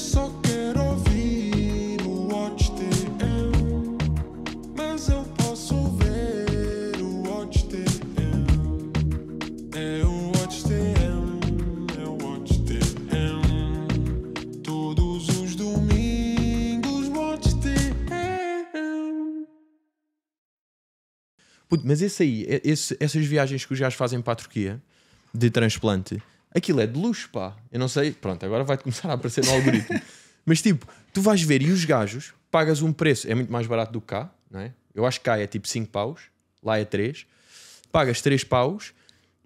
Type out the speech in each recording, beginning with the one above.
eu só quero ouvir o Watch TM, mas eu posso ver o Watch TM. É o Watch TM, é o Watch TM. Todos os domingos, Watch TM. Puto, mas esse aí, essas viagens que os gajos fazem para a Turquia de transplante Aquilo é de luxo, pá. Eu não sei, pronto, agora vai começar a aparecer no algoritmo. Mas tipo, tu vais ver e os gajos pagas um preço, é muito mais barato do que cá, não é? Eu acho que cá é tipo 5 paus, lá é 3. Pagas 3 paus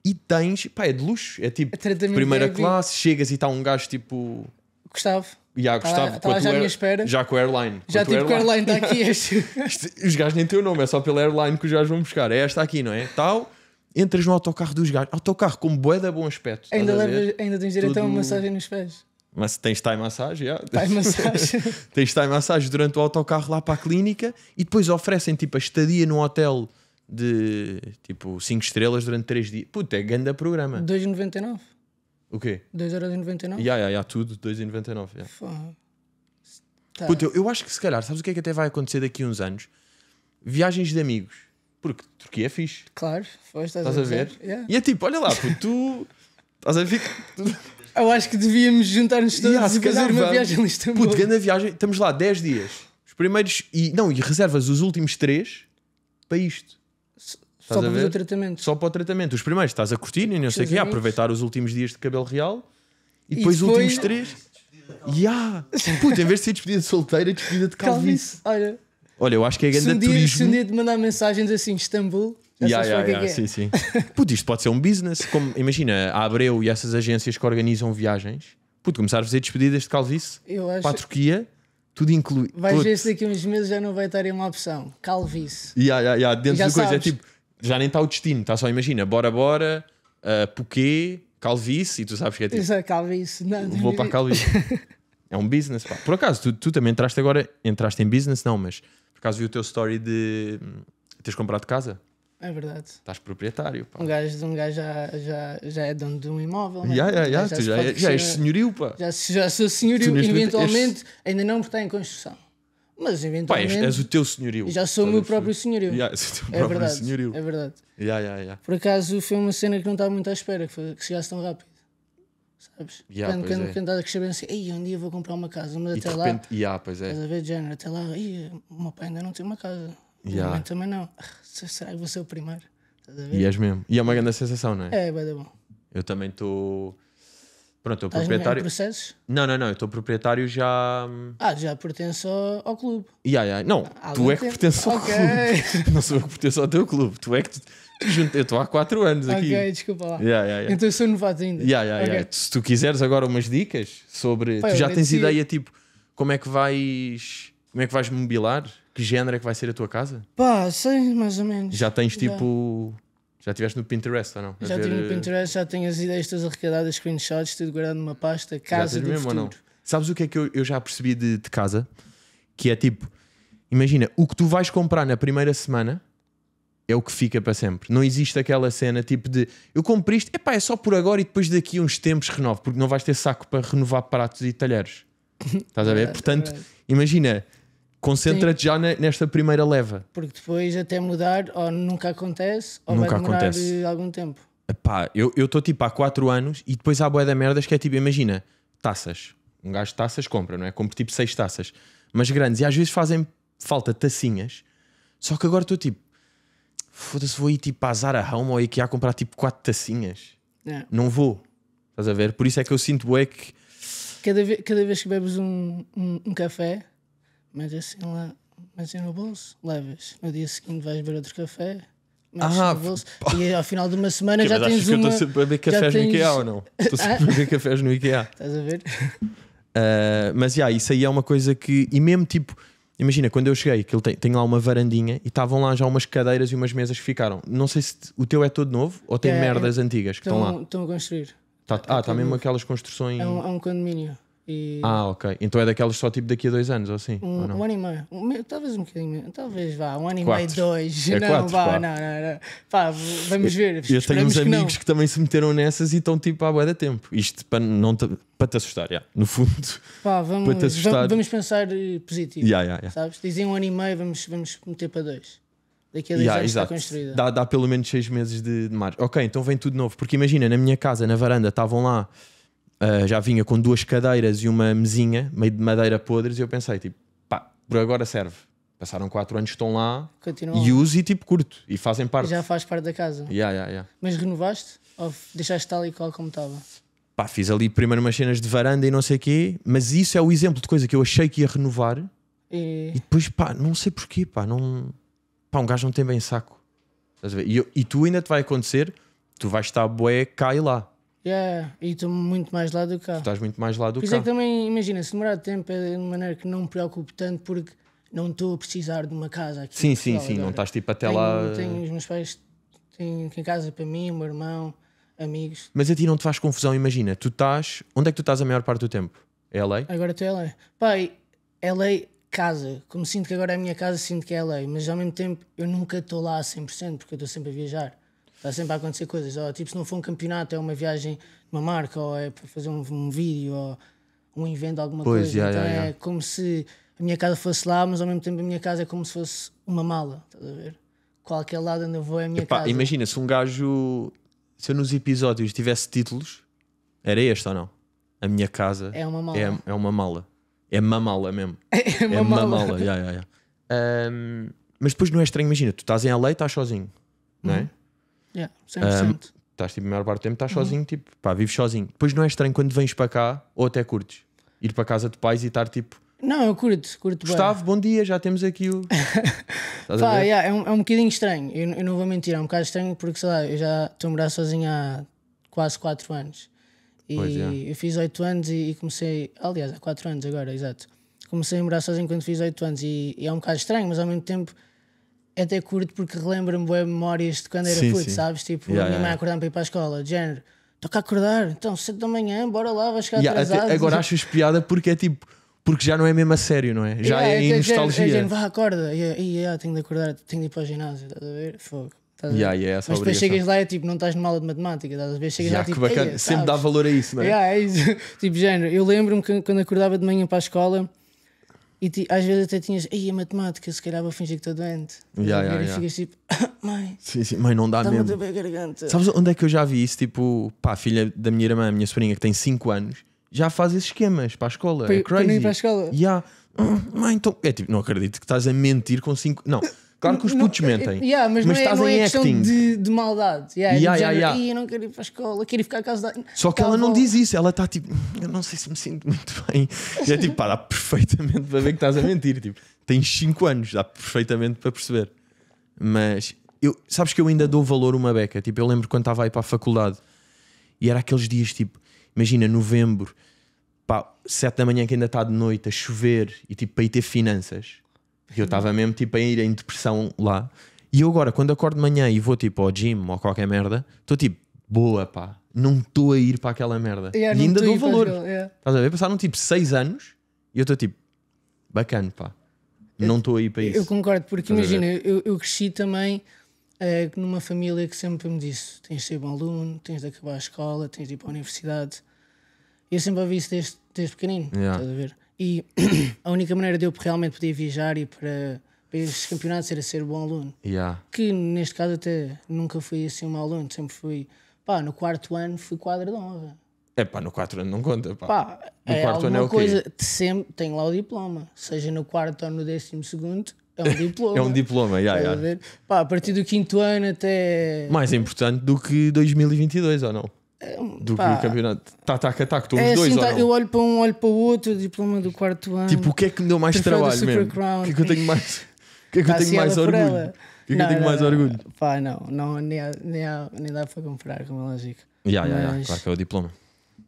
e tens, pá, é de luxo. É tipo, primeira é classe, chegas e está um gajo tipo. Gustavo. Já, tá Gustavo, tá, tá já, air, espera. já com a airline. Já tipo airline. airline está aqui. Este. os gajos nem têm o nome, é só pela airline que os gajos vão buscar. É esta aqui, não é? Tal entras no autocarro dos gajos. Autocarro com boeda bom aspecto. Ainda, levas, ainda tens direito a uma massagem nos pés. Mas tens time massagem, yeah. time massagem. tens time massagem durante o autocarro lá para a clínica e depois oferecem tipo a estadia num hotel de tipo 5 estrelas durante 3 dias. Puta, é grande programa. 2,99. O quê? 2,99€? Ya, ya, ya, tudo, 2,99€. Yeah. Tá. Puta, eu, eu acho que se calhar, sabes o que é que até vai acontecer daqui a uns anos? Viagens de amigos. Porque Turquia é fixe. Claro, foi, estás, estás a, a ver? ver? Yeah. E é tipo, olha lá, tu estás a ver Eu acho que devíamos juntar-nos todos yeah, e fazer uma viagem a Istambul. Puto, grande viagem, estamos lá 10 dias. Os primeiros, e não, e reservas os últimos 3 para isto. Estás Só para o tratamento. Só para o tratamento. Os primeiros estás a curtir e não sei o que, aproveitar os últimos dias de cabelo real e depois, e depois... os últimos três. e Yeah. puto em vez de ser despedida de solteira, despedida de calvície. calvície. Olha. Olha, eu acho que é grande turismo. Se um dia te mandar mensagens assim, Istambul, já yeah, yeah, yeah, é. Sim, sim. Puto, isto pode ser um business. Como, imagina, a Abreu e essas agências que organizam viagens, puto, começar a fazer despedidas de calvície eu acho... para a Turquia, tudo incluído. Vais ver se daqui a uns meses já não vai estar em uma opção, calvície. Yeah, yeah, yeah. Dentro já de coisa, é tipo, já nem está o destino, está só, imagina, bora, bora, uh, eh, porque calvície, e tu sabes que é tipo. Isso é calvície, não. Vou para a calvície. é um business, pá. Por acaso, tu, tu também entraste agora, entraste em business, não, mas acaso vi o teu story de hum, teres comprado casa? É verdade. Estás proprietário, pá. Um gajo, um gajo já, já, já é dono de um imóvel. Yeah, yeah, yeah. Já, tu já, é, já és senhorio, pá. Já, já sou senhorio, eventualmente és... ainda não está em construção. Mas eventualmente. Pá, és, és o teu senhorio. Já sou o meu próprio senhorio. Yeah, é, é verdade, senhorio. É verdade. Yeah, yeah, yeah. Por acaso foi uma cena que não estava muito à espera, que, foi, que chegasse tão rápido sabes? Yeah, quando quando, é. quando a crescer assim, Ei, um dia vou comprar uma casa, mas e até lá. Repente, yeah, pois é. a ver, de género, até lá, o meu pai ainda não tem uma casa. Yeah. Minha mãe também não. Será que vou ser o primeiro? E és mesmo. E é uma grande sensação, não é? É, vai dar bom. Eu também estou. Pronto, eu proprietário. processos? Não, não, não, eu estou proprietário já. Ah, já pertenço ao clube. Yeah, yeah. Não, tu é que tempo. pertences ao okay. clube. não sou eu que pertenço ao teu clube. Tu é que. Eu estou há 4 anos aqui. Ok, desculpa lá. Yeah, yeah, yeah. Então eu sou novato ainda. Okay. Se tu quiseres agora umas dicas sobre. Pai, tu já tens ideia, tipo, como é que vais. Como é que vais mobilar? Que género é que vai ser a tua casa? Pá, sei, mais ou menos. Já tens tipo. Já estiveste no Pinterest ou não? Já estive ver... no eh, Pinterest, já tenho as ideias todas arrecadadas, screenshots, tudo guardado numa pasta, casa do mesmo futuro. Ou não? Sabes o que é que eu, eu já percebi de, de casa? Que é tipo, imagina, o que tu vais comprar na primeira semana é o que fica para sempre. Não existe aquela cena tipo de eu compro isto, epá, é só por agora e depois daqui uns tempos renovo, porque não vais ter saco para renovar pratos e talheres. Estás a ver? É Portanto, é imagina, concentra-te já nesta primeira leva. Porque depois até mudar, ou nunca acontece, ou nunca vai acontece. algum tempo. Epá, eu estou tipo há 4 anos e depois há boé da merdas que é tipo, imagina, taças. Um gajo de taças compra, não é? Compro tipo 6 taças, mas grandes. E às vezes fazem falta tacinhas. Só que agora estou tipo, foda-se, vou ir tipo à a Home ou IKEA comprar tipo quatro tacinhas. É. Não vou. Estás a ver? Por isso é que eu sinto bué que. Cada vez, cada vez que bebes um, um, um café, mas assim lá, mas assim no bolso, levas. No dia seguinte vais beber outro café. Ah, e ao final de uma semana que, já tens uma... que eu estou sempre a beber cafés tens... no IKEA ou não? Estou sempre a beber ah. cafés no IKEA. Estás a ver? Uh, mas, já, yeah, isso aí é uma coisa que... E mesmo, tipo, imagina, quando eu cheguei, que ele tem, tem lá uma varandinha e estavam lá já umas cadeiras e umas mesas que ficaram. Não sei se o teu é todo novo ou tem é, é. merdas antigas que estão, estão lá. Estão a construir. Tá, ah, está mesmo aquelas construções. É um, é um condomínio. E... Ah, ok. Então é daquelas só tipo daqui a dois anos ou assim? Um, ou um ano e meio. talvez um bocadinho. Talvez vá, um ano e meio, dois. É não, quatro, vá, pá. não, não, não. Pá, vamos ver. Eu, eu tenho uns amigos que, que, também se meteram nessas e estão tipo à boa de tempo. Isto para, não te, para te assustar, yeah. no fundo. Pá, vamos, para te assustar. vamos pensar eh, positivo. Yeah, yeah, yeah. Sabes? Dizem um ano e meio, vamos, vamos meter para dois. Daqui a dois yeah, anos exato. está construída. Dá, dá pelo menos seis meses de, de Ok, então vem tudo novo. Porque imagina, na minha casa, na varanda, estavam lá uh, já vinha com duas cadeiras e uma mesinha, meio de madeira podres, e eu pensei, tipo, pá, por agora serve. Passaram quatro anos, estão lá Continuam. e uso e tipo curto e fazem parte. Já faz parte da casa. Yeah, yeah, yeah. Mas renovaste ou deixaste tal e qual como estava? Pá, fiz ali primeiro umas cenas de varanda e não sei o quê, mas isso é o exemplo de coisa que eu achei que ia renovar e, e depois, pá, não sei porquê, pá, não... pá, um gajo não tem bem saco. E, eu... e tu ainda te vai acontecer, tu vais estar boé cá e lá. Yeah, e estou muito mais lá do que cá. Tu estás muito mais lá do que cá. Por isso é que também, imagina, se demorar tempo é de uma maneira que não me preocupo tanto porque não estou a precisar de uma casa aqui. Sim, sim, sim, agora. não estás tipo até tenho, lá. Tenho os meus pais, tenho aqui em casa para mim, o meu irmão, amigos. Mas a ti não te faz confusão, imagina, tu estás. Onde é que tu estás a maior parte do tempo? É lei? Agora estou a lei. Pai, lei casa. Como sinto que agora é a minha casa, sinto que é lei. mas ao mesmo tempo eu nunca estou lá a 100% porque eu estou sempre a viajar. Está sempre a acontecer coisas. Ou, tipo, se não for um campeonato, é uma viagem uma marca, ou é para fazer um, um vídeo, ou um evento alguma pois, coisa. Yeah, então yeah, é yeah. como se a minha casa fosse lá, mas ao mesmo tempo a minha casa é como se fosse uma mala. Estás a ver? Qualquer lado onde eu vou é a minha Epá, casa. Imagina, se um gajo. Se eu nos episódios tivesse títulos, era este ou não? A minha casa é uma mala. É, é uma mala. É mamala mesmo. É, uma é mamala. mamala. yeah, yeah, yeah. Um, mas depois não é estranho, imagina, tu estás em LA e estás sozinho, não é? Uhum. Yeah, 100%. Um, estás tipo, a maior parte do tempo estás uhum. sozinho, tipo, pá, vives sozinho. Depois não é estranho quando vens para cá, ou até curtes, ir para casa de pais e estar tipo. Não, eu curto, curto Gustavo, bem. bom dia, já temos aqui o. pá, yeah, é, um, é um bocadinho estranho, eu, eu, não vou mentir, é um bocado estranho porque sei lá, eu já estou a morar sozinho há quase 4 anos. E pois, eu fiz 8 anos e, e, comecei, aliás, há 4 anos agora, exato. Comecei a morar sozinho quando fiz 8 anos e, e é um bocado estranho, mas ao mesmo tempo até curto porque relembra-me boas memórias de quando era sim, puto, sim. sabes? Tipo, yeah, a minha yeah. mãe acordando para ir para a escola, de género, toca a acordar, então 7 da manhã, bora lá, vais chegar yeah, atrasado. Até, agora acho piada porque é tipo, porque já não é mesmo a sério, não é? Já yeah, é, é, é, nostalgia. É, é, vá, acorda, e yeah, yeah, tenho de acordar, tenho de ir para o ginásio, estás a ver? Fogo. yeah, yeah, Mas depois chegas lá e tipo, não estás numa aula de matemática, estás a ver? Chegas yeah, lá, tipo, bacana. Sempre dá valor a isso, não é? Yeah, é isso. tipo, género, eu lembro-me quando acordava de manhã para a escola e ti, às vezes até tinhas, ei, a matemática, se calhar vou fingir que estou doente. Yeah, e yeah, yeah. ficas tipo, mãe, sim, sim. mãe, não dá tá mesmo. Bem a garganta. Sabes onde é que eu já vi isso? Tipo, pá, a filha da minha irmã, a minha sobrinha, que tem 5 anos, já faz esses esquemas para a escola. É para, é crazy. Para, para a escola? Yeah. Mãe, então. É tipo, não acredito que estás a mentir com 5. Cinco... Não. Claro que os putos não, mentem. É, yeah, mas, mas não é, estás não em é acting. De, de maldade. Yeah, é yeah, yeah, yeah. Eu não quero ir para a escola, quero ir ficar a casa da. Só que ela não diz isso, ela está tipo, eu não sei se me sinto muito bem. E é tipo, pá, dá perfeitamente para ver que estás a mentir. Tipo, tens 5 anos, dá perfeitamente para perceber. Mas eu, sabes que eu ainda dou valor uma beca. Tipo, eu lembro quando estava aí para a faculdade e era aqueles dias tipo, imagina, novembro, pá, 7 da manhã que ainda está de noite, a chover e tipo, para ir ter finanças eu estava mesmo tipo a ir em depressão lá. E eu agora, quando acordo de manhã e vou tipo ao gym ou qualquer merda, estou tipo, boa pá, não estou a ir para aquela merda. Yeah, e ainda dou valor. Estás yeah. a ver? Passaram tipo 6 anos e eu estou tipo, bacana pá, não estou a ir para isso. Eu concordo, porque imagina, eu, eu cresci também uh, numa família que sempre me disse: tens de ser bom aluno, tens de acabar a escola, tens de ir para a universidade. Eu sempre ouvi isso desde, desde pequenino, yeah. estás a ver? E a única maneira de eu realmente poder viajar e para, para estes campeonatos era ser bom aluno. Yeah. Que neste caso até nunca fui assim um mau aluno, sempre fui. Pá, no quarto ano fui quadra de honra. É pá, no quarto ano não conta, pá. pá no é quarto ano é o quê? coisa, sempre tenho lá o diploma. Seja no quarto ou no décimo segundo, é um diploma. é um diploma, já, yeah, yeah. Pá, a partir do quinto ano até. Mais importante do que 2022, ou não? do Pá. que o campeonato. Tá, tá, tá, que estão é os dois, assim, tá, Eu olho para um, olho para o outro, diploma do quarto ano. Tipo, o que é que me deu mais trabalho mesmo? O que é que eu tenho mais, o que é que eu tenho assim, é mais orgulho? O que é que eu tenho mais orgulho? Pá, não, não nem, há, nem, há, nem dá para comparar, como é lógico. já já já yeah, claro que é o diploma.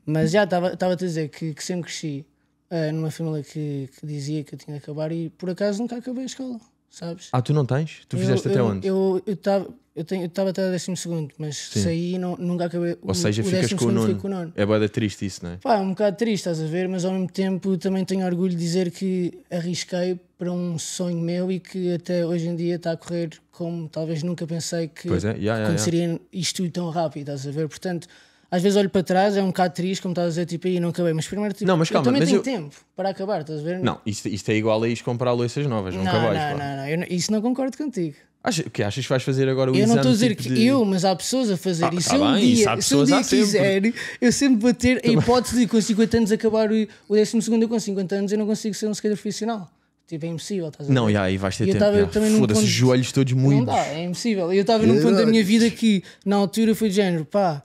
Mas já estava a dizer que, que sempre cresci uh, numa família que, que dizia que eu tinha que acabar e por acaso nunca acabei a escola sabes? Ah, tu não tens? Tu fizeste eu, até onde? Eu estava. Eu estava até o décimo segundo, mas Sim. saí e não, nunca acabei. Ou seja, o, ficas com o, nono. com o nono. É boda triste isso, não é? Pá, é um bocado triste, estás a ver, mas ao mesmo tempo também tenho orgulho de dizer que arrisquei para um sonho meu e que até hoje em dia está a correr como talvez nunca pensei que é. yeah, yeah aconteceria yeah. isto tão rápido, estás a ver? Portanto, às vezes olho para trás, é um bocado triste, como estás a dizer, tipo, e não acabei. Mas primeiro, tipo, não, mas calma, eu também mas tenho eu... tempo para acabar, estás a ver? Não, isto, isto é igual a ir comprar louças novas, não, nunca vais. Não, não, não, eu, isso não concordo contigo. o que achas que vais fazer agora o eu exame? Eu não estou a dizer tipo que de... eu, mas há pessoas a fazer. Ah, e tá se tá eu um dia, se um dia quiser, sempre. eu sempre vou ter a hipótese de com 50 anos acabar o, o 12 eu com 50 anos eu não consigo ser um skater profissional. Tipo, é impossível, estás a ver? Não, já, aí vais ter e tempo. tava, eu Foda-se, joelhos todos muito. Não dá, é impossível. Eu estava num é ponto da minha vida que, na altura, foi de género, pá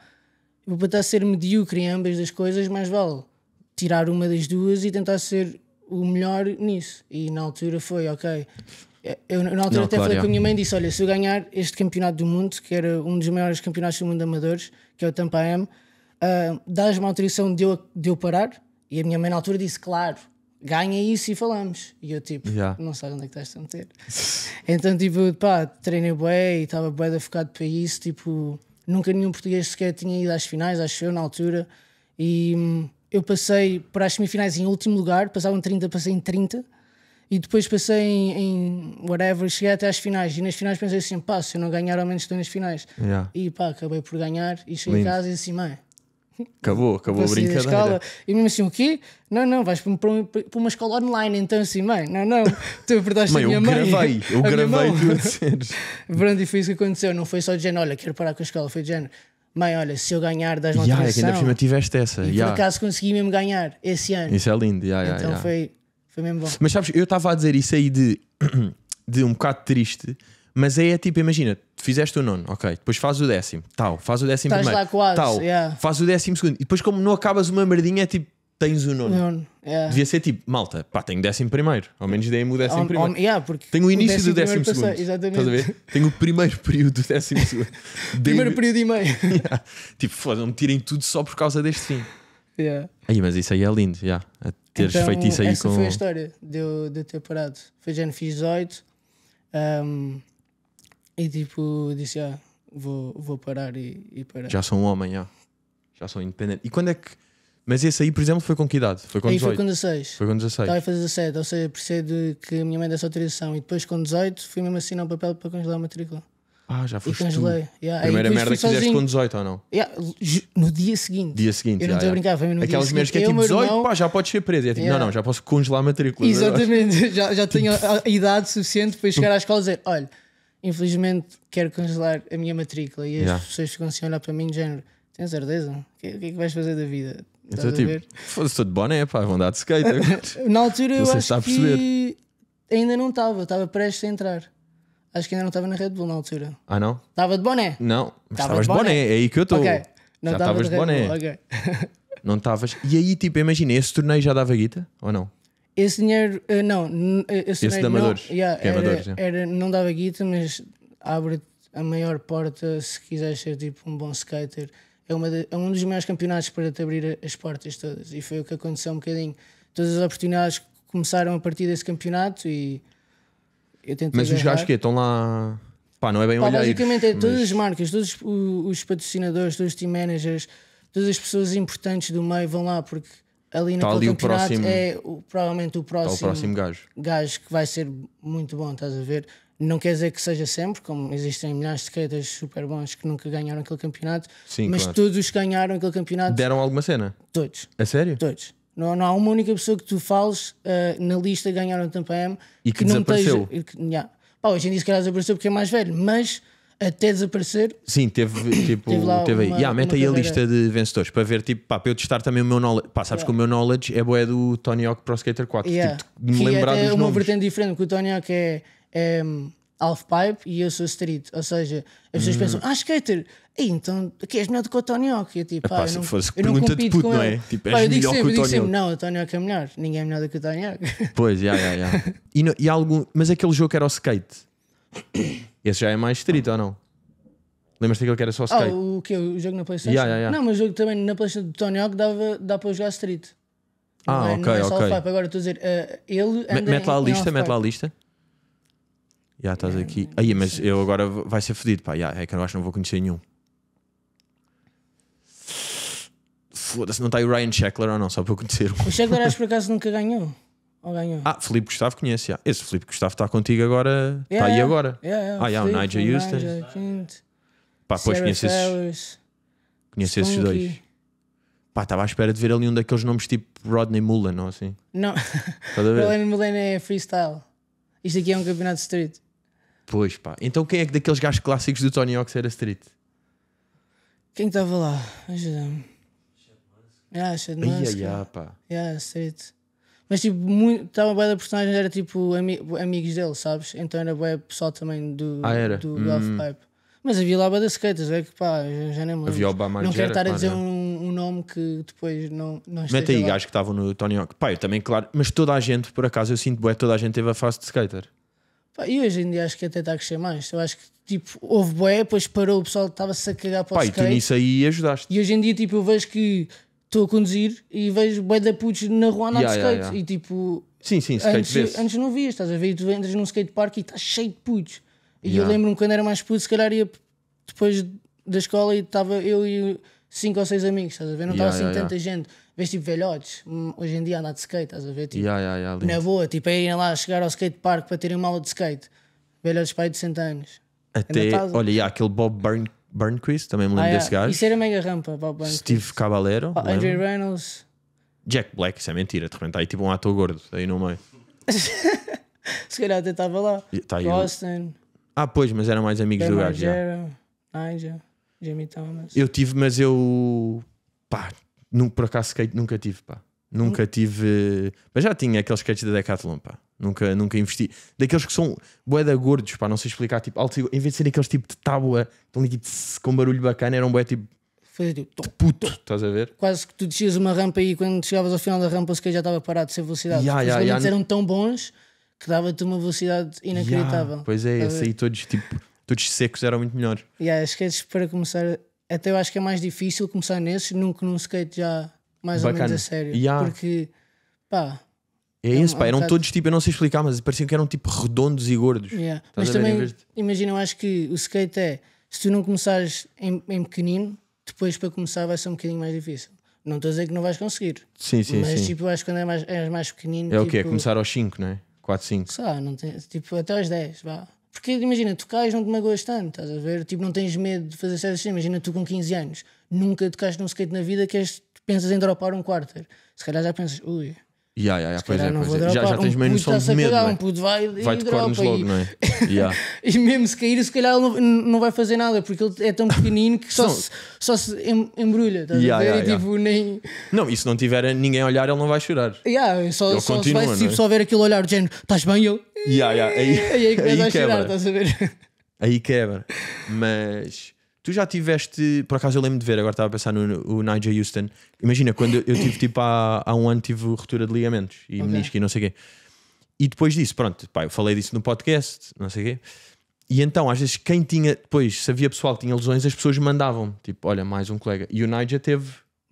vou tentar ser medíocre em ambas as coisas, mais vale tirar uma das duas e tentar ser o melhor nisso. E na altura foi, ok. Eu, na altura Não, até claro, falei é. com a minha mãe e disse: Olha, se eu ganhar este campeonato do mundo, que era um dos maiores campeonatos do mundo de amadores, que é o Tampa M, uh, ah, dás-me autorização de eu, de eu parar? E a minha mãe na altura disse: Claro, ganha isso e falamos. E eu, tipo, yeah. não sei onde é que estás a meter. então, tipo, pá, treinei bué e estava bué de focado para isso, tipo nunca nenhum português sequer tinha ido às finais, acho eu, na altura. E hum, eu passei para as semifinais em último lugar, passavam 30, passei em 30. E depois passei em, em whatever, cheguei até às finais. E nas finais pensei assim, pá, se eu não ganhar, ao menos estou nas finais. Yeah. E pá, acabei por ganhar e cheguei Lindo. a casa e disse assim, mãe, Acabou, acabou a brincadeira. Escola. E mesmo assim, o quê? Não, não, vais para, um, para uma escola online, então assim, mãe, não, não, tu apertaste mãe, a minha eu Gravei, eu gravei tu a dizeres. Pronto, e foi isso que aconteceu, não foi só de género, olha, quero parar com a escola, foi de género. Mãe, olha, se eu ganhar das notas. Yeah, é que ainda por cima tiveste essa. E yeah. por acaso consegui mesmo ganhar esse ano. Isso é lindo, yeah, yeah, então Foi, foi mesmo bom. Mas sabes, eu estava a dizer isso aí de, de um bocado triste mas aí é tipo, imagina, fizeste o nono, ok, depois faz o décimo, tal, faz o décimo primeiro, lá quase, tal, yeah. faz o décimo segundo, e depois, como não acabas uma merdinha, é tipo, tens o nono. nono yeah. Devia ser tipo, malta, pá, tenho décimo primeiro, ao menos dei-me o décimo primeiro. yeah, tenho o início décimo do décimo segundo. Passar, exatamente. Estás a ver? Tenho o primeiro período do décimo segundo. primeiro período e meio. yeah. Tipo, foda-me, tirem tudo só por causa deste fim. Yeah. Aí, mas isso aí é lindo, já. Yeah. teres então, feito isso aí essa com. foi a história de eu, de eu ter parado. Foi já fiz 18. Um, e tipo, disse, ah, vou, vou parar e, e parar. Já sou um homem, já. Já sou independente. E quando é que. Mas esse aí, por exemplo, foi com que idade? Foi com 18? Foi com 16. Foi com 16. Estava a fazer 17, ou seja, percebo que a minha mãe desse autorização. E depois, com 18, fui mesmo assinar um papel para congelar a matrícula. Ah, já foste. E congelei. Yeah. Primeira merda que fizeste sozinho. com 18 ou não? Yeah. No dia seguinte. Dia seguinte. Eu não estou yeah, a brincar, foi no Aquelas dia merdas que é tipo 18, irmão... pá, já podes ser preso. É tipo, não, não, já posso congelar a matrícula. Exatamente, já, já tenho a idade suficiente para chegar à escola e dizer: olha, Infelizmente, quero congelar a minha matrícula e as yeah. pessoas ficam assim a olhar para mim, de género: Tens certeza? O que, é que vais fazer da vida? Estás então, tipo, foda-se, estou de boné, pá, vão dar de skate. Na altura, eu acho que ainda não estava, estava prestes a entrar. Acho que ainda não estava na Red Bull na altura. Ah, não? Estava de boné. Não, mas estavas de boné. boné. é aí que eu estou. Okay. Não já estavas de, de boné. okay. não estavas. E aí, tipo, imagina, esse torneio já dava guita ou não? Esse dinheiro, uh, não, eh, esse, esse dinheiro, de não, yeah, é era, é amadores yeah. era, não dava guita, mas abre a maior porta se quiseres ser tipo um bom skater. É, uma de, é um dos maiores campeonatos para te abrir as portas todas e foi o que aconteceu um bocadinho. Todas as oportunidades começaram a partir desse campeonato e eu tento Mas os gajos que é? estão lá. Pá, não é bem Pá, olhar. Basicamente, é mas... todas as marcas, todos os, os patrocinadores, todos os team managers, todas as pessoas importantes do meio vão lá porque ali no ali campeonato próximo, é o, provavelmente o próximo, o próximo gajo. gajo que vai ser muito bom, estás a ver? Não quer dizer que seja sempre, como existem milhares de skaters super bons que nunca ganharam aquele campeonato, Sim, mas claro. todos que ganharam aquele campeonato deram alguma cena? Todos. A sério? Todos. Não, não há uma única pessoa que tu fales uh, na lista ganharam Tampa M e que, que não desapareceu. Esteja, que, yeah. Pá, hoje em dia se calhar desapareceu porque é mais velho, mas até desaparecer? Sim, teve, tipo, teve, aí. Uma, yeah, mete aí a lista de vencedores para ver, tipo, pá, para eu testar também o meu knowledge. Pá, sabes yeah. que o meu knowledge é boé do Tony Hawk Pro Skater 4. Tipo, yeah. Tipo, de me é lembrar dos é uma vertente diferente, porque o Tony Hawk é, é hum, half pipe e eu sou street. Ou seja, as pessoas hum. pensam, ah, skater, Ei, então aqui és melhor do que o Tony Hawk. Eu, tipo, ah, se não, fosse eu pergunta de puto, não é? Tipo, pá, és eu melhor sempre, que o Tony sempre, não, o Tony Hawk é melhor. Ninguém é melhor do que o Tony Hawk. Pois, já, já, já. E, e algum, mas aquele jogo era o skate. Esse já é mais estrito, ou não? Lembras-te que ele era só Ah, o que? O jogo na PlayStation? Yeah, yeah, yeah. Não, mas o jogo também na PlayStation do Tony Hawk dava, dá para jogar Street. Não Ah, é, não ok, é só ok. o Agora estou a dizer, eh, ele. Mete lá a lista, mete lá a lista. Já estás aqui. Aí, mas eu agora vai ser fedido, pá. Já, é que eu acho que não vou conhecer nenhum. Foda-se, não está aí o Ryan Sheckler ou não? Só para eu conhecer O Sheckler acho que por acaso nunca ganhou ou ganhou? Ah, Felipe Gustavo conhece, Esse Felipe Gustavo está contigo agora, está yeah, aí agora. Yeah, yeah, ah, yeah, o Nigel Houston. Nigel, Quint, Pá, pois conheço esses, esses dois. Pá, estava à espera de ver ali um daqueles nomes tipo Rodney Mullen, não assim? Não, Rodney Mullen é freestyle. Isto aqui é um campeonato de street. Pois pá, então quem é que daqueles gajos clássicos do Tony Hawk era street? Quem estava lá? Ajuda-me. Ah, Chad Musk. Yeah, yeah, pá. Yeah, street. Mas tipo, muito, estava bem da personagem, era tipo ami, amigos dele, sabes? Então era bem pessoal também do, ah, era? do hum. Pipe. Mas havia lá boa skaters, é que pá, já nem me lembro. Não quero estar a dizer um, um nome que depois não, não esteja Mete aí, gajos que estavam no Tony Hawk. Pá, eu também, claro, mas toda a gente, por acaso, eu sinto boa, toda a gente teve a face de skater. Pá, e hoje em dia acho que até está a crescer mais. Eu acho que tipo, houve boé, depois parou, o pessoal estava-se a cagar para Pá, o skate. Pá, e tu nisso aí ajudaste. E hoje em dia, tipo, eu vejo que estou a conduzir e vejo bué da putos na rua andar Yeah, de skate. yeah. E tipo, Sim, sim, skate antes, antes não vias, estás a ver? E tu entras num skatepark e está cheio de putos. E Yeah. eu lembro-me quando era mais puto, se calhar ia depois da escola e estava eu e cinco ou seis amigos, estás a ver? Não estava Yeah, assim yeah, tanta gente. Vês tipo velhotes, hum, hoje em dia andar de skate, estás a ver? Tipo, Yeah, yeah, yeah, na boa, tipo, é irem lá chegar ao skatepark para terem uma aula de skate. Velhotes pai de 100 anos. Até, olha, e há aquele Bob Burn Burnquist, também me lembro ah, desse yeah. gajo. Isso era mega rampa Burnquist. Steve Caballero. Oh, Andrew Reynolds. Jack Black, isso é mentira, de repente aí tipo um ator gordo aí no meio. Se calhar até estava lá. Tá aí Austin. Ah, pois, mas eram mais amigos ben do gajo. Nigel, Jimmy Thomas. Eu tive, mas eu pá, por acaso skate nunca tive, pá. Nunca tive. Mas já tinha aqueles skates da Decathlon, pá. Nunca, nunca investi. Daqueles que são da gordos, pá, não sei explicar. Tipo, alto, em vez de serem aqueles tipo de tábua, estão ali tipo, com barulho bacana, eram um boé tipo. Foi, tipo, de puto, tom, estás a ver? Quase que tu descias uma rampa e quando chegavas ao final da rampa, se skate já estava parado sem velocidade. Yeah, Os yeah, yeah, eram tão bons que dava-te uma velocidade inacreditável. Yeah, pois é, esse aí todos, tipo, todos secos eram muito melhores. Yeah, skates para começar, até eu acho que é mais difícil começar nesses, nunca num skate já mais Bacana. ou menos a sério. Yeah. Porque, pá, é isso é pá, eram todos tipo, eu não sei explicar, mas pareciam que eram tipo redondos e gordos. Yeah. Mas também, imagina, eu acho que o skate é, se tu não começares em, em pequenino, depois para começar vai ser um bocadinho mais difícil. Não estou a dizer que não vais conseguir. Sim, sim, mas, sim. tipo, eu acho que quando és mais, é mais pequenino. É tipo, o que é? Começar aos 5, não é? 4, 5. Só, não tem, tipo, até aos 10, vá. Porque imagina, tu cais, não te magoas tanto, estás a ver? Tipo, não tens medo de fazer certas assim. Imagina tu com 15 anos, nunca tocaste num skate na vida que és, pensas em dropar um quarter. Se calhar já pensas, ui, Ya, ya, pois é, pois é. Já, já tens meio noção de medo. Um é? puto vai, Vai de logo, não é? e mesmo se cair, se calhar ele não, não vai fazer nada, porque ele é tão pequenino que só, se, só se embrulha, estás Yeah, a ver? yeah, e yeah. tipo, nem. Não, e se não tiver ninguém a olhar, ele não vai chorar. Yeah, é só, Ele só se continua, vai, tipo, não é? só ver aquele olhar de género, estás bem? Eu? aí, E aí aí a chorar, quebra. estás a ver? Aí quebra. Mas Tu já tiveste, por acaso eu lembro de ver, agora estava a pensar no, no Nigel Houston. Imagina, quando eu tive tipo há, há um ano tive ruptura de ligamentos e okay. menisco e não sei o quê. E depois disso, pronto, pá, eu falei disso no podcast, não sei o quê. E então, às vezes, quem tinha, depois, se havia pessoal que tinha lesões, as pessoas mandavam, tipo, olha, mais um colega. E o Nigel teve.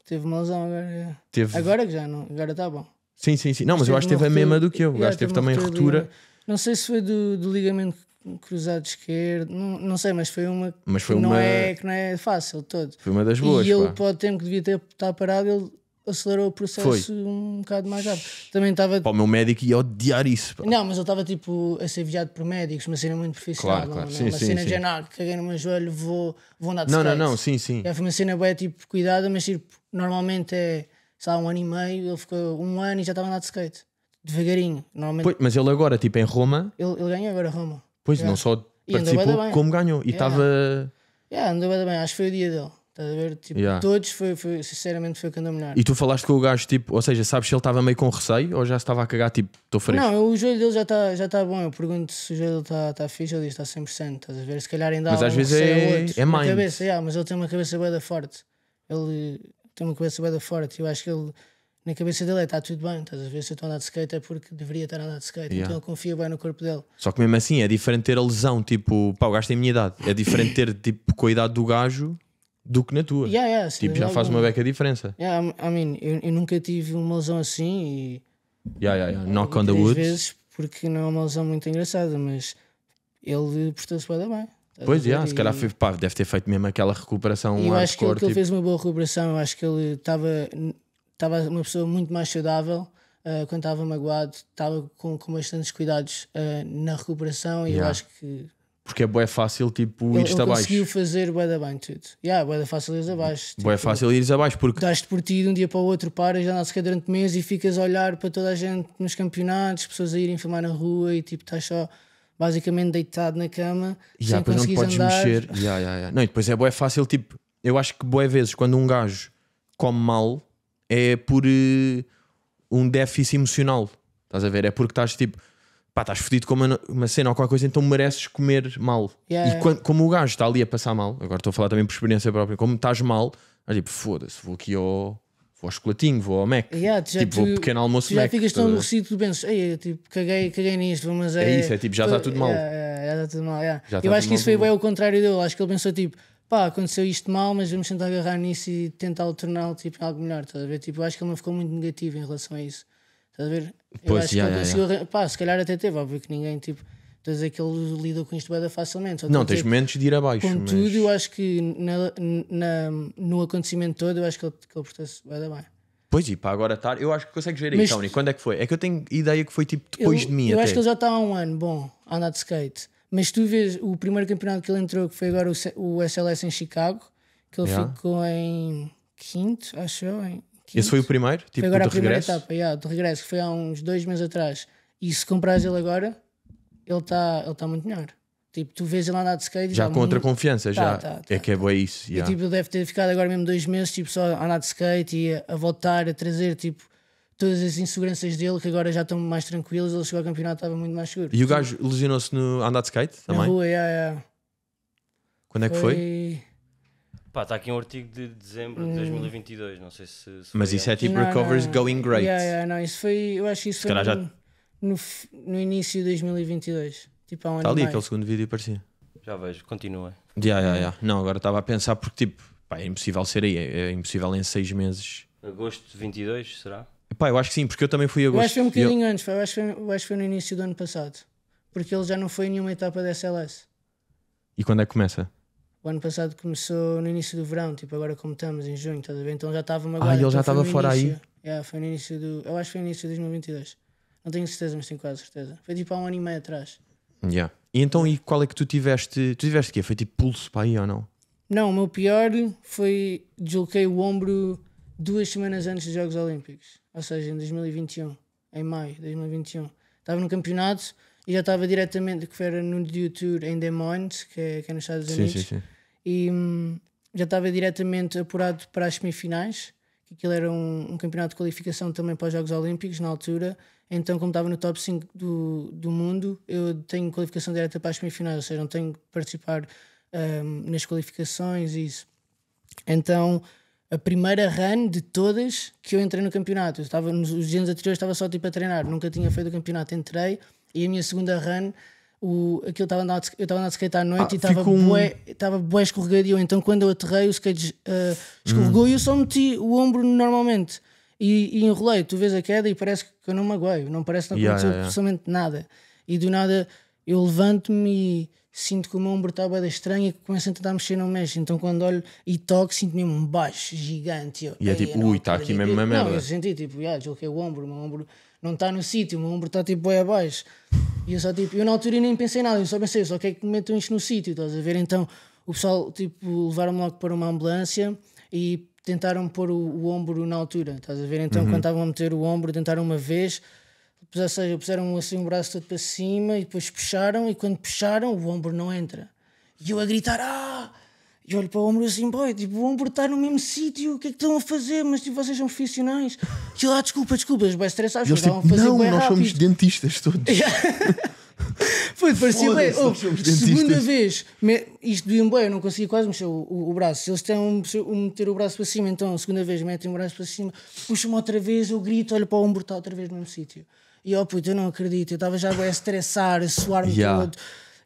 Teve uma lesão agora. Teve... Agora que já não, agora está bom. Sim, sim, sim. Não, mas, mas eu acho que teve a mesma do que eu. O gajo teve também ruptura. Não sei se foi do, do ligamento cruzado esquerdo, não, não sei, mas foi uma, mas foi que, uma... Não é, que não é fácil todo. Foi uma das boas. E ele, pá. para o tempo que devia ter, estar parado, ele acelerou o processo foi. um bocado mais rápido. Também estava. para o meu médico ia odiar isso. Pá. Não, mas ele estava tipo a ser viajado por médicos, uma cena muito profissional. Claro, é? claro. Não, sim, uma sim, cena sim. de ah, caguei no meu joelho, vou, vou andar de Não, skate. não, não, sim, sim. É, foi uma cena boa tipo cuidada, mas tipo, normalmente é, sei lá, um ano e meio, ele ficou um ano e já estava a andar de skate. Devagarinho, normalmente. Pois, mas ele agora, tipo, em Roma. Ele, ele ganha agora Roma. Pois, é. não só participou, como ganhou. E estava. Yeah, andou bem, acho que foi o dia dele. Estás a ver? Tipo, Yeah. todos, foi, foi- sinceramente, foi o que andou melhor. E tu falaste com o gajo, tipo, ou seja, sabes se ele estava meio com receio ou já estava a cagar, tipo, estou fresco. Não, o joelho dele já está já tá bom. Eu pergunto se o joelho dele está tá fixe, ele diz que está 100%. Estás a ver? Se calhar ainda há Mas às vezes é- ou é yeah, mas ele tem uma cabeça bué da forte. Ele tem uma cabeça bué da forte. Eu acho que ele na cabeça dele está é, tudo bem, estás a ver? Se eu estou a andar de skate é porque deveria estar a andar de skate, então yeah. então ele confia bem no corpo dele. Só que mesmo assim é diferente ter a lesão, tipo, pá, o gajo tem a minha idade, é diferente ter tipo com a idade do gajo do que na tua. Yeah, yeah, tipo, já faz alguma... uma beca diferença. Yeah, I mean, eu, eu, nunca tive uma lesão assim e. Yeah, yeah, yeah. Knock on the wood. vezes, porque não é uma lesão muito engraçada, mas ele portou-se bem. bem Pois, se calhar foi, pá, deve ter feito mesmo aquela recuperação. eu acho que ele tipo... fez uma boa recuperação. Eu acho que ele estava estava uma pessoa muito mais saudável. Uh, quando estava magoado, estava com, com bastantes cuidados uh, na recuperação e yeah. eu acho que. Porque é bué fácil, tipo, ir abaixo. conseguiu fazer bué da bem tudo. Yeah, bué da fácil ires abaixo. Tipo, bué fácil ires abaixo porque... Dás-te por ti de um dia para o outro, paras, andas nasce durante meses e ficas a olhar para toda a gente nos campeonatos, pessoas a irem filmar na rua e, tipo, estás só basicamente deitado na cama yeah, sem conseguir não podes andar. mexer. Yeah, yeah, yeah. Não, e depois é bué fácil, tipo, eu acho que bué vezes quando um gajo come mal é por uh, um déficit emocional. Estás a ver? É porque estás tipo, pá, estás fodido com uma, uma, cena ou qualquer coisa, então mereces comer mal. Yeah. E quando, como o gajo está ali a passar mal, agora estou a falar também por experiência própria, como estás mal, é tipo, foda-se, vou aqui ao. Vou ao chocolatinho, vou ao Mac. Yeah, tipo, tu, vou ao pequeno almoço já Mac. Já ficas tão aborrecido, tu pensas, ei, tipo, caguei, caguei nisto, mas é. É isso, é tipo, já está tudo mal. Yeah, já está tudo mal, Eu acho que isso foi bem o contrário dele, acho que ele pensou tipo pá, aconteceu isto mal, mas vamos tentar agarrar nisso e tentar torná-lo tipo, algo melhor, estás a ver? Tipo, eu acho que ele não ficou muito negativo em relação a isso, estás a ver? Pois, eu acho que pá, se calhar até teve, óbvio que ninguém, tipo, estás a dizer que ele lidou com isto bem facilmente. Não, tens momentos de ir abaixo. Contudo, mas... eu acho que na, na, no acontecimento todo, eu acho que ele, que ele portou-se bem bem. Pois e para agora estar, tá, eu acho que ver gerir, Mas, Tony. Quando é que foi? É que eu tenho ideia que foi tipo depois eu, de mim. Eu até. acho que ele já está há um ano bom a andar de skate. Mas tu vês o primeiro campeonato que ele entrou, que foi agora o SLS em Chicago, que ele yeah. ficou em quinto, acho eu. Em quinto. Esse foi o primeiro? Tipo, foi agora a primeira regresso? etapa, yeah, do regresso, que foi há uns dois meses atrás. E se comprares ele agora, ele está ele tá muito melhor. Tipo, tu vês ele andar de skate. Já tá com muito... outra confiança, tá, já. Tá, tá é que é tá. bom isso. Yeah. E, tipo, ele deve ter ficado agora mesmo dois meses, tipo, só a andar de skate e a voltar, a trazer, tipo, todas as inseguranças dele, que agora já estão mais tranquilos, ele chegou ao campeonato estava muito mais seguro. E o gajo lesionou-se no andar de skate também? Na rua, yeah, yeah. Quando é que foi? Pá, está aqui um artigo de dezembro de 2022, não sei se. se Mas isso é tipo Recovers não. Going Great. Yeah, yeah, não, isso foi, eu acho que isso se foi no, já... no, no, início de 2022. Tipo, há um Está ali aquele segundo vídeo parecia. Já vejo, continua. Yeah, yeah, yeah. Não, agora estava a pensar porque tipo, pá, é impossível ser aí, é, é impossível em seis meses. Agosto de 22, será? Pá, eu acho que sim, porque eu também fui a Eu acho que foi um bocadinho eu... antes, eu acho, foi, eu acho que foi no início do ano passado. Porque ele já não foi em nenhuma etapa da SLS. E quando é que começa? O ano passado começou no início do verão, tipo agora como estamos em junho, estás a ver? Então já estava uma agora. Ah, ele já então estava fora início. aí? Yeah, é, foi no início do. Eu acho que foi no início de 2022. Não tenho certeza, mas tenho quase certeza. Foi tipo há um ano e meio atrás. Yeah. E então, e qual é que tu tiveste? Tu tiveste o quê? Foi tipo pulso para aí ou não? Não, o meu pior foi. Desloquei o ombro duas semanas antes dos Jogos Olímpicos ou seja, em 2021, em maio de 2021, estava no campeonato e já estava diretamente, que era no Due Tour em Des Moines, que é, que é nos Estados Unidos, sim, sim. e hum, já estava diretamente apurado para as semifinais, que aquilo era um, um, campeonato de qualificação também para os Jogos Olímpicos na altura, então como estava no top 5 do, do mundo, eu tenho qualificação direta para as semifinais, ou seja, não tenho que participar hum, nas qualificações e isso. Então a primeira run de todas que eu entrei no campeonato. Eu estava, nos dias anteriores estava só tipo a treinar, nunca tinha feito o campeonato, entrei e a minha segunda run, o, aquilo estava andando, eu estava andando de skate à noite ah, e estava um... bué, estava bué escorregadio. Então quando eu aterrei, o skate uh, escorregou hum. e eu só meti o ombro normalmente e, e enrolei. Tu vês a queda e parece que eu não magoei, não parece que não aconteceu yeah, yeah, yeah. absolutamente nada. E do nada eu levanto-me e sinto que o meu ombro está bem estranho e que começa a tentar mexer não mexe. Então quando olho e toco, sinto mesmo um baixo gigante. Eu, e é tipo, ui, está aqui mesmo uma merda. Não, eu senti tipo, ah, que o ombro, o meu ombro não está no sítio, o meu ombro está tipo bem abaixo. E eu só tipo, eu na altura nem pensei nada, eu só pensei, só só é que metam isto no sítio, estás a ver? Então o pessoal tipo levaram-me logo para uma ambulância e tentaram pôr o, o, ombro na altura, estás a ver? Então uhum. quando estavam a meter o ombro, tentaram uma vez ou tipo, seja, puseram assim um braço todo para cima e depois puxaram e quando puxaram o ombro não entra. E eu a gritar, ah! E olho para o ombro assim, boy, tipo, o ombro está no mesmo sítio, o que é que estão a fazer? Mas tipo, vocês são profissionais. E eu, ah, desculpa, desculpa, os bem estressados, eles, tipo, fazer Não, nós rápido. somos dentistas todos. Foi, parecia bem. Oh, segunda vez, me, isto de um bem, eu não conseguia quase mexer o, o, o braço. Se eles têm um, um, meter o braço para cima, então, segunda vez, metem o braço para cima, puxam-me outra vez, eu grito, olho para o ombro, está outra vez no mesmo sítio. E eu, oh, puto, eu não acredito, eu estava já a estressar, a suar-me yeah. todo.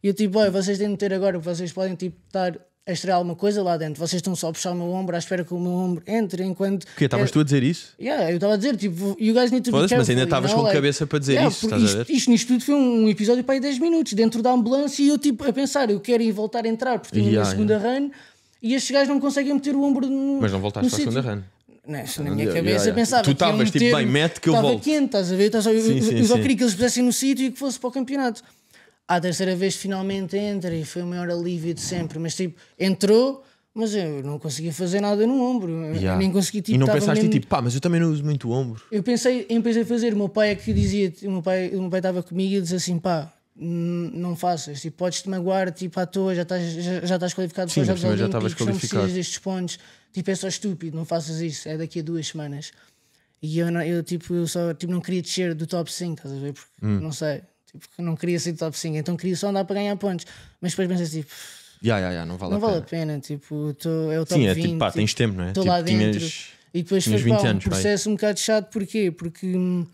E eu tipo, oi, vocês têm de meter agora, vocês podem tipo estar a estrear alguma coisa lá dentro. Vocês estão só a puxar o meu ombro à espera que o meu ombro entre enquanto. O quê? Estavas é... tu a dizer isso? Yeah, eu estava a dizer, tipo, e o gajo nem tu Mas ainda estavas com a cabeça para dizer yeah, isso, estás isto, a ver? Isto nisto tudo foi um episódio para aí 10 minutos, dentro da ambulância, e eu tipo a pensar, eu quero ir voltar a entrar, porque tenho yeah, uma segunda yeah. run e estes gajos não conseguem meter o ombro no. Mas não voltaste para a segunda run. Tá na minha cabeça yeah, yeah. pensava. Tu estavas tipo, bem, mete que eu volto. quente, estás a ver? Estás Sim, eu, sim, eu só queria que eles pusessem no sítio e que fosse para o campeonato. À terceira vez finalmente entra e foi o maior alívio de sempre, mas tipo, entrou mas eu não conseguia fazer nada no ombro. Yeah. Nem conseguia tipo, E não pensaste mesmo... tipo, pá, mas eu também não uso muito o ombro. Eu pensei, em pensei a fazer. O meu pai é que dizia, o meu pai, o meu pai estava comigo e dizia assim, pá, não faças, tipo, podes-te magoar tipo, à toa, já estás, já, já estás qualificado Sim, para os Jogos Olímpicos, tipo, não precisas destes pontos, tipo, é só estúpido, não faças isso, é daqui a duas semanas. E eu, não, eu, tipo, eu só tipo, não queria descer do top 5, estás a ver? Porque hum. não sei, tipo, não queria ser do top 5, então queria só andar para ganhar pontos. Mas depois pensei tipo, assim, yeah, yeah, yeah, não vale, não a, vale pena. a pena. Tipo, tô, é o top Sim, é 20, tipo, pá, tens tipo, tempo, não é? Estou tipo, lá dentro. Tinhas, e depois foi um processo vai. um bocado chato, porquê? Porque. Hum,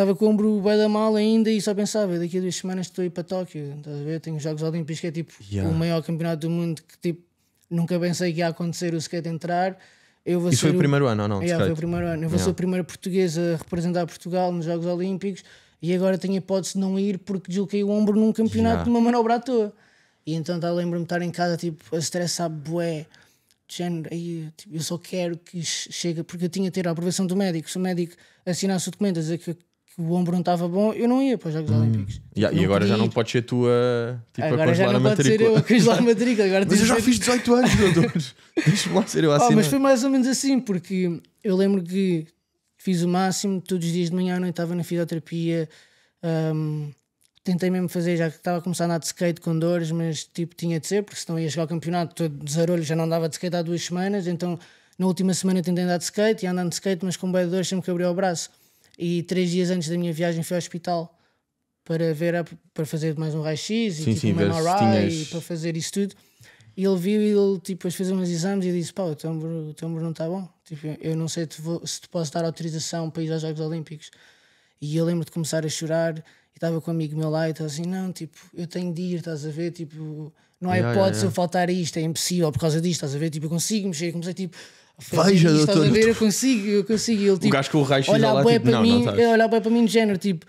estava com o ombro bem da mal ainda e só pensava, daqui a duas semanas estou a ir para Tóquio, estás a ver? Tenho os Jogos Olímpicos que é tipo yeah. o maior campeonato do mundo que tipo nunca pensei que ia acontecer o skate entrar. Eu vou Isso ser foi o primeiro ano ou não? Yeah, foi o primeiro ano. Eu vou yeah. ser a primeira portuguesa a representar Portugal nos Jogos Olímpicos e agora tenho a hipótese de não ir porque desloquei o ombro num campeonato yeah. de uma manobra à toa. E então tá, lembro-me de estar em casa tipo a estressar bué. Género, aí, tipo, eu só quero que chegue, porque eu tinha de ter a aprovação do médico. Se o médico assinasse o documento dizer que o ombro não estava bom, eu não ia para os Jogos hum. Olímpicos. Yeah, e agora já tipo, não pode ser tu a, tipo, agora a congelar já não pode Ser eu a congelar a matrícula. Agora mas eu já fiz 18 anos, doutores. Deixa-me ser eu assim. Oh, mas é? foi mais ou menos assim, porque eu lembro que fiz o máximo, todos os dias de manhã à noite estava na fisioterapia. Um, tentei mesmo fazer, já que estava a começar a andar de skate com dores, mas tipo tinha de ser, porque senão ia chegar ao campeonato todo desarolho, já não andava de skate há duas semanas, então na última semana tentei andar de skate e andando de skate, mas com bem de dores sempre que abri o braço. E três dias antes da minha viagem fui ao hospital para ver a, para fazer mais um raio-x e sim, tipo, sim, MRI tinhas... e para fazer isso tudo. E ele viu e ele tipo, depois fez uns exames e disse: pá, o teu ombro, o teu não está bom. Tipo, eu não sei te vou, se te posso dar autorização para ir aos Jogos Olímpicos. E eu lembro de começar a chorar e estava com um amigo meu lá e estava assim: não, tipo, eu tenho de ir, estás a ver? Tipo, não há yeah, hipótese yeah, yeah. eu faltar isto, é impossível por causa disto, estás a ver? Tipo, eu consigo mexer, comecei tipo Veja, já, doutor. Estás a ver? Eu consigo, eu consigo. Ele, tipo, o gajo com o raio olhar olha lá, tipo, para mim, não, olha para mim de género, tipo,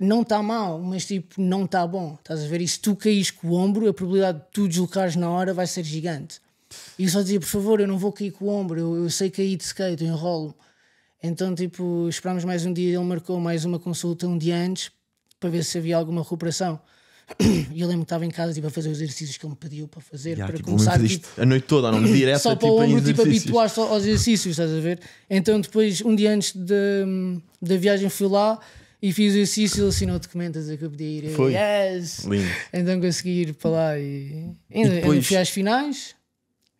não está mal, mas tipo, não está bom. Estás a ver? E se tu caís com o ombro, a probabilidade de tu deslocares na hora vai ser gigante. E eu só dizia, por favor, eu não vou cair com o ombro, eu, eu sei cair de skate, eu enrolo. Então, tipo, esperámos mais um dia, ele marcou mais uma consulta um dia antes para ver se havia alguma recuperação. E eu lembro que estava em casa tipo, a fazer os exercícios que ele me pediu para fazer, yeah, para tipo, começar. Tipo, a noite toda, a não me direto. Só é para tipo, o ombro tipo, habituar só aos exercícios, estás a ver? Então depois, um dia antes de, da viagem, fui lá e fiz o exercício, ele assinou documentos a que eu podia ir. Eh, foi. Yes! Lindo. Então consegui ir para lá e. e depois... fui às finais.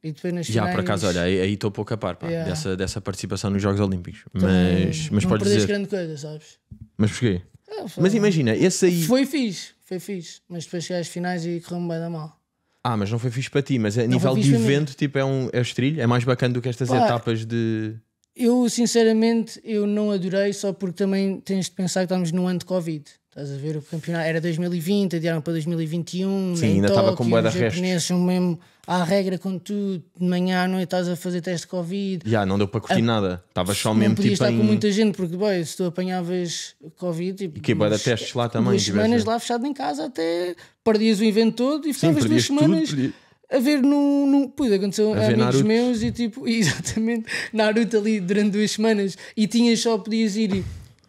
E depois nas Já, finais... por acaso, olha, aí estou pouco a par pá, yeah. dessa, dessa participação nos Jogos Olímpicos. Também mas, mas não podes dizer. grande coisa, sabes? Mas porquê? Ah, mas imagina, esse aí. Foi fixe foi fixe. Mas depois cheguei às finais e correu-me bem da mal. Ah, mas não foi fixe para ti, mas a não nível de evento, tipo, é um é estrilho, é mais bacana do que estas Pá, etapas de. Eu, sinceramente, eu não adorei, só porque também tens de pensar que estamos num ano de Covid. Estás a ver o campeonato? Era 2020, adiaram para 2021. Sim, ainda estava com boa da resta. mesmo há regra com tudo. De manhã à noite estás a fazer teste de Covid. Já, yeah, não deu para curtir a... Ah, nada. Estava só mesmo tipo. Não estar em... com muita gente, porque bem, se tu apanhavas Covid. Tipo, e que é boeda testes lá também. Duas semanas lá fechado em casa até perdias o evento todo e ficavas duas semanas. Tudo, a ver num. num pois, aconteceu a, amigos Naruto. meus e tipo, exatamente, Naruto ali durante duas semanas e tinhas só, podias ir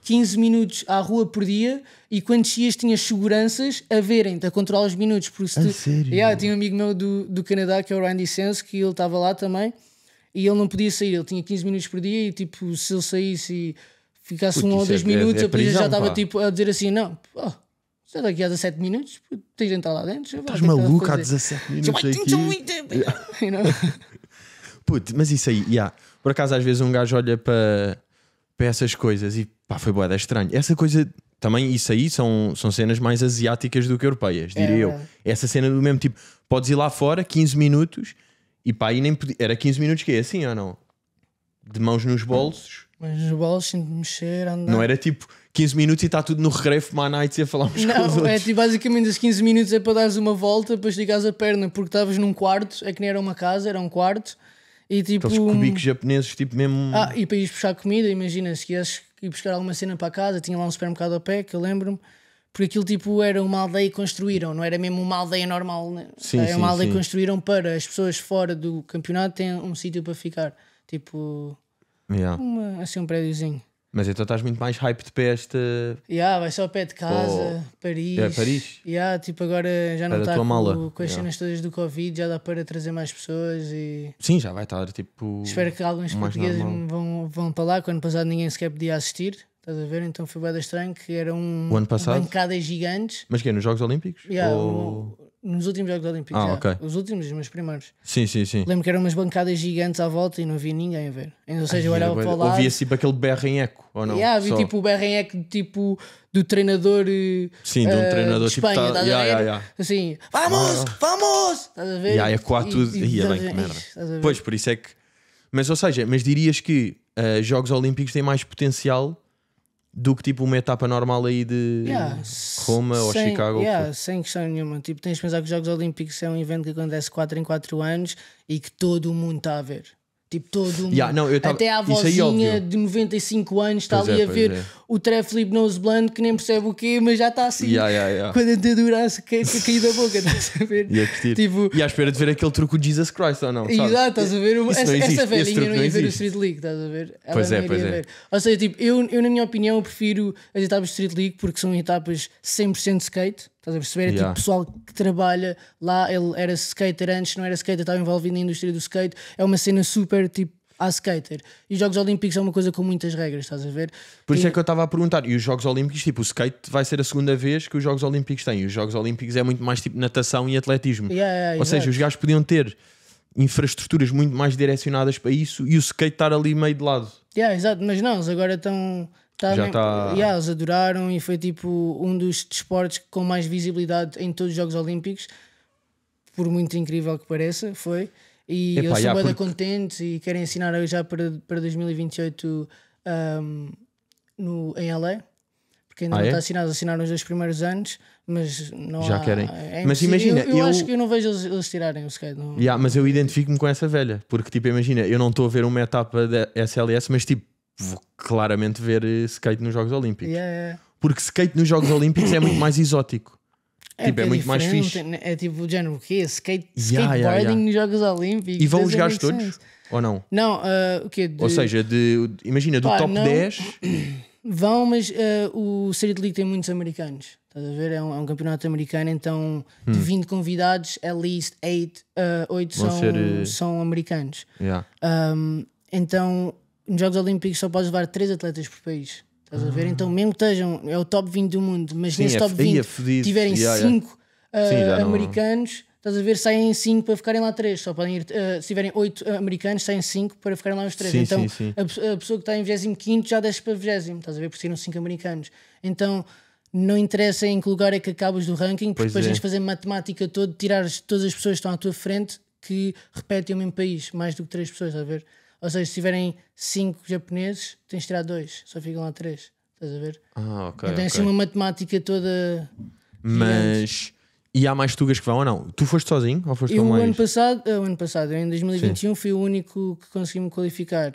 15 minutos à rua por dia e quando chias tinhas seguranças a verem-te, a controlar os minutos. Por isso tu... sério? Yeah, tinha um amigo meu do, do Canadá que é o Randy Sense, que ele estava lá também e ele não podia sair, ele tinha 15 minutos por dia e tipo, se ele saísse e ficasse Puta, um ou dois é, é- minutos, é, é a polícia já estava tipo a dizer assim: não, pô, já daqui a 17 minutos, tens de entrar lá dentro. Estás é maluco há 17 minutos. aqui. Puto, mas isso aí, yeah. por acaso às vezes um gajo olha para para essas coisas e pá, foi boeda estranho. Essa coisa também, isso aí são, são cenas mais asiáticas do que europeias, é diria é. eu. Essa cena do mesmo tipo, podes ir lá fora 15 minutos e pá, aí nem podia, era 15 minutos que é assim ou não? De mãos nos bolsos. Mãos nos bolsos, sem mexer, andar. Não era tipo 15 minutos e está tudo no recreio uma nights e a falar uns Não, é tipo, basicamente os 15 minutos é para dares uma volta, depois ligares a perna, porque estavas num quarto, é que nem era uma casa, era um quarto e tipo. Aqueles cubicos japoneses, tipo mesmo. Ah, e para ir buscar comida, imagina, se ia ir buscar alguma cena para casa, tinha lá um supermercado a pé, que eu lembro-me. Porque aquilo tipo era uma aldeia que construíram, não era mesmo uma aldeia normal, né? sim, era sim, uma aldeia que construíram para as pessoas fora do campeonato terem um sítio para ficar. Tipo. Yeah. Uma, assim, um prédiozinho. Mas então estás muito mais hyped para esta. Yeah, vai só ao pé de casa, oh. Paris. É, Paris. Yeah, tipo, agora já não está com, com as yeah. cenas todas do Covid, já dá para trazer mais pessoas e. Sim, já vai estar tipo. Espero que alguns portugueses vão, vão para lá, quando passado ninguém sequer podia assistir. Estás a ver? Então foi bem estranho que era um. O ano passado. Bancadas gigantes. Mas que é, nos Jogos Olímpicos? Yeah, Ou nos últimos Jogos Olímpicos. Ah, já. ok. Os últimos, os meus primeiros. Sim, sim, sim. Lembro que eram umas bancadas gigantes à volta e não havia ninguém a ver. Ou seja, Ai, eu olhava para lá. Ouvia tipo aquele berro em eco, ou não? Yeah, Só... tipo o berro em eco tipo do treinador. Sim, de um eh, treinador de tipo, Espanha, tipo. Tá... yeah, Yeah, yeah. Assim, vamos, ah. vamos! Estás a ver? Yeah, é quatro, e, e, ia bem, que merda. Pois, por isso é que. Mas ou seja, mas dirias que uh, Jogos Olímpicos têm mais potencial do que tipo uma etapa normal aí de yeah, Roma sem, ou Chicago. Yeah, ou sem questão nenhuma. Tipo, tens de pensar que os Jogos Olímpicos é um evento que acontece 4 em 4 anos e que todo o mundo está a ver. Tipo, todo Yeah, não, tava... Até a é vozinha de 95 anos está ali é, a ver é. o Treflip Nose Blunt que nem percebe o quê, mas já está assim. Yeah, yeah, yeah. Quando a dentadura é cai, cai da boca, estás a ver? Yeah, tipo... E à espera de ver aquele truque de Jesus Christ ou não? Sabes? Exato, estás a ver? essa, essa velhinha não ia não ver o Street League, estás a ver? Ela pois é, pois é. Ou seja, tipo, eu, eu na minha opinião prefiro as etapas do Street League porque são etapas 100% skate Estás a perceber? É tipo yeah. tipo pessoal que trabalha lá, ele era skater antes, não era skater, estava envolvido na indústria do skate. É uma cena super tipo a skater. E os Jogos Olímpicos é uma coisa com muitas regras, estás a ver? Por isso é e... é que eu estava a perguntar. E os Jogos Olímpicos, tipo, o skate vai ser a segunda vez que os Jogos Olímpicos têm. E os Jogos Olímpicos é muito mais tipo natação e atletismo. Yeah, yeah, Ou exactly. seja, os gajos podiam ter infraestruturas muito mais direcionadas para isso e o skate estar ali meio de lado. Yeah, exato, mas não, eles agora estão Tá, já né? está. Yeah, eles adoraram e foi tipo um dos desportos com mais visibilidade em todos os Jogos Olímpicos, por muito incrível que pareça, foi. E Epa, eles são yeah, bem porque... contentes e querem ensinar já para, para 2028 um, no, em LA. Porque ainda ah, não é? está é? assinado, assinaram os dois primeiros anos, mas não Já há, querem. É mas imagina. Eu, eu, eu, acho que eu não vejo eles, eles tirarem o skate. Não... Yeah, mas eu identifico-me com essa velha, porque tipo, imagina, eu não estou a ver uma etapa da SLS, mas tipo, vou claramente ver eh, skate nos Jogos Olímpicos. Yeah, yeah. Porque skate nos Jogos Olímpicos é muito mais exótico. É, tipo, é, é muito mais fixe. É tipo o género que quê? skate, yeah, skateboarding nos Jogos Olímpicos. E vão os gajos todos? Ou não? Não, uh, o quê? De... Ou seja, de, imagina, do Pá, top não... 10. Vão, mas uh, o Street League tem muitos americanos. Estás a ver? É um, é um campeonato americano, então hum. de 20 convidados, at least 8, uh, 8 são, ser, uh... são americanos. Yeah. Um, então nos Jogos Olímpicos só podes levar 3 atletas por país. Estás a ver? Ah. Então, mesmo que estejam, é o top 20 do mundo, mas Sim, nesse é top 20 é tiverem 5 yeah, uh, americanos, não... estás a ver? Saem 5 para ficarem lá 3. Só podem ir, uh, se tiverem 8 americanos, saem 5 para ficarem lá os 3. Então, sim, sim. A, a, pessoa que está em 25 já desce para 20, estás a ver? Porque serem 5 americanos. Então, não interessa em que lugar é que acabas do ranking, porque pois depois é. tens de fazer matemática toda, tirares todas as pessoas que estão à tua frente que repetem o mesmo país, mais do que 3 pessoas, estás a ver? Ou seja, se tiverem 5 japoneses, tens de tirar 2, só ficam lá 3. Estás a ver? Ah, ok. Então é okay. assim uma matemática toda. Mas. Gigante. E há mais tugas que vão ou não? Tu foste sozinho ou foste com mais? Ano passado, eh, o ano passado, em 2021, Sim. fui o único que consegui me qualificar.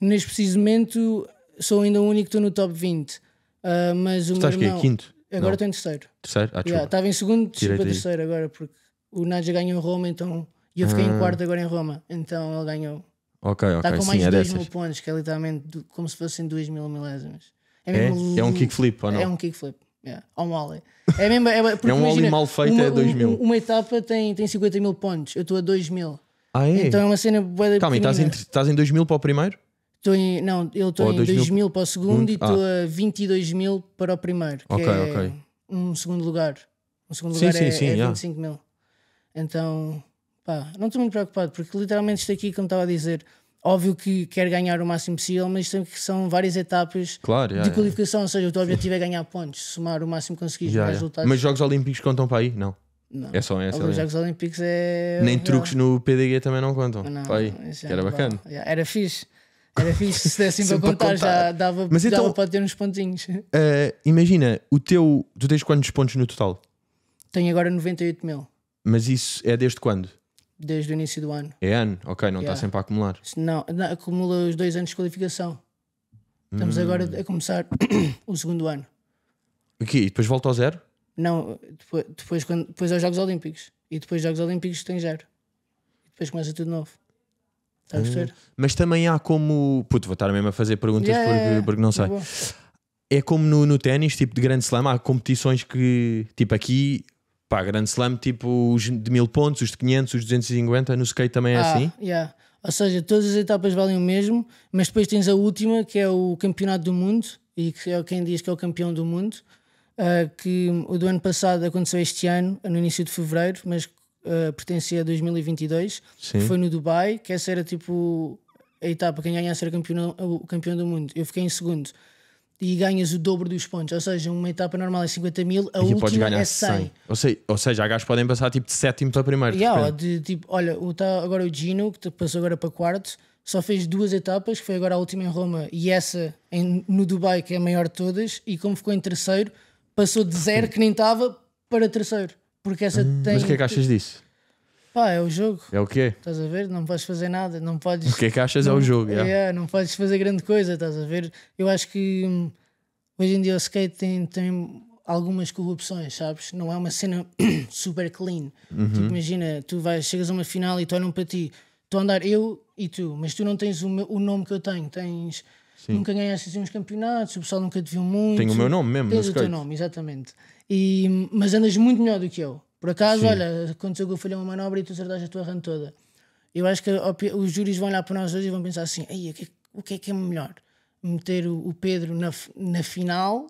Neste preciso momento, sou ainda o único que estou no top 20. Uh, ah, mas o Estás meu irmão, Quinto? Agora estou em terceiro. Terceiro? Ah, yeah, estava em segundo, desci para terceiro agora, porque o Nadja ganhou Roma, então. E eu fiquei ah. em quarto agora em Roma, então ele ganhou Ok, ok. Está com mais Sim, é 2 mil pontos, que é literalmente como se fossem 2 mil milésimas. É, é? mesmo- É um kickflip ou não? É um kickflip. Yeah. Ou um ollie. É, mesmo, é, é, porque É um ollie mal feito, uma, é 2 mil. Uma, uma etapa tem, tem 50 mil pontos, eu estou a 2 mil. Ah, é? Então é uma cena bué da Calma, e estás em, estás em 2000 para o primeiro? Estou em, não, eu estou em 2 mil mil para o segundo e estou ah. a 22 mil para o primeiro. Que Ok, é ok. Um segundo lugar. Um segundo Sim, lugar sim, é, sim, é yeah. 25 mil. Então Pá, não estou muito preocupado, porque literalmente isto aqui, como estava a dizer, óbvio que quer ganhar o máximo possível, mas isto são várias etapas claro, yeah, de qualificação, yeah. ou seja, o teu objetivo é ganhar pontos, somar o máximo que conseguires yeah, mais Mas Jogos Olímpicos contam para aí? Não. Não. É só essa. Os Jogos Olímpicos é. Nem truques no PDG também não contam. Não, para aí, já, é era bacana. Era fixe. Era fixe, se dessem para contar, contar, já dava, Mas então, para ter uns pontinhos. Uh, imagina, o teu. Tu tens quantos pontos no total? Tenho agora 98 mil. Mas isso é desde quando? desde o início do ano. É ano, ok, não está yeah. sempre a acumular. Não, não, acumula os dois anos de qualificação. Estamos hum. agora a começar o segundo ano. aqui E depois volta ao zero? Não, depois, depois, quando, depois aos Jogos Olímpicos. E depois Jogos Olímpicos tem zero. E depois começa tudo novo. Está a ah. perceber? Mas também há como. Puto, vou estar mesmo a fazer perguntas yeah, porque, yeah, porque, não sei. Tá é como no, no ténis, tipo de grande slam, há competições que, tipo aqui, Pá, grande slam, tipo os de mil pontos, os de 500, os de 250, no skate também é ah, assim? Yeah. Ou seja, todas as etapas valem o mesmo, mas depois tens a última, que é o campeonato do mundo, e que é quem diz que é o campeão do mundo, uh, que o do ano passado aconteceu este ano, no início de fevereiro, mas uh, ah, pertencia a 2022, Sim. foi no Dubai, que essa era tipo a etapa, quem ganhasse era campeão, o campeão do mundo. Eu fiquei em segundo e ganhas o dobro dos pontos. Ou seja, uma etapa normal é 50 mil, a Aqui última é 100. 100. Ou, sei, ou seja, há gajos podem passar tipo de sétimo para primeiro. Yeah, de, tipo, olha, o, tá agora o Gino, que passou agora para quarto, só fez duas etapas, que foi agora a última em Roma e essa em, no Dubai, que é a maior de todas, e como ficou em terceiro, passou de zero, que nem estava, para terceiro. Porque essa hum, tem. Mas o que é que achas disso? Pá, é o jogo. É o quê? Estás a ver? Não podes fazer nada, não podes. O que é que achas não, é o jogo? Yeah. É, não podes fazer grande coisa, estás a ver? Eu acho que hum, hoje em dia o skate tem, tem algumas corrupções, sabes? Não é uma cena super clean. Uhum. Tipo, imagina, tu vais, chegas a uma final e tornam para ti, tu andar eu e tu, mas tu não tens o, meu, o nome que eu tenho, tens. Sim. Nunca ganhaste assim uns campeonatos, o pessoal nunca te viu muito. Tenho o meu nome mesmo, Tens o skate. teu nome, exatamente. E, mas andas muito melhor do que eu. Por acaso, Sim. olha, aconteceu que eu falhei uma manobra e tu acertaste a tua rã toda. Eu acho que os júris vão olhar para nós hoje e vão pensar assim: Ei, o, é que, o que é que é melhor? Meter o, o Pedro na, na final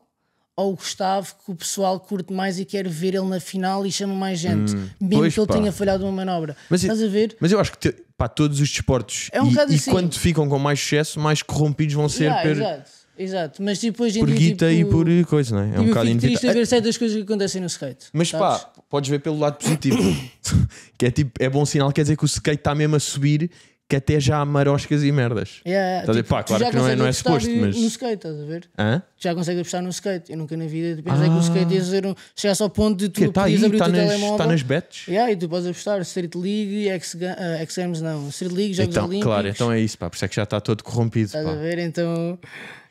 ou o Gustavo, que o pessoal curte mais e quer ver ele na final e chama mais gente, hum, mesmo que ele pá. tenha falhado uma manobra. Mas, Estás a ver? Mas eu acho que te, pá, todos os desportos é um e, e assim. quando ficam com mais sucesso, mais corrompidos vão ser. Yeah, per... Exato Exato, mas depois tipo por guita tipo, e por coisa, não é? É um tipo, bocado inevita... triste ver certas coisas que acontecem no skate. Mas sabes? pá, podes ver pelo lado positivo, que é tipo, é bom sinal, quer dizer que o skate está mesmo a subir, que até já há maroscas e merdas. Yeah, estás tipo, a dizer, tipo, pá, claro que não é, não é suposto, mas. No skate, estás a ver? Hã? Já consegue apostar no skate. Eu nunca na vida pensei ah. que o ah. skate ia ser um... chegasse ao ponto de tu que, tá aí, abrir tá o telemóvel. Está nas bets? Yeah, e tu podes apostar Street League, X, uh, X Games não. Street League, Jogos então, Olímpicos. Claro, então é isso, pá, por isso é que já está todo corrompido. Estás pá. a ver? Então.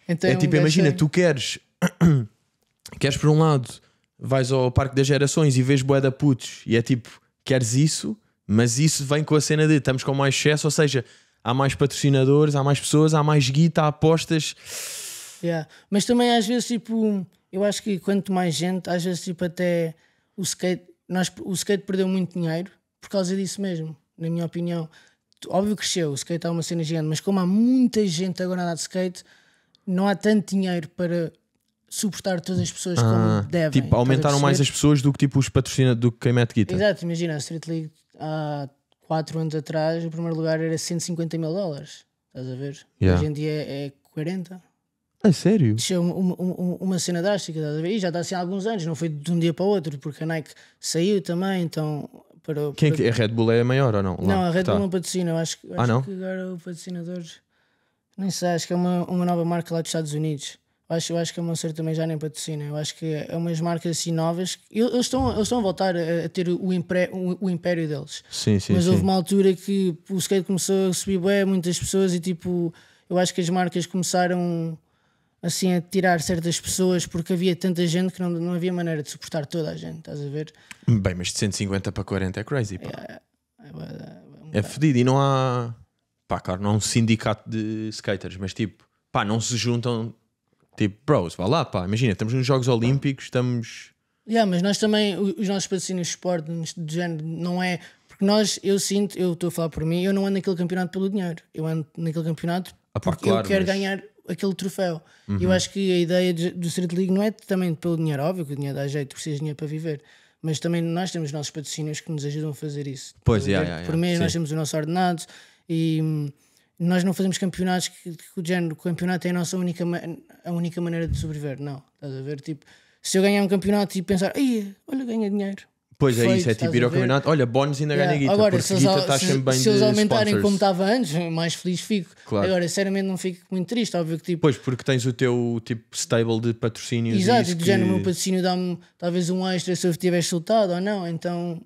Então, é, é tipo, um imagina, tu queres, queres por um lado, vais ao Parque das Gerações e vês Boeda putos e é tipo, queres isso, mas isso vem com a cena de estamos com mais excesso, ou seja, há mais patrocinadores, há mais pessoas, há mais guita, há apostas. Yeah. Mas também às vezes, tipo, eu acho que quanto mais gente, às vezes, tipo, até o skate, nós, o skate perdeu muito dinheiro por causa disso mesmo, na minha opinião. Óbvio que cresceu, o skate é uma cena gigante, mas como há muita gente agora a andar de skate, não há tanto dinheiro para suportar todas as pessoas ah, como devem. Tipo, aumentaram mais as pessoas do que tipo os patrocinadores do que quem mete guita. Exato, imagina, a Street League há 4 anos atrás, o primeiro lugar era 150 mil dólares. Estás a ver? Yeah. Hoje em dia é 40. É sério? isso uma, uma, uma, cena drástica, estás a ver? E já está assim há alguns anos, não foi de um dia para o outro, porque a Nike saiu também, então. Para, para... Quem é que... A Red Bull é a maior ou não? Lá, não, a Red tá. Bull tá. não patrocina, eu acho, ah, acho ah, não? que agora o patrocinador. Nem sei, acho que é uma, uma nova marca lá dos Estados Unidos. Eu acho, eu acho que é a Monster também já nem patrocina. Eu acho que é umas marcas assim novas. Eles estão, eles estão a voltar a, ter o, impre, o, o império deles. Sim, sim, Mas sim. houve uma altura que o skate começou a subir bem, muitas pessoas, e tipo, eu acho que as marcas começaram assim a tirar certas pessoas porque havia tanta gente que não, não havia maneira de suportar toda a gente, estás a ver? Bem, mas de 150 para 40 é crazy, pá. É, é, é, é, é, é, é fedido e não há pá, claro, não é um sindicato de skaters, mas tipo, pá, não se juntam, tipo, bros, vá lá, pá, imagina, estamos nos Jogos Olímpicos, estamos. Yeah, mas nós também, os nossos patrocínios de esporte, de género, não é. Porque nós, eu sinto, eu estou a falar por mim, eu não ando naquele campeonato pelo dinheiro, eu ando naquele campeonato ah, pá, porque claro, eu quero mas... ganhar aquele troféu. Uhum. Eu acho que a ideia de, do Street League não é também pelo dinheiro, óbvio que o dinheiro dá jeito, precisa de dinheiro para viver mas também nós temos nossos patrocínios que nos ajudam a fazer isso. Pois é, yeah, yeah, yeah, por mês sim. nós temos o nosso ordenado e hum, nós não fazemos campeonatos que, que o género, o campeonato é a nossa única, a única maneira de sobreviver, não. Estás a ver? Tipo, se eu ganhar um campeonato e pensar, olha, ganha dinheiro. Pois é isso, é tipo ir ao campeonato, olha, bónus ainda yeah. ganha guita, Agora, tipo, se guita tá bem Se eles aumentarem sponsors. como estava antes, mais feliz fico. Claro. Agora, sinceramente, não fico muito triste, óbvio que tipo... Pois, porque tens o teu tipo stable de patrocínio Exato, do que... género, o meu patrocínio dá-me talvez um extra se eu tiver soltado ou não, então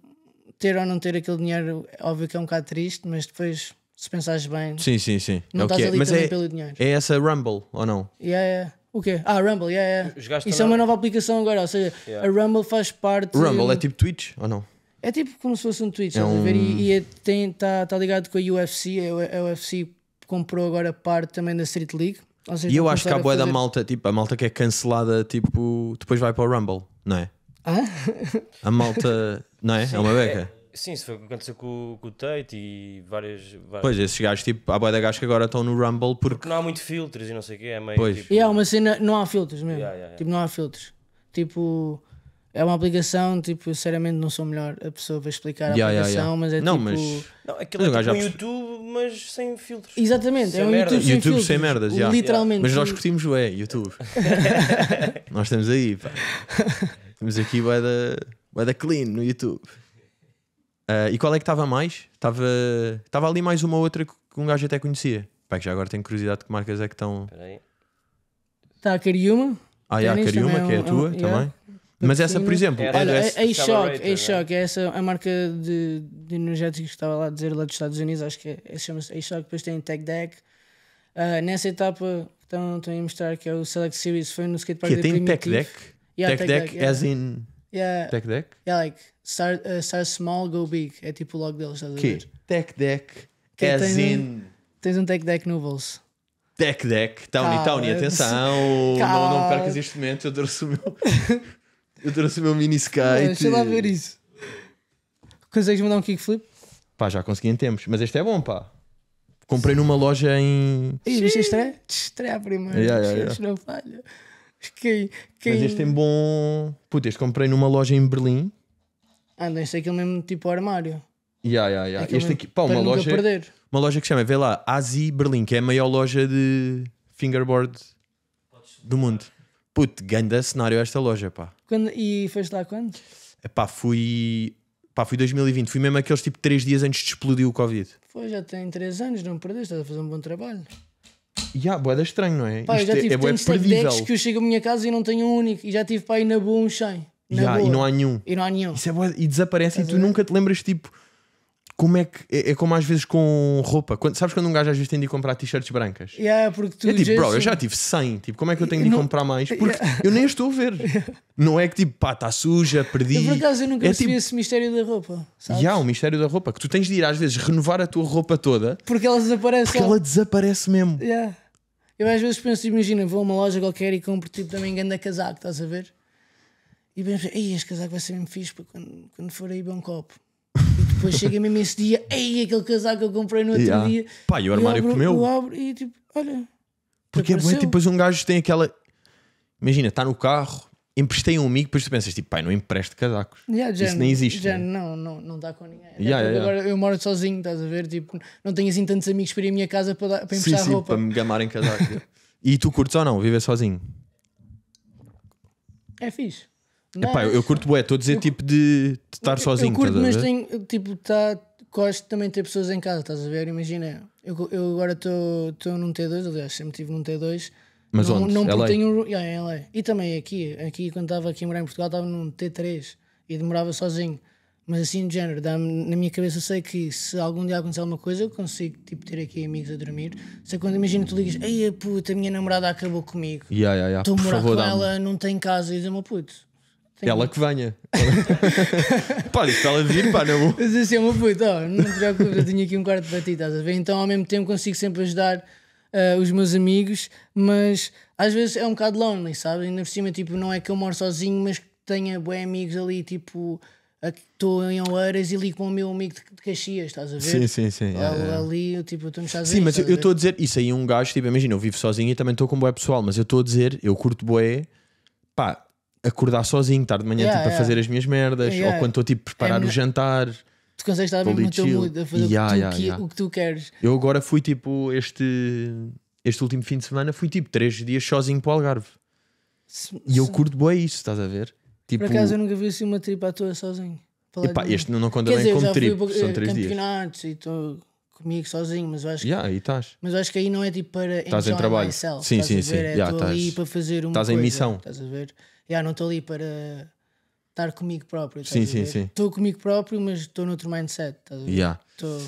ter ou não ter aquele dinheiro, óbvio que é um bocado triste, mas depois se pensares bem. Sim, sim, sim. Não é estás é. ali Mas é, pelo dinheiro. É essa Rumble ou não? Yeah, yeah. O quê? Ah, Rumble, yeah, yeah. Isso é uma nova aplicação agora, ou seja, yeah. a Rumble faz parte. Rumble de... é tipo Twitch ou não? É tipo como se fosse um Twitch, é um... Ver? E está é, tá, tá ligado com a UFC, a UFC comprou agora parte também da Street League. Seja, e eu acho que a boa fazer... da malta, tipo, a malta que é cancelada, tipo, depois vai para o Rumble, não é? Ah? A malta, não é? Sim. É uma beca. É Sim, isso foi o que aconteceu com, com o Tate e várias, várias... Pois, esses gajos, tipo, há boia de gajos que agora estão no Rumble porque... porque... não há muito filtros e não sei o quê, é meio pois. tipo... E há uma cena, não há filtros mesmo, yeah, yeah, yeah. tipo, não há filtros. Tipo, é uma aplicação, tipo, sinceramente não sou melhor a pessoa para explicar a aplicação, mas é não, tipo... Mas... Não, aquilo é tipo um YouTube, mas sem filtros. Exatamente, sem é um YouTube, sem, YouTube sem merdas, yeah. literalmente. Mas nós curtimos o é, YouTube. nós estamos aí, pá. Temos aqui boia da, boia da clean no YouTube. Uh, e qual é que estava mais? Estava, ali mais uma outra que um gajo até conhecia. Pá, que já agora tenho curiosidade de que marcas é que estão. Está a Cariuma. Ah, a Cariuma né? que é a tua um, também. Yeah. Mas essa, por exemplo, é, olha, é, é Shock, é Shock, é essa a marca de, de energéticos que estava lá a dizer lá dos Estados Unidos, acho que é, chama-se A-Shock, depois tem Tech Deck. Uh, nessa etapa que estão, estão a mostrar que é o Select Series, foi no skatepark que, é, tem Tech Deck? Yeah, tech, tech Deck, deck yeah. as in Yeah. Tech Deck? Yeah, like start, uh, start small, go big. É tipo logo deles, estás que? a ver? Tech Deck. Que as tens in. Um, tens um Tech Deck Noodles. Tech Deck. Tony, Cal... Tony, atenção. Cal... Não, não percas este momento. Eu trouxe o meu. eu trouxe o meu mini skate. deixa lá ver isso. Consegues mandar um kickflip? Pá, já consegui em tempos. Mas este é bom, pá. Comprei numa loja em. Ih, isto é estreia? Estreia primeira. Yeah, yeah, yeah. Não falha. Quem, quem... Mas este é bom. Puta, este comprei numa loja em Berlim. Ah, este é aquele mesmo tipo armário. Yeah, yeah, yeah. Aquele este aqui, pá, uma loja. Perder. Uma loja que se chama, vê lá, Asi Berlim, que é a maior loja de fingerboard do mundo. Puto, ganda cenário esta loja, pá. Quando, e foste lá quando? Pá, fui. Pá, fui 2020. Fui mesmo aqueles tipo 3 dias antes de explodir o Covid. Foi, já tem 3 anos, não perdeste, estás a fazer um bom trabalho. Yeah, é estranho, não é? Pá, eu já é- tive é, tantos é decks que eu chego à minha casa e não tenho um único. E já tive para ir na boa um 100. Na yeah, boa. E não há nenhum. E não há nenhum. Isso é boa E desaparece Estás e tu nunca te lembras, tipo, como é que. É, é, como às vezes com roupa. Quando, sabes quando um gajo às vezes tem de ir comprar t-shirts brancas? Yeah, porque tu é tipo, bro, eu já tive 100. Tipo, como é que eu tenho de não, comprar mais? Porque yeah. eu nem estou a ver. Não é que tipo, pá, está suja, perdi. Eu, por acaso eu nunca é, percebi tipo, esse mistério da roupa. E há o mistério da roupa. Que tu tens de ir às vezes renovar a tua roupa toda. Porque ela desaparece. Porque ela desaparece mesmo. Yeah. Eu às vezes penso, imagina, vou a uma loja qualquer e compro tipo também ganda casaco, estás a ver? E penso, ei, este casaco vai ser mesmo fixe para quando, quando for aí beber um copo depois chega mesmo esse dia, ei, aquele casaco que eu comprei no outro yeah. dia. Pá, e o armário eu abro, comeu. Eu abro e tipo, olha. Porque é bom, tipo, depois um gajo tem aquela. Imagina, está no carro, emprestei a um amigo, depois tu pensas, tipo, pai, não empreste casacos. Yeah, Isso nem existe. Já né? não, não, não dá com ninguém. Yeah, yeah, agora eu moro sozinho, estás a ver? Tipo, não tenho assim tantos amigos para ir à minha casa para, dar, para emprestar sim, sim, roupa. Para me gamar em casaco. e tu curtes ou não viver sozinho? É fixe. Mas... Epá, eu, curto bué, estou a dizer tipo de, de estar eu, sozinho. Eu curto, mas tenho, tipo, tá, gosto também de ter pessoas em casa, estás a ver? Imagina, eu, eu agora estou num T2, aliás, sempre estive num T2. Mas não, onde? Não LA? tenho um... Yeah, em LA. E também aqui, aqui quando estava aqui a morar em Portugal estava num T3 e demorava sozinho. Mas assim, de género, na minha cabeça eu sei que se algum dia acontecer alguma coisa, eu consigo tipo, ter aqui amigos a dormir. Sei quando imagina tu ligas, ei puta, a minha namorada acabou comigo. Estou yeah, yeah, yeah. a morar com ela, não tem casa, e diz-me, puto, ela que venha. pá, se ela vir, pá, não é Mas assim, uma puta, oh, não te preocupes, eu tinha aqui um quarto para ti, estás a ver? Então, ao mesmo tempo, consigo sempre ajudar uh, os meus amigos, mas às vezes é um bocado lonely, sabe? Ainda por cima, tipo, não é que eu moro sozinho, mas tenha bem amigos ali, tipo, estou em Oeiras e ligo com o meu amigo de, de Caxias, estás a ver? Sim, sim, sim. Lá, é, é. ali, eu, tipo, estou a Sim, mas eu estou a dizer, isso aí é um gajo, tipo, imagina, eu vivo sozinho e também estou com boé pessoal, mas eu estou a dizer, eu curto boé, pá, acordar sozinho, estar de manhã yeah, tipo, yeah. a fazer as minhas merdas, yeah, ou quando estou tipo a preparar é o jantar. Tu consegues estar mesmo no teu mood a fazer o que, tu, o, que tu, queres. Eu agora fui tipo este, este último fim de semana, fui tipo 3 dias sozinho para o Algarve. Se, e eu se... curto bem isso, estás a ver? Tipo... Por acaso eu nunca vi assim uma tripa à toa sozinho. Epá, este não, não conta Quer bem dizer, como trip, fui, são três dias. e estou comigo sozinho, mas acho yeah, que. Estás. Mas acho que aí não é tipo para. Estás em trabalho. Myself, sim, sim, sim. É, estás yeah, para fazer uma. Estás em missão. Estás a ver? yeah, não estou ali para estar comigo próprio. Sim, sim, sim. Estou comigo próprio, mas estou noutro mindset. Estás yeah. tô...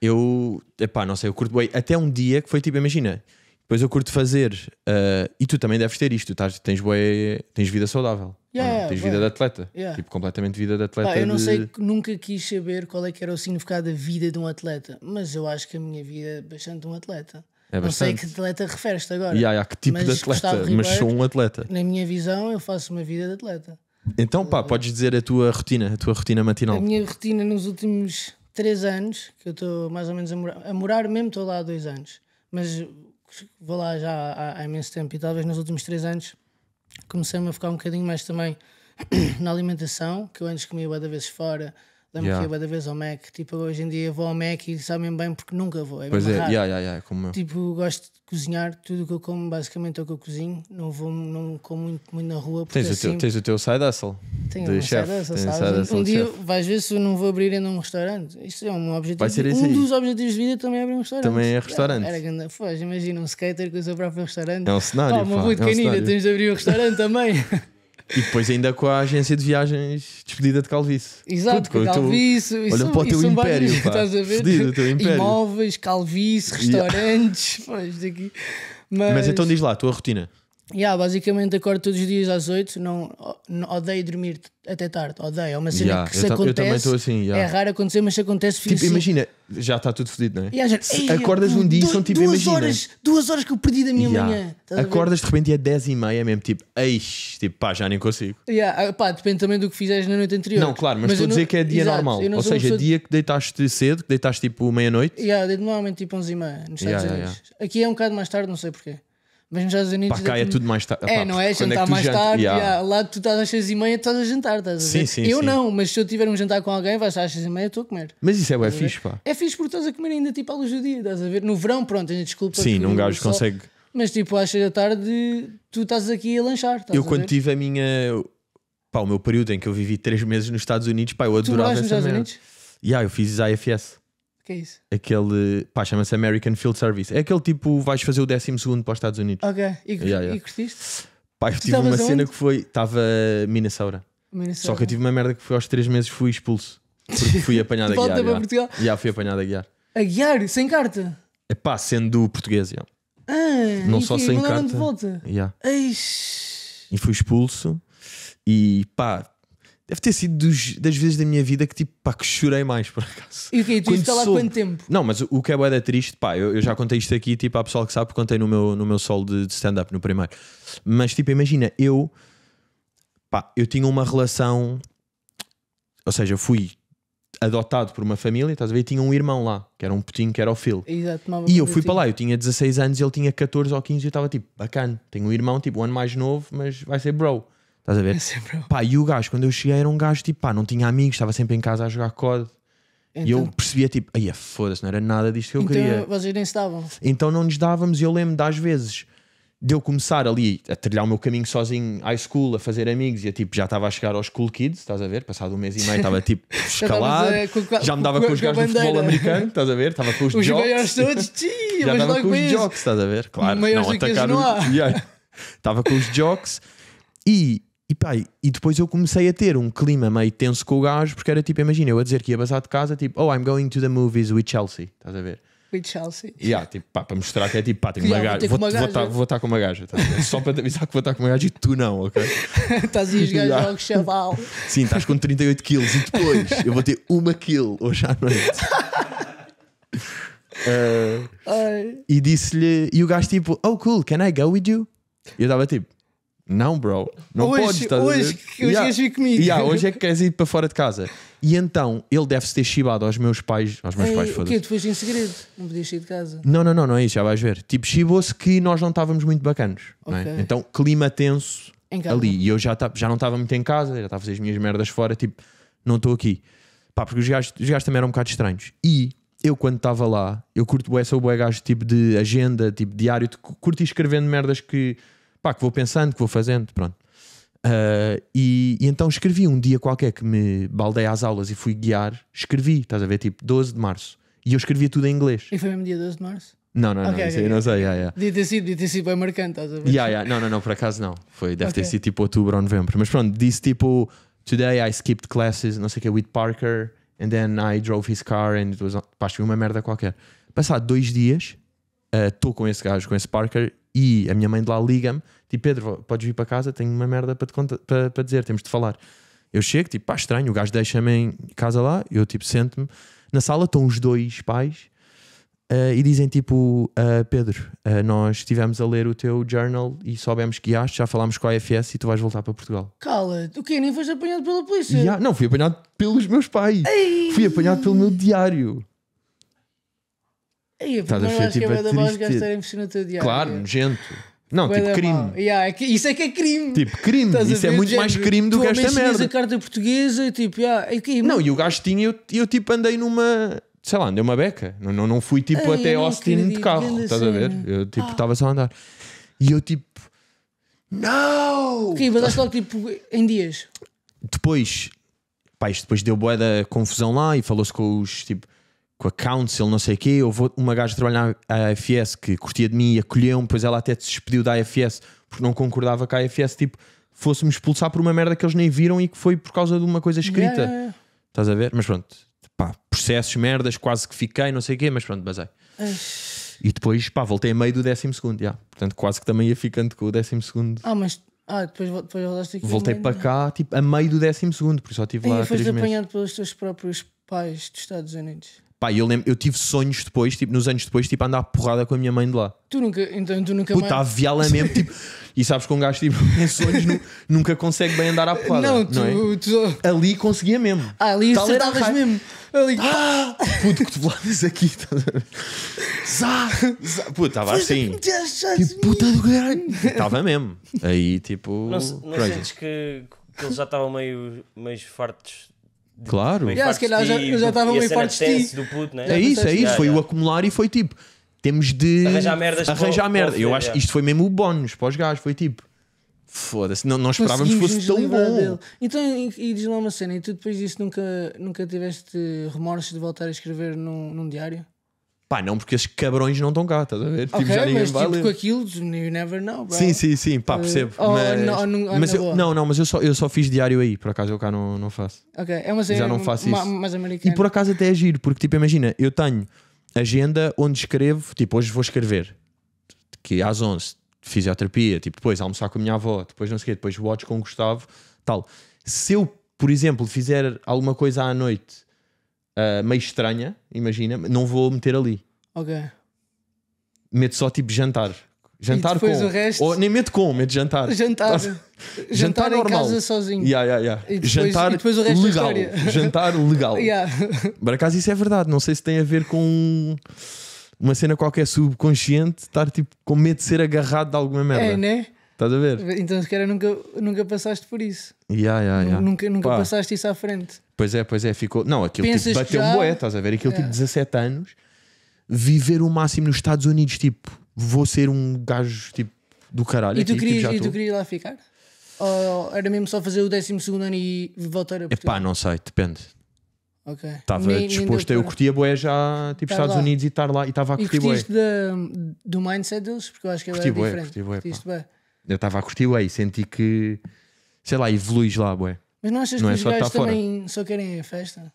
Eu, epá, não sei, eu curto bem. Até um dia que foi tipo, imagina, depois eu curto fazer, uh, e tu também deves ter isto, estás, tens, boi, tens vida saudável. Yeah, tens vida de atleta, yeah. tipo completamente vida de atleta. Pá, eu não de... sei, nunca quis saber qual é que era o significado da vida de um atleta, mas eu acho que a minha vida é bastante de um atleta. É não sei que atleta referes-te agora. Yeah, yeah, que tipo mas de atleta, Ribeiro, mas sou um atleta. Na minha visão, eu faço uma vida de atleta. Então, pá, uh, podes dizer a tua rotina, a tua rotina matinal. A minha rotina nos últimos três anos, que eu estou mais ou menos a morar, a morar mesmo, estou lá há dois anos, mas vou lá já há, há, imenso tempo e talvez nos últimos três anos comecei-me a focar um bocadinho mais também na alimentação, que eu antes comia bué vezes fora Lembro yeah. que ia vez ao Mac. Tipo, hoje em dia vou ao Mac e sabem bem porque nunca vou. É pois é, raro. yeah, yeah, yeah, é como eu. Tipo, gosto de cozinhar. Tudo o que eu como, basicamente, é o que eu cozinho. Não vou, não como muito, muito na rua. Tens, é assim, o teu, tens o teu side hustle. Tenho de chef, side hustle, Side hustle um dia chef. vais ver se eu não vou abrir ainda um restaurante. Isso é um objetivo. Vai ser um aí. dos objetivos de vida também é abrir um restaurante. Também é restaurante. Era, imagina um skater com o seu próprio restaurante. É um cenário. Pá, uma boa de canina, tens de abrir um restaurante também. E depois ainda com a agência de viagens despedida de calvície. Exato, Puto, calvície. Tu... Olha para o teu império, vários, estás a ver? o teu império. Imóveis, calvície, restaurantes, yeah. daqui. Mas... Então Mas então diz lá, a tua rotina. Yeah, basicamente acordo todos os dias às 8, não, odeio dormir até tarde, odeio. É uma cena yeah, que se acontece. Assim, yeah. É raro acontecer, mas se acontece, fica Tipo, assim. imagina, já está tudo fodido, não é? Yeah, já, acordas um dia e são tipo, duas imagina. Horas, duas horas que eu perdi da minha manhã. Acordas de repente e é 10 e meia mesmo, tipo, eis, tipo, pá, já nem consigo. Yeah, ah, pá, depende também do que fizeres na noite anterior. Não, claro, mas, mas estou a dizer não... que é dia Exato, normal. Ou seja, pessoa... dia que deitaste cedo, que deitaste tipo meia-noite. Yeah, normalmente tipo 11 e meia nos Estados Unidos. Aqui é um bocado mais tarde, não sei porquê. Mas nos Estados Unidos. Para cá é, tudo mais tarde. É, não é? é jantar é mais tarde. Yeah. Yeah. Lá tu estás às seis e meia, estás a jantar, estás a sim, ver? Sim, eu sim. não, mas se eu tiver um jantar com alguém, vais às seis e meia, estou a comer. Mas isso é bem fixe, pá. É fixe porque estás a comer ainda tipo à luz do dia, estás a ver? No verão, pronto, ainda desculpa. Sim, num gajo sol, consegue. Mas tipo às seis da tarde, tu estás aqui a lanchar. eu a quando tive a minha. Pá, o meu período em que eu vivi três meses nos Estados Unidos, pá, eu adorava tu essa merda. E yeah, eu fiz IFS que é isso? Aquele. Pá, chama-se American Field Service. É aquele tipo, vais fazer o 12 para os Estados Unidos. Ok, e, yeah, yeah. e curtiste? Pá, eu tive uma cena onde? que foi. Estava Minnesota. Minnesota. Só que eu tive uma merda que foi aos 3 meses fui expulso. Porque fui apanhado a guiar. Volta para Portugal. Yeah, fui apanhado a guiar. A guiar? Sem carta? É pá, sendo português. Yeah. Ah, não só sem carta. De volta. Yeah. E fui expulso. E pá, Deve ter sido dos, das vezes da minha vida que tipo, pá, que chorei mais por acaso. E o que é? Tu está lá há quanto tempo? Não, mas o, o que é boeda triste, pá, eu, eu, já contei isto aqui, tipo, à pessoal que sabe, contei no meu, no meu solo de, de stand-up, no primeiro. Mas tipo, imagina, eu, pá, eu tinha uma relação, ou seja, fui adotado por uma família, estás a ver? E tinha um irmão lá, que era um putinho, que era o Phil. Exato, e eu fui para lá, eu tinha 16 anos, ele tinha 14 ou 15 e eu estava tipo, bacana, tenho um irmão, tipo, um ano mais novo, mas vai ser bro. Estás a ver? É sempre... Pá, e o gajo, quando eu cheguei, era um gajo tipo, pá, não tinha amigos, estava sempre em casa a jogar COD. Então... E eu então- percebia tipo, aí é, foda-se, não era nada disto que eu então, queria. Vocês nem se davam. Então não nos dávamos, e eu lembro das vezes de eu começar ali a trilhar o meu caminho sozinho high school, a fazer amigos, e eu, tipo, já estava a chegar aos cool kids, estás a ver? Passado um mês e meio estava tipo escalado, eh, já me dava com, com os gajos do futebol americano, estás a ver? Estava com os, os jocks. todos, tia, já estava com os isso. estás a ver? Claro, maiores não, atacaram. Estava com os jocks e e, pá, e depois eu comecei a ter um clima meio tenso com o gajo, porque era tipo, imagina, eu a dizer que ia passar de casa, tipo, oh, I'm going to the movies with Chelsea, estás a ver? With Chelsea. Yeah, tipo, pá, para mostrar que é tipo, pá, tenho uma gaja, vou, estar, vou estar com uma gaja, tá? só para te avisar que vou estar com uma gaja e tu não, ok? estás a ir gajos o chaval. Sim, estás com 38 quilos e depois eu vou ter uma kill hoje à noite. uh, e disse-lhe, e o gajo tipo, oh cool, can I go with you? E eu estava tipo. Não, bro, não hoje, podes. Tá... Hoje, que hoje yeah. queres vir comigo. Yeah, hoje é que queres ir para fora de casa. E então ele deve-se ter chibado aos meus pais. Aos meus Ei, pais foda-se. Tu foste em segredo, não podias sair de casa. Não, não, não, não é isso, já vais ver. Tipo, chibou-se que nós não estávamos muito bacanos. É? Okay. É? Então, clima tenso ali. E eu já, tá, já não estava muito em casa, já estava a fazer as minhas merdas fora, tipo, não estou aqui. Pá, porque os gajos, os gajos também eram um bocado estranhos. E eu quando estava lá, eu curto boé, sou boé gajo tipo de agenda, tipo diário, curto escrevendo merdas que pá, que vou pensando, que vou fazendo, pronto. Uh, e, e, então escrevi um dia qualquer que me baldei às aulas e fui guiar, escrevi, estás a ver, tipo 12 de março. E eu escrevia tudo em inglês. E foi mesmo dia 12 de março? Não, não, okay, não, okay, isso okay. não sei. dia yeah. Devia ter sido, devia ter sido bem marcante, estás a ver? Yeah, yeah. Não, não, não, por acaso não. Foi, deve ter sido tipo outubro ou novembro. Mas pronto, disse tipo: Today I skipped classes, não sei o que, with Parker, and then I drove his car, and it was. Pá, uma merda qualquer. Passado dois dias, estou uh, ah, com esse gajo, com esse Parker, e a minha mãe de lá liga-me, tipo, Pedro, podes vir para casa, tenho uma merda para, te conta, para, para dizer, temos de falar. Eu chego, tipo, pá, estranho, o gajo deixa-me em casa lá, eu, tipo, sento-me. Na sala estão os dois pais uh, e dizem, tipo, uh, Pedro, uh, nós estivemos a ler o teu journal e soubemos que acho, já falámos com a AFS e tu vais voltar para Portugal. Cala-te, o quê? Nem foste apanhado pela polícia? Yeah, não, fui apanhado pelos meus pais. Ei. Fui apanhado pelo meu diário. Estás a ver, tipo, tipo, da triste... diário. Claro, nojento. Não, tipo crime. Yeah, é isso é que é crime. Tipo crime. isso é muito mais crime do tu que esta merda. a carta portuguesa, tipo, yeah, é Não, e o gajo tinha, eu, eu tipo andei numa, sei lá, andei uma beca. Não, não, não fui tipo Ai, até Austin de carro, estás assim. a ver? Eu tipo ah. estava ah. só a andar. E eu tipo, não! Ok, mas logo tipo em dias. Depois, pá, isto depois deu boa da confusão lá e falou-se com os tipo com a Council, não sei o quê. Eu vou, uma gaja trabalhar na AFS que curtia de mim e acolheu-me, depois ela até se despediu da AFS porque não concordava com a AFS, tipo, fosse-me expulsar por uma merda que eles nem viram e que foi por causa de uma coisa escrita. Yeah. Estás a ver? Mas pronto, pá, processos, merdas, quase que fiquei, não sei o quê, mas pronto, basei. E depois, pá, voltei a meio do 12, já, portanto, quase que também ia ficando com o 12. Ah, mas ah, depois, depois voltaste aqui. Voltei para é? cá, tipo, a meio do 12, por isso só estive lá. E foste apanhado pelos teus próprios pais dos Estados Unidos. Pá, eu lembro, eu tive sonhos depois, tipo, nos anos depois, tipo, a andar porrada com a minha mãe de lá. Tu nunca, então tu nunca Puta, mais... a viala mesmo, tipo, e sabes que um gajo, tipo, em sonhos nu- nunca consegue bem andar à porrada. Não, tu, é? tu- Ali conseguia mesmo. Ah, ali Tal mesmo. Ali, Ah, puto, cotoveladas aqui. estás a ver? Zá, zá. estava assim. Que tipo, puta do caralho. Estava mesmo. Aí, tipo, Não, se- não sentes que, que eles já estavam meio, meio fartos Claro. Yeah, se calhar já, eu já estava meio forte de ti. Do puto, né? É isso, é isso. Foi o acumular e foi tipo. Temos de arranjar merdas. Arranjar merda. Eu acho isto foi mesmo o bónus para os gajos. Foi tipo. Foda-se, não, não esperávamos que fosse tão bom. Dele. Então, e, e diz lá uma cena, e tu depois disso nunca, nunca tiveste remorsos de voltar a escrever num, num diário? Pá, não porque esses cabrões não estão cá, estás a ver? Okay, tipo, já ninguém mas vai tipo ler. com aquilo, you never know, bro. Sim, sim, sim, pá, eh, percebo. Uh, mas, oh, no, oh, mas eu, não, não, mas eu só, eu só fiz diário aí, por acaso eu cá não, não faço. Ok, é uma série já não faço isso. mais E por acaso até é giro, porque tipo, imagina, eu tenho agenda onde escrevo, tipo, hoje vou escrever, que às 11, fisioterapia, tipo, depois almoçar com a minha avó, depois não sei o quê, depois watch com o Gustavo, tal. Se eu, por exemplo, fizer alguma coisa à noite uh, meio estranha, imagina, não vou meter ali. Ok. Meto só tipo jantar. Jantar com. Resto... Ou, nem meto com, meto jantar. Jantar. jantar, jantar normal. em casa sozinho. Yeah, yeah, yeah. Depois, jantar legal. Jantar legal. yeah. Por acaso isso é verdade. Não sei se tem a ver com uma cena qualquer subconsciente estar tipo com medo de ser agarrado de alguma merda. É, né? Estás a ver? Então, se calhar, nunca, nunca passaste por isso. Yeah, yeah, yeah. Nunca, nunca passaste isso à frente. Pois é, pois é, ficou. Não, aquilo tipo, Pensas tipo, bateu já... um boé, estás a ver? Aquilo yeah. tipo 17 é. anos, viver o máximo nos Estados Unidos, tipo, vou ser um gajo tipo do caralho. E tu, aqui, tipo, querias, tipo, e tu querias lá ficar? Ou era mesmo só fazer o 12 ano e voltar a Portugal? Epá, não sei, depende. Estava nem, disposto nem a eu curtia boé já, tipo, tá Estados lá. Unidos e estar lá e estava a curtir boé. E curtiste de do mindset deles? Porque eu acho que é era bué, diferente. Curti bué, curtiste bué eu estava a curtir, ué, e senti que, sei lá, evoluís lá, ué. Mas não achas não que é os gajos também só querem a festa?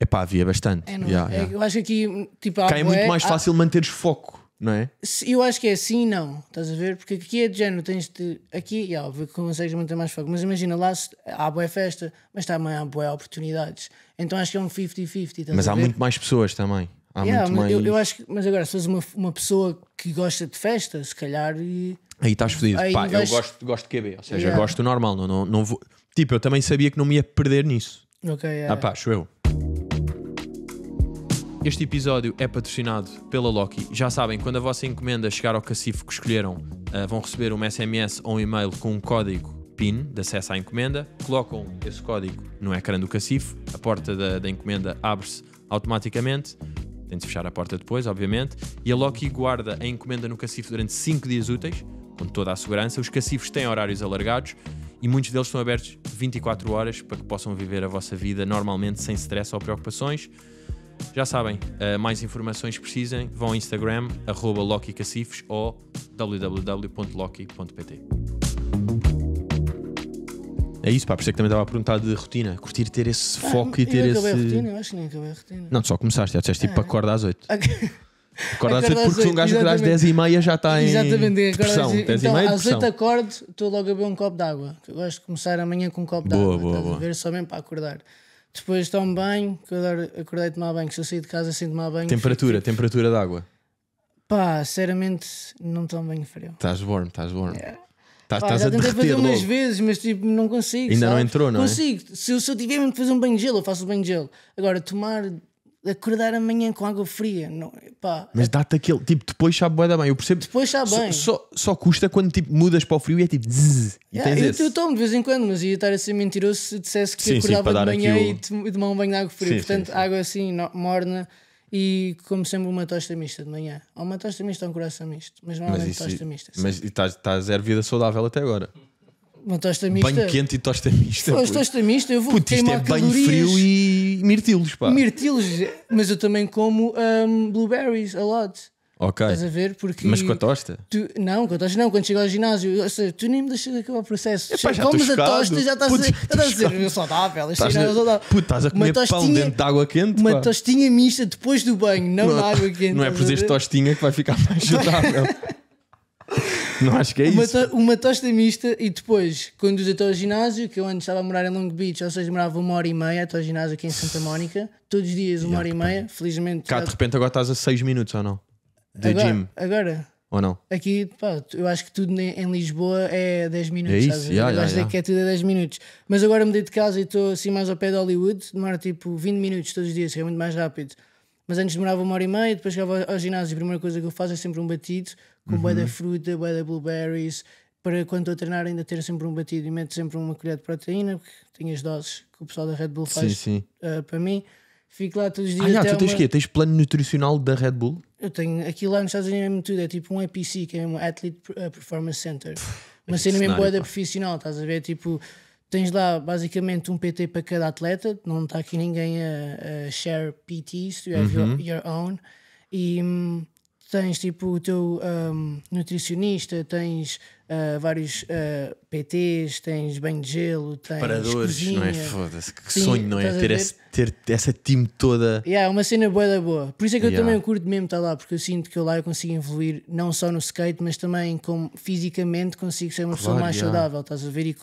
É pá, havia bastante. É, yeah, é? yeah. Eu acho que aqui, tipo, Cá é muito mais fácil manteres foco, não é? Eu acho que é sim e não, estás a ver? Porque aqui é de género, tens de. Aqui, é óbvio que consegues manter mais foco, mas imagina lá, há boa festa, mas também há boa oportunidades. Então acho que é um 50-50. Mas há muito mais pessoas também. Há yeah, muito mais... eu, eu acho que, mas agora, se fores uma, uma pessoa que gosta de festa, se calhar. E Aí tá estás fodido. Pá, vais- eu gosto, gosto de QB, ou seja, Yeah. gosto normal. Não, não, não vou... Tipo, eu também sabia que não me ia perder nisso. Ok, é. Ah pá, eu. Este episódio é patrocinado pela Loki. Já sabem, quando a vossa encomenda chegar ao cacifo que escolheram, ah, vão receber uma SMS ou um e-mail com um código PIN de acesso à encomenda. Colocam esse código no ecrã do cacifo, a porta da, da encomenda abre-se automaticamente. Tem de fechar a porta depois, obviamente. E a Loki guarda a encomenda no cacifo durante 5 dias úteis com toda a segurança. Os cacifos têm horários alargados e muitos deles estão abertos 24 horas para que possam viver a vossa vida normalmente, sem stress ou preocupações. Já sabem, eh, mais informações precisem, vão ao Instagram, arroba LokiCacifes ou www.loki.pt É isso, pá, por isso é que também estava a perguntar de rotina, curtir ter esse ah, foco e ter eu esse. Rotina, eu acho que nem acabei a rotina. Não, tu só começaste, já disseste tipo para ah, é? acorda às 8. Acorda cedo porque se um gajo acordar às 10 e meia já está em Exatamente, então, Às... então, às 8 acordo, estou logo a beber um copo de água. Eu gosto de começar amanhã com um copo boa, de água. Boa, boa. ver? Só mesmo para acordar. Depois um banho, que eu adoro, acordei tomar banho. Se eu sair de casa assim tomar banho. Temperatura, fico... temperatura de água. Pá, sinceramente, não tão bem frio. Estás warm, estás warm. É. Tá, estás, Pá, a já tentei fazer umas vezes, mas tipo, não consigo. Ainda não entrou, não é? Consigo. Se, se eu tiver mesmo que fazer um banho de gelo, eu faço o banho de gelo. Agora, tomar acordar amanhã com água fria. Não, pá, Mas dá-te aquele, tipo, depois sabe bem da mãe, eu percebo. Depois sabe só, bem. Só, só, custa quando tipo, mudas para o frio e é tipo zzz, e é, tens eu, eu, tomo de vez em quando, mas ia estar a ser mentiroso se dissesse que sim, acordava sim, de manhã o... e te, tomar um banho de água fria. Sim, Portanto, água assim, no, morna. E como sempre, uma tosta mista de manhã. Ou uma tosta mista ou um coração misto. Mas não é uma tosta mista. Mas a zero vida saudável até agora. Uma tosta mista. Banho quente e tosta mista. tosta mista, eu vou Puta, isto é banho frio e mirtilos, pá. Mirtilos, mas eu também como um, blueberries a lot. Ok. Estás a ver? Porque mas com a tosta? Tu, não, com a tosta não. Quando chego ao ginásio, Ou seja, tu nem me deixas acabar o processo. pá, já Comes a tosta e já estás Puta, a, já estás a dizer saudável. Isto estás, assim, a, saudável. Puto, estás a comer tostinha, pão dentro de água quente? Uma pá. tostinha mista depois do banho, não, não na água quente. Não é por dizer tostinha que vai ficar mais saudável. Não acho que é uma isso. To uma tosta mista e depois conduz até ao ginásio, que eu antes estava a morar em Long Beach, ou seja, morava uma hora e meia até ao ginásio aqui em Santa Mónica, todos os dias uma yeah, hora e meia, felizmente. Cá de repente agora estás a 6 minutos ou não? De agora, gym. Agora? Ou não? Aqui, pá, eu acho que tudo em Lisboa é 10 minutos, é isso? sabes? Yeah, yeah, acho yeah. que é tudo a 10 minutos. Mas agora mudei de casa e estou assim mais ao pé de Hollywood, demora tipo 20 minutos todos os dias, que é muito mais rápido mas antes demorava uma hora e meia, depois chegava ao ginásio e a primeira coisa que eu faço é sempre um batido com uhum. bué fruta, bué da blueberries, para quando estou a treinar ainda ter sempre um batido e meto sempre uma colher de proteína, porque tenho as doses que o pessoal da Red Bull faz sim, sim. Uh, ah, para mim. Fico lá todos os ah, dias. Ah, já, tu tens o uma... quê? Tens plano nutricional da Red Bull? Eu tenho. Aqui lá nos Estados Unidos é mesmo tudo. É tipo um APC, que é um Athlete ah, Performance Center. Uma cena mesmo boa da profissional, estás a ver? Tipo, tens lá basicamente um PT para cada atleta. Não está aqui ninguém a, a share PTs, you have uhum. your, your own. E hum, tens tipo o teu um, nutricionista, tens uh, vários uh, ah, PTs, tens banho de gelo, tens. Paradores, cozinha, não é? Foda-se, que sim, sonho, não é? Ter, esse, ter essa time toda. É, yeah, uma cena boa da boa. Por isso é que yeah. eu também curto mesmo estar lá, porque eu sinto que eu lá eu consigo evoluir não só no skate, mas também como fisicamente consigo ser uma claro, pessoa mais yeah. saudável, estás a ver? E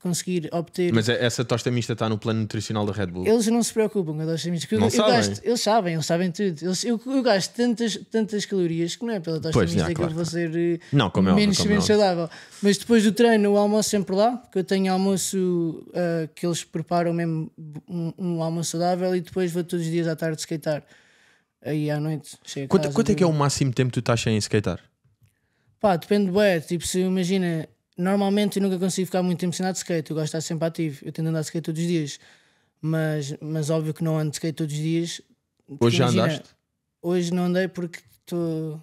conseguir obter. Mas é, essa tosta mista está no plano nutricional da Red Bull. Eles não se preocupam com a tosta mista. Não eu, sabem. Gasto, eles sabem, eles sabem tudo. Eles, eu, eu, gasto tantas, tantas calorias que não é pela tosta pois, mista é, que claro, eu vou claro. ser eh, não, como é menos, como menos é saudável. Mas depois do treino, o almoço sempre lá, porque eu tenho almoço uh, que eles preparam mesmo um, um, almoço saudável e depois vou todos os dias à tarde skatear. Aí à noite. Quanto, quanto é que é o máximo tempo que tu estás sem skatear? Pá, depende do é, tipo, se imagina normalmente eu nunca consigo ficar muito tempo sem andar de skate, eu gosto de estar sempre ativo, eu tento andar de skate todos os dias, mas, mas óbvio que não ando de skate todos os dias. Hoje já andaste? Hoje não andei porque estou.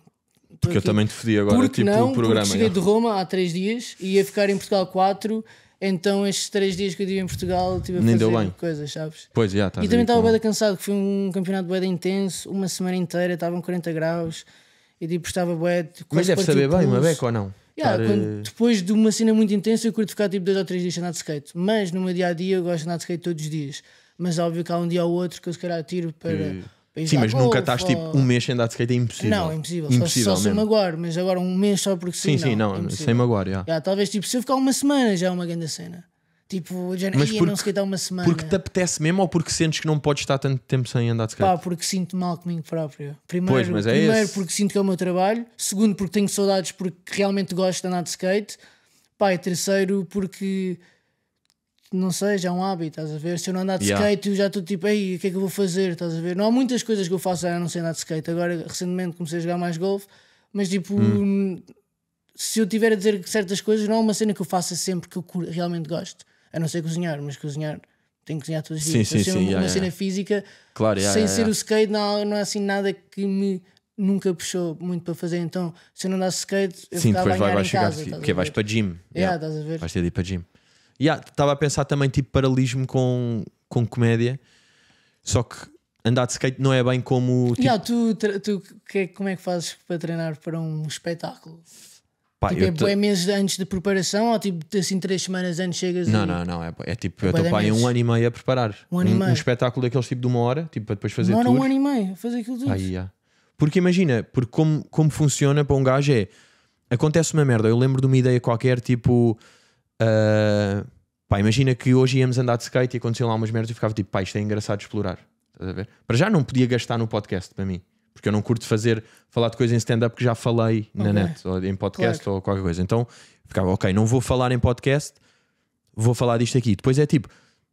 Porque aqui. eu também te fodi agora, porque tipo não, o programa. Porque cheguei é. de Roma há 3 dias e ia ficar em Portugal 4, então estes 3 dias que eu tive em Portugal tive a Nem fazer coisas, sabes? Pois, já, tá E também estava bem cansado, que foi um campeonato bem intenso, uma semana inteira, estavam 40 graus e tipo, estava bem. Mas deve saber bem, uma beca ou não? Yeah, estar... quando, eh, depois de uma cena muito intensa, eu curto ficar tipo dois ou três dias sem andar de skate. Mas no meu dia a dia eu gosto de andar de skate todos os dias. Mas é óbvio que há um dia ou outro que eu se calhar tiro para. E... Eh, para sim, mas nunca estás tipo um mês sem andar de skate, é impossível. Não, é impossível. impossível só, só magoar, mas agora um mês só porque sim. Sim, não, sim, não, é sem magoar. Yeah. Yeah, talvez tipo, se eu ficar uma semana já é uma grande cena. Tipo, já Mas ia porque, não se uma semana. Porque te apetece mesmo ou porque sentes que não podes estar tanto tempo sem andar de skate? Pá, porque sinto mal comigo próprio. Primeiro, pois, é primeiro esse. porque sinto que é o meu trabalho. Segundo, porque tenho saudades porque realmente gosto de andar de skate. Pá, e terceiro, porque não sei, já é um hábito, estás a ver? Se eu não andar de yeah. skate, eu já estou tipo, ei, o que é que eu vou fazer? Estás a ver? Não há muitas coisas que eu faço a não ser andar de skate. Agora, recentemente, comecei a jogar mais golfe, mas tipo, hum. se eu tiver a dizer certas coisas, não é uma cena que eu faça sempre que eu realmente gosto. A não ser cozinhar, mas cozinhar tenho que cozinhar todos os dias. Sim, então, sim, sim, uma, yeah, uma cena yeah. física, claro, yeah, sem yeah, ser o skate, não, não é assim nada que me nunca puxou muito para fazer. Então, se eu não desse skate, eu sim, depois vai, vai chegar, casa, porque vais para gym. Yeah, estás a ver. Vais ter de ir para gym. Estava a pensar também tipo paralelismo com, com comédia, só que andar de skate não é bem como. Tipo... tu, tu que, como é que fazes para treinar para um espetáculo? Pá, tipo, é, te... meses antes de preparação ou tipo assim três semanas antes chegas Não, e... não, não. É, é tipo, é eu estou pá um ano e meio a preparar. Um ano um, e meio. Um espetáculo daqueles tipo de uma hora, tipo, para depois fazer uma hora, um ano e meio, fazer aquilo tudo. yeah. Porque imagina, porque como, como funciona para um gajo é. Acontece uma merda. Eu lembro de uma ideia qualquer, tipo. Uh, pá, imagina que hoje íamos andar de skate e aconteceu lá umas merdas e ficava tipo, pá, isto é engraçado explorar. Estás a ver? Para já não podia gastar no podcast para mim. Porque eu não curto fazer, falar de coisa em stand-up que já falei okay. na net, ou em podcast claro. ou qualquer coisa. Então ficava, ok, não vou falar em podcast, vou falar disto aqui. Depois é tipo,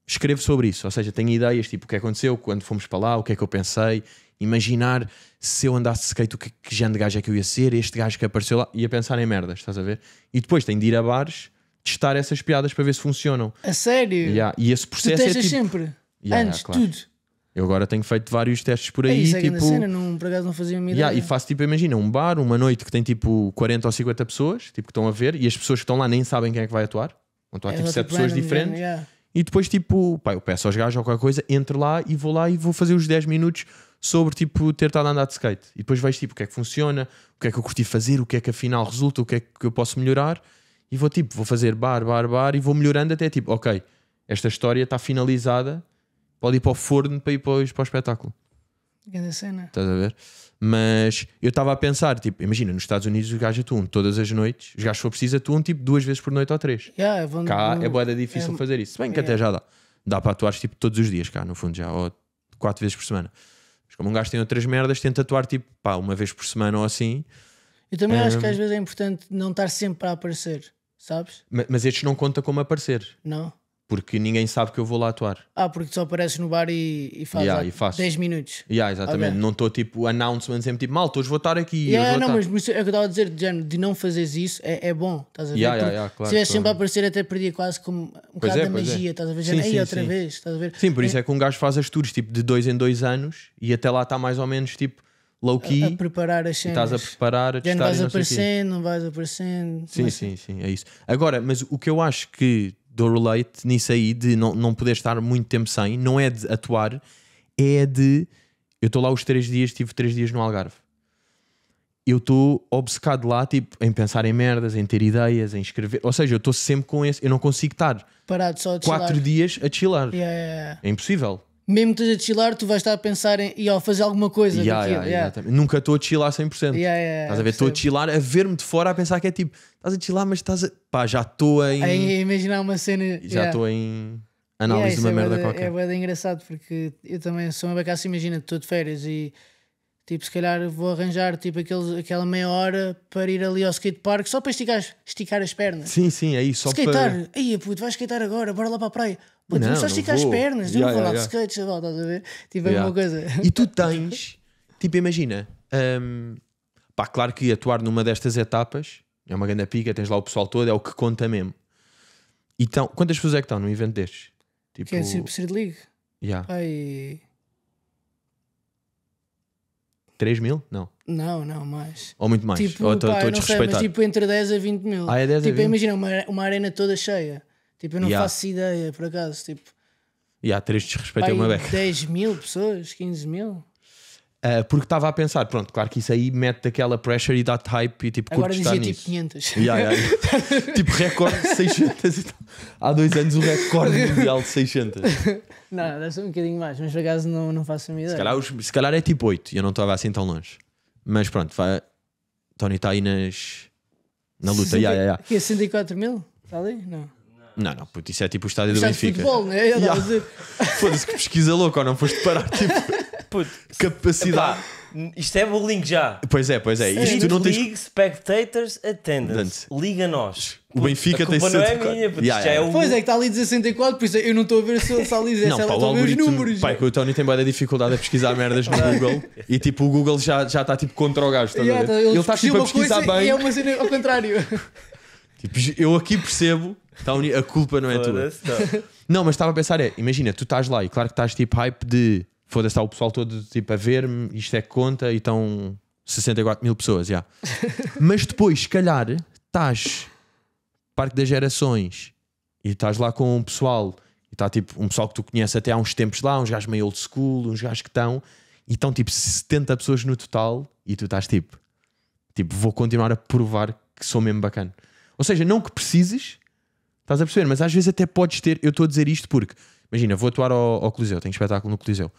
escrevo sobre isso, ou seja, tenho ideias, tipo, o que aconteceu quando fomos para lá, o que é que eu pensei, imaginar se eu andasse de skate, o que, que género de gajo é que eu ia ser, este gajo que apareceu lá, ia pensar em merdas, estás a ver? E depois tenho de ir a bares, testar essas piadas para ver se funcionam. A sério? Yeah. E esse processo tu é tipo... sempre, yeah, antes de yeah, claro. tudo. Eu agora tenho feito vários testes por é aí. É isso, é tipo, cena, não, por acaso não fazia ideia. Yeah, e faço tipo, imagina, um bar, uma noite que tem tipo 40 ou 50 pessoas tipo, que estão a ver e as pessoas que estão lá nem sabem quem é que vai atuar. Então há é, tipo 7 tipo, pessoas diferentes. yeah. E depois, tipo, pá, eu peço aos gajos ou qualquer coisa, entro lá e vou lá e vou fazer os 10 minutos sobre tipo ter estado a andar de skate. E depois vejo tipo o que é que funciona, o que é que eu curti fazer, o que é que afinal resulta, o que é que eu posso melhorar. E vou tipo, vou fazer bar, bar, bar e vou melhorando até tipo, ok, esta história está finalizada pode ir para o forno para ir para, o, para o espetáculo. Grande cena. Estás a ver? Mas eu estava a pensar, tipo, imagina, nos Estados Unidos os gajos atuam é todas as noites, os gajos, se for preciso, atuam tipo duas vezes por noite ou três. Yeah, vão, cá vão, é boeda difícil é, fazer isso. Se bem que yeah. até já dá. Dá para atuar tipo todos os dias cá, no fundo, já, ou quatro vezes por semana. Mas como um gajo tem outras merdas, tenta atuar tipo, pá, uma vez por semana ou assim. Eu também um... acho que às hum. vezes é importante não estar sempre para aparecer, sabes? Mas, mas estes não conta como aparecer. Não porque ninguém sabe que eu vou lá atuar. Ah, porque só apareces no bar e, e fazes yeah, ah, e 10 minutos. Yeah, exatamente. Okay. Não estou tipo announcement é sempre tipo, mal. hoje vou estar aqui. Yeah, não, mas, mas é o que eu estava a dizer, de, de não fazeres isso é, é bom. Estás a ver? Yeah, yeah, claro, se estivesse claro. sempre a aparecer, até perdia quase como um bocado é, da é. magia. É. Estás a ver? Sim, sim, outra sim. vez. Estás a ver? Sim, por é isso é que um gajo faz as tours tipo de dois em dois anos e até lá está mais ou menos tipo low key. A, a preparar as cenas. Estás a preparar, a testar não vais não aparecendo, não vais aparecendo. Sim, mas... Assim? sim, sim, é isso. Agora, mas o que eu acho que do relate nisso aí de não, não poder estar muito tempo sem, não é de atuar, é de. Eu estou lá os três dias, tive três dias no Algarve. Eu estou obcecado lá, tipo, em pensar em merdas, em ter ideias, em escrever. Ou seja, eu estou sempre com esse. Eu não consigo estar. Parado só chilar. Quatro dias a chilar. Yeah, yeah, yeah. É impossível mesmo que estás a chilar, tu vais estar a pensar em e ao fazer alguma coisa. Yeah, daquilo, yeah, yeah. yeah. Nunca estou a chilar 100%. Yeah, yeah, estás a ver? Estou a chilar, a ver-me de fora, a pensar que é tipo, estás a chilar, mas estás a. pá, já estou em. A imaginar uma cena. Já estou em análise de uma é merda qualquer. É bem engraçado porque eu também sou uma bacana, imagina, estou de férias e tipo, se calhar vou arranjar tipo aquele, aquela meia hora para ir ali ao skatepark só para esticar, esticar as pernas. Sim, sim, é isso. Skatear, para... aí puto, vais skatear agora, bora lá para a praia. Puto, não, começaste a esticar as pernas, yeah, não vou yeah, lá yeah. de skate, chaval, estás a ver? Tipo, é yeah. é uma coisa. E tu tens, tipo, imagina, um, pá, claro que atuar numa destas etapas é uma grande pica, tens lá o pessoal todo, é o que conta mesmo. Então, quantas pessoas é que estão num evento destes? Tipo, é que é Super Street League? Yeah. Ai. 3 mil? Não. Não, não, mais. Ou muito mais. Tipo, Ou estou desrespeitado. Mas, tipo, entre 10 a 20 mil. Ah, é 10 tipo, a 20. imagina uma, uma arena toda cheia. Tipo, eu não Yeah. faço ideia, por acaso. Tipo, E há três desrespeitos uma beca. 10 mil pessoas, 15 mil. Ah, porque estava a pensar, pronto, claro que isso aí mete aquela pressure e dá hype e tipo, Agora curto estar dizia tipo, nisso. tipo 500. Yeah, yeah, yeah. tipo recorde de 600 Há dois anos o recorde mundial de 600. Não, deve ser um bocadinho mais, mas por acaso não, não faço uma minha Se ideia. calhar, se calhar é tipo 8 e eu não estava assim tão longe. Mas pronto, vai. Tony está aí nas, na luta. 60 Yeah, yeah, 64 é mil? Está ali? Não. Não, não, puto, isso é tipo o estádio, do é Benfica. De futebol, né? Eu yeah. dizer. Foda-se que pesquisa louca ou não foste parar, tipo, puto, capacidade. Epá, isto é bullying já. Pois é, pois é. Sim. Isto tu não tens... League, spectators, attendance. Liga nós. O Benfica tem 64. é yeah, yeah. É o... Pois é, que está ali 64, por isso é, eu não estou a ver se ele ali 17, estou a os números. Pai, que o Tony tem boa dificuldade a pesquisar merdas no Google e tipo o Google já, já está tipo contra o gajo. Yeah, tá, ele está tipo a pesquisar bem. E é uma cena ao contrário. tipo, eu aqui percebo Tá uni... A culpa não é tua. Tá. não, mas estava a pensar, é, imagina, tu estás lá e claro que estás tipo hype de foda-se, está o pessoal todo tipo a ver-me, isto é que conta e estão 64 mil pessoas, já. Yeah. mas depois, se calhar, estás Parque das Gerações e estás lá com um pessoal e está tipo um pessoal que tu conheces até há uns tempos lá, uns gajos meio old school, uns gajos que estão e estão tipo 70 pessoas no total e tu estás tipo, tipo, vou continuar a provar que sou mesmo bacana. Ou seja, não que precises, Estás a perceber? Mas às vezes até podes ter. Eu estou a dizer isto porque, imagina, vou atuar ao, ao Coliseu, tenho espetáculo no Coliseu.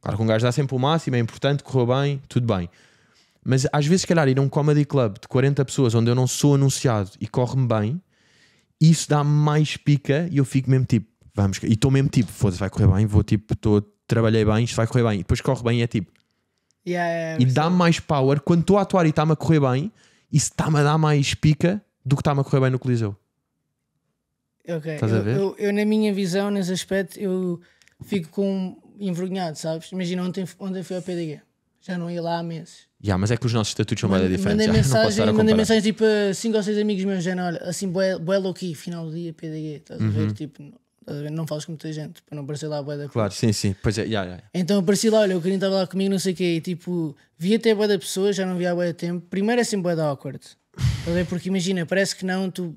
Claro que um gajo dá sempre o máximo, é importante, correu bem, tudo bem. Mas às vezes, se calhar, ir a um comedy club de 40 pessoas onde eu não sou anunciado e corre-me bem, isso dá mais pica e eu fico mesmo tipo, vamos, e estou mesmo tipo, foda-se, vai correr bem, vou tipo, tô, trabalhei bem, isto vai correr bem, e depois corre bem e é tipo. Yeah, yeah, e dá mais power quando estou a atuar e está-me a correr bem, isso está-me a dar mais pica do que está-me a correr bem no Coliseu. Ok. Estás a ver? Eu, eu, na minha visão, nesse aspecto, eu fico com envergonhado, sabes? Imagina, ontem, ontem fui ao PDG. Já não ia lá há meses. Já, mas é que os nossos estatutos são bem diferentes. Mandei mensagem, mandei mensagem tipo a 5 ou 6 amigos meus, já não, olha, assim, bué, aqui, final do dia, PDG, estás uhum. a ver? Uhum. Tipo, a ver? não falas com muita gente, para não parecer lá bué da Claro, sim, sim, pois é, já, já. Então apareci lá, olha, o Carinho estava lá comigo, não sei o quê, e tipo, vi até bué da pessoa, já não via a bué tempo. Primeiro é assim, bué da awkward, Porque imagina, parece que não, tu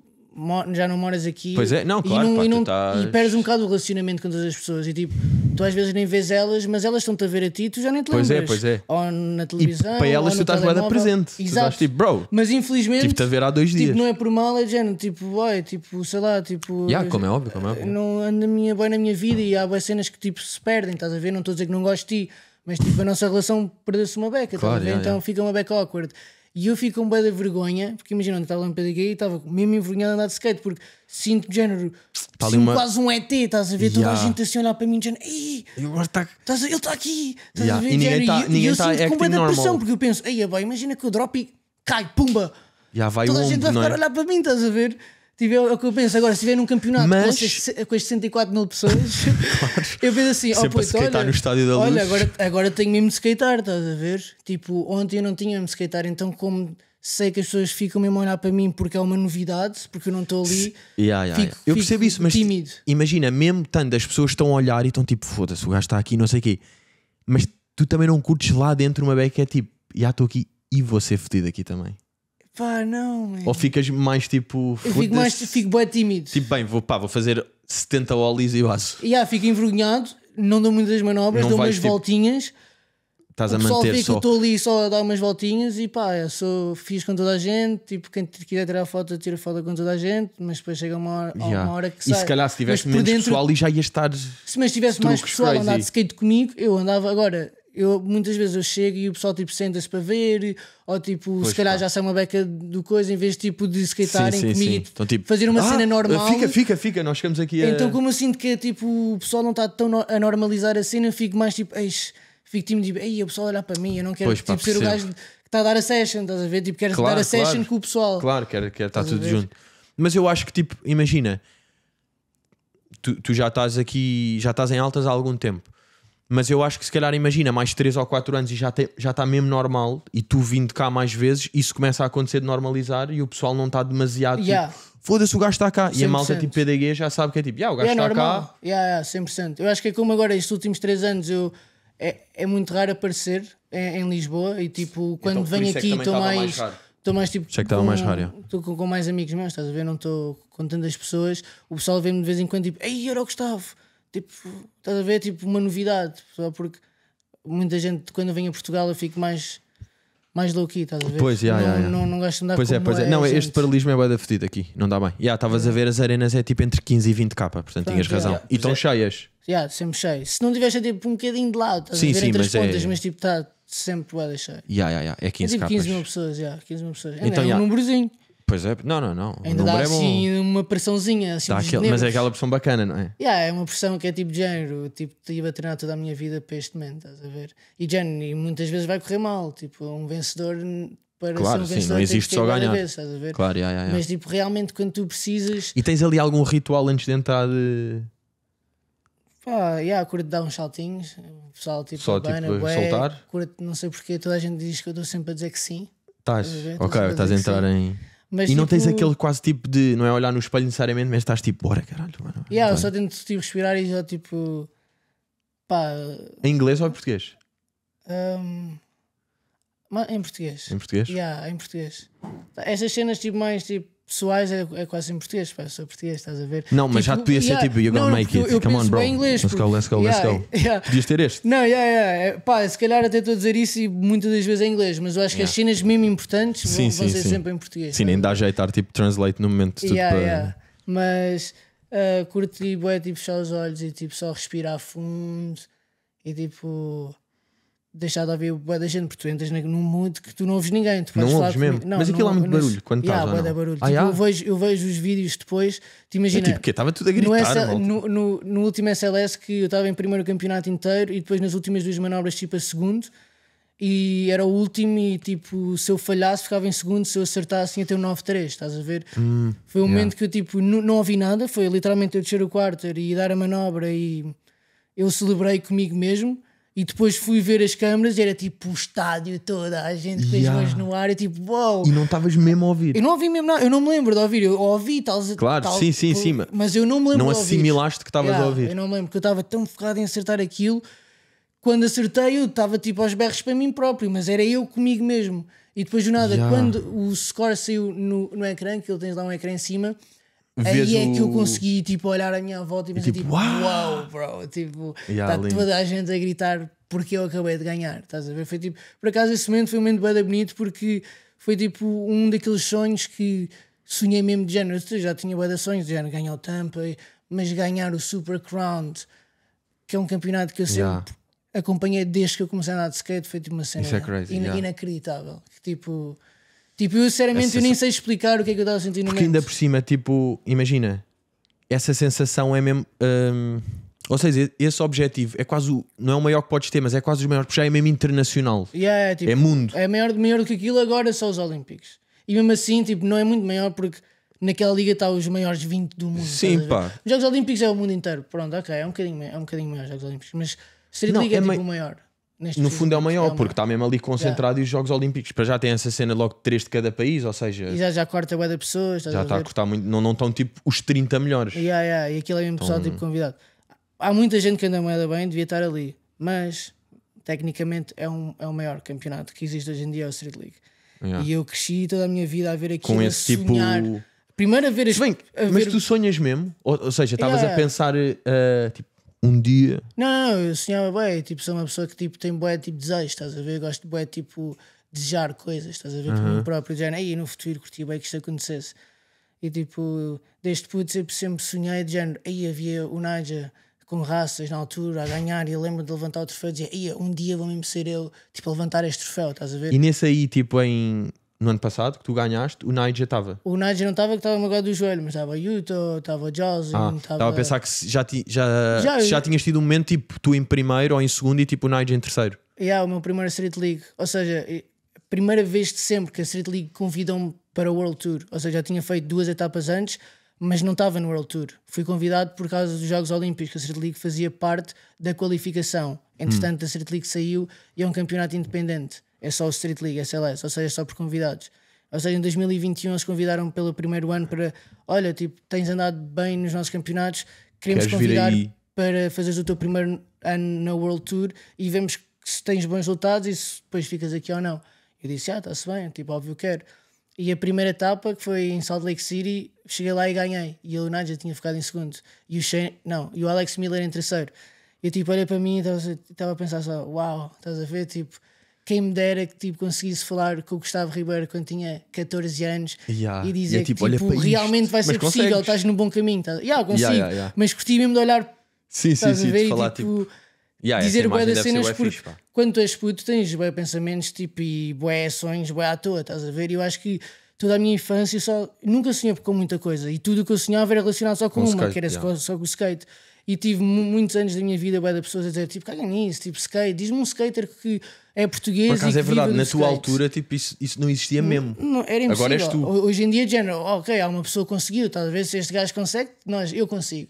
já não moras aqui. Pois é, não, claro, e, não, pá, e, não, e perdes um bocado o relacionamento com todas as pessoas. E tipo, tu às vezes nem vês elas, mas elas estão-te a ver a ti, tu já nem te pois é, lembras. Pois é, pois é. Ou na televisão. E para elas tu estás lá presente. Exato. Estás, tipo, bro. Mas infelizmente. Tipo, te a ver há dois tipo, dias. não é por mal, é género. Tipo, oi, tipo, sei lá, tipo. Yeah, como é óbvio, como é óbvio. Não anda minha boa na minha vida e há boas cenas que tipo se perdem, estás a ver? Não estou a dizer que não gosto de ti mas tipo, a nossa relação perdeu-se uma beca, claro, tá yeah, então yeah. fica uma beca awkward. E eu fico com um bem da vergonha, porque imagina, eu estava no PDG e estava mesmo envergonhado a andar de skate, porque sinto de género, tá sinto uma... quase um ET, estás a ver? Yeah. Toda a gente assim olhar para mim, de género, ei, tá... Tás a... ele está aqui, estás yeah. a ver? E ninguém está, ninguém está, é com bem da pressão, porque eu penso, ei, bem, imagina que eu drop e cai, pumba, yeah, vai toda a gente vai é? ficar a é? olhar para mim, estás a ver? Tipo, é o que eu penso agora, se estiver num campeonato Mas... com, estes, com estes 64 mil pessoas, claro. eu penso assim: oh, Sempre oh, olha, no estádio da olha, agora, agora tenho mesmo de skatear, estás a ver? Tipo, ontem eu não tinha mesmo de skatear, então como sei que as pessoas ficam mesmo a olhar para mim porque é uma novidade, porque eu não estou ali. Yeah, yeah, fico, yeah. eu percebo isso, mas tímido. imagina, mesmo tanto, as pessoas estão a olhar e estão tipo, foda-se, o gajo está aqui, não sei o quê. Mas tu também não curtes lá dentro uma beca, é tipo, já estou aqui e vou ser fedido aqui também. Pá, não, man. Ou ficas mais tipo. Eu fico, mais, fico bem tímido. Tipo, bem, vou, pá, vou fazer 70 olis e vaso. Yeah, fico envergonhado, não dou muitas manobras, Não dou vais, umas tipo, voltinhas. Estás a manter vê que eu só. estou ali só a dar umas voltinhas e pá, eu sou fiz com toda a gente, tipo, quem quiser tirar foto, tira foto com toda a gente, mas depois chega uma hora, Yeah. uma hora que sai. e se calhar se tivesse menos dentro- pessoal e já ia estar. se mas tivesse mais pessoal a andar de skate comigo, eu andava agora eu, muitas vezes eu chego e o pessoal tipo, senta-se para ver, ou tipo, pois se calhar pá. já sai uma beca do coisa, em vez tipo, de se queitarem comigo Então, tipo, fazer uma ah, cena normal. Fica, fica, fica, nós chegamos aqui a... Então, como eu sinto que tipo, o pessoal não está tão no a normalizar a cena, eu fico mais tipo, eis, fico tipo, tipo, ei, o pessoal olhar para mim, eu não quero pois, tipo, pá, ser o gajo que está a dar a session, estás a ver? Tipo, quero claro, dar a claro. session com o pessoal. Claro, quero, quero estar tudo junto. Mas eu acho que tipo, imagina, tu, tu já estás aqui, já estás em altas há algum tempo mas eu acho que se calhar imagina mais 3 ou 4 anos e já, já está mesmo normal e tu vindo cá mais vezes, isso começa a acontecer de normalizar e o pessoal não está demasiado tipo, yeah. tipo, foda-se o gajo está cá 100%. e a malta tipo PDG já sabe que é tipo, yeah, o gajo yeah, está normal. cá yeah, yeah, 100%, eu acho que é como agora estes últimos 3 anos eu, é, é muito raro aparecer em, em Lisboa e tipo então, quando então, venho é aqui é estou mais estou mais tipo. Achei é que estava mais raro. Estou com, com, mais amigos meus, estás a ver? Não estou com tantas pessoas. O pessoal vem-me de vez em quando tipo, ei, era o Gustavo tipo, estás a ver? Tipo, uma novidade, só porque muita gente, quando vem a Portugal, eu fico mais. Mais low key, estás a ver? Pois, yeah, não, yeah, yeah. Não, não gosto de andar Pois é, pois é. é não, gente. este paralelismo é bué da fedida aqui, não dá bem. Já, yeah, estavas a ver, as arenas é tipo entre 15 e 20 k portanto Pronto, tinhas razão. Yeah. E estão é. cheias. Já, yeah, sempre cheio. Se não tivesse é tipo um bocadinho de lado, estás sim, a ver sim, entre as é- pontas, é... mas tipo, está sempre bué cheia. Já, já, já, é 15 é, tipo, 15 mil pessoas, já, yeah, 15 mil pessoas. É, então, é, é um númerozinho. Pois é, não, não, não. Ainda dá é assim bom. uma pressãozinha. Assim, dá aquele, mas é aquela pressão bacana, não é? Yeah, é uma pressão que é tipo de género, tipo, estive a treinar toda a minha vida para este momento, estás a ver? E género, e muitas vezes vai correr mal, tipo, um vencedor para claro, ser um sim, não existe só ganhar. Vez, estás a ver? Claro, yeah, yeah, Mas tipo, realmente quando tu precisas. E tens ali algum ritual antes de entrar? De... Pá, yeah, curto dar uns saltinhos, o pessoal tipo, Só, abana, tipo ué, soltar. Curto, não sei porque toda a gente diz que eu estou sempre a dizer que sim. Estás, ok, estás a, a entrar sim. em. Mas, e não tens tipo- aquele quase tipo de. Não é olhar no espelho necessariamente, mas estás tipo, bora caralho, mano. Yeah, eu só tento tipo, respirar e já tipo. Pá. Em inglês ou em português? Um... Em português. Em português? Yeah, em português. Essas cenas tipo mais tipo pessoais é, é quase em português, pá, sou português, estás a ver? Não, mas tipo, já te podia ser yeah, tipo, you're gonna não, make it, come on, bro. Inglês, let's go, let's go, yeah, let's go. Yeah. Podias ter este. Não, yeah, yeah. É, pá, se calhar até estou a dizer isso e muitas das vezes em é inglês, mas eu acho que as cenas mesmo importantes vão, sim, vão ser sim. sempre em português. Sim, sabe? Tá nem dá jeitar tipo translate no momento. de tudo para... Mas uh, tipo é tipo, fechar os olhos e tipo, só respirar fundo e tipo deixar de ouvir bué da gente, porque tu entras num mundo que tu não ouves ninguém. Tu não ouves mesmo. Não, mas aquilo há é muito barulho quando estás yeah, lá. barulho. Ah, tipo, yeah? eu, vejo, eu vejo os vídeos depois, te é imagina. É tipo, Estava tudo a gritar. No, no, no, no, último SLS que eu estava em primeiro campeonato inteiro e depois nas últimas duas manobras tipo a segundo e era o último e tipo se eu falhasse ficava em segundo, se eu acertasse ia ter um 9-3, estás a ver? Hum, foi um yeah. momento que eu tipo não ouvi nada, foi literalmente eu descer o quarto e dar a manobra e eu celebrei comigo mesmo e depois fui ver as câmaras, era tipo o estádio toda, a gente com yeah. as mãos no ar, e é tipo, uau! Wow. E não estavas mesmo a ouvir? Eu não ouvi mesmo, nada eu não me lembro de ouvir, eu ouvi tal. Claro, sim, sim, por, sim. Mas eu não me lembro Não assimilaste que estavas yeah, a ouvir. Eu não me lembro, que eu estava tão focado em acertar aquilo, quando acertei eu estava tipo aos berros para mim próprio, mas era eu comigo mesmo. E depois do nada, yeah. quando o score saiu no, no ecrã, que ele tens lá um ecrã em cima, Vês aí é que eu consegui tipo, olhar à minha volta e pensar tipo, tipo uau, bro, tipo, está toda a gente a gritar porque eu acabei de ganhar, estás a ver? Foi tipo, por acaso esse momento foi um momento bem bonito porque foi tipo um daqueles sonhos que sonhei mesmo de género, eu já tinha bué de sonhos de género, ganhar o Tampa, mas ganhar o Super Crown, que é um campeonato que eu sempre yeah. acompanhei desde que eu comecei a andar de skate, foi tipo uma é cena é crazy, in yeah. inacreditável, que tipo... Tipo, eu sinceramente Essa eu nem sei explicar o que é que eu estava a sentir no momento. ainda por cima, tipo, imagina, essa sensação é mesmo. Hum, ou seja, esse objetivo é quase o. Não é o maior que podes ter, mas é quase o maior, porque já é mesmo internacional. Yeah, é, tipo, É mundo. é maior, maior do que aquilo agora são os Olímpicos. E mesmo assim, tipo, não é muito maior porque naquela liga está os maiores 20 do mundo. Sim, pá. Os Jogos Olímpicos é o mundo inteiro. Pronto, ok, é um bocadinho, é um bocadinho maior os Jogos Olímpicos, mas Street Não, League é, é tipo o maior. Neste no fundo é o maior, porque está mesmo ali concentrado yeah. e os Jogos Olímpicos. Para já tem essa cena logo de 3 de cada país, ou seja. E já, já corta a da pessoas. Já está a cortar muito. Não, não estão tipo os 30 melhores. Yeah, yeah. E aquilo é mesmo então... pessoal tipo convidado. Há muita gente que anda moeda bem, devia estar ali. Mas, tecnicamente, é, um, é o maior campeonato que existe hoje em dia, é o Street League. Yeah. E eu cresci toda a minha vida a ver aquilo, Com esse a tipo sonhar. Tipo... Primeiro a ver... As... Bem, a mas ver... tu sonhas mesmo? Ou, ou seja, estavas yeah. a pensar, uh, tipo, um dia. Não, não, eu sonhava bem tipo, sou uma pessoa que tipo, tem boé tipo desejo, estás a ver? gosto de boé tipo desejar coisas, estás a ver? Uhum. meu próprio, género, aí no futuro curti bem que isto acontecesse. E tipo, desde puto sempre, sempre sonhei de género, aí havia o Naja com raças na altura a ganhar e eu lembro de levantar o troféu e dizer, um dia vou mesmo ser eu, tipo, a levantar este troféu, estás a ver? E nesse aí, tipo, em no ano passado, que tu ganhaste, o Nigel estava. O Nigel não estava, que estava magoado do joelho, mas estava Yuto, estava Jazz. Ah, Jaws estava a pensar que já, ti, já, já, já tinhas tido um momento tipo tu em primeiro ou em segundo e tipo o Nigel em terceiro. Yeah, o meu primeiro Street League. Ou seja, primeira vez de sempre que a Street League convidou-me para o World Tour. Ou seja, já tinha feito duas etapas antes, mas não estava no World Tour. Fui convidado por causa dos Jogos Olímpicos, que a Street League fazia parte da qualificação. Entretanto, hum. a Street League saiu e é um campeonato independente é só o Street League, SLS, ou seja, só por convidados. Ou seja, em 2021 eles convidaram pelo primeiro ano para: olha, tipo, tens andado bem nos nossos campeonatos, queremos Queres convidar para fazeres o teu primeiro ano na World Tour e vemos se tens bons resultados e se depois ficas aqui ou não. Eu disse: ah, está-se bem, tipo, óbvio que quero. E a primeira etapa, que foi em Salt Lake City, cheguei lá e ganhei. E a Leonardo já tinha ficado em segundo. E o Shane, não, e o Alex Miller em terceiro. Eu tipo, olhei para mim e estava a pensar só, uau, estás a ver? Tipo, quem me dera que tipo, conseguisse falar com o Gustavo Ribeiro quando tinha 14 anos yeah. e é dizer tipo, que tipo, realmente isto, vai ser possível, estás no bom caminho. Estás... Yeah, consigo, yeah, yeah, mas curti mesmo de olhar sim, sim, sim, ver, falar, tipo, tipo dizer boé das cenas porque fixe, quando tu és puto tens boé pensamentos tipo, e boé sonhos, boé à toa, estás a ver? E eu acho que toda a minha infância só nunca sonhei com muita coisa e tudo o que eu sonhava era relacionado só com, com uma, skate, que era yeah. só com o skate. E tive muitos anos da minha vida boé, de pessoas a dizer tipo, caga nisso, tipo skate, diz-me um skater que é português. Por acaso e é verdade, na tua skate. altura tipo, isso, isso não existia não, mesmo. Não, era impossível. Agora és tu. Hoje em dia, de género, ok, há uma pessoa que conseguiu, talvez este gajo consegue, nós, eu consigo.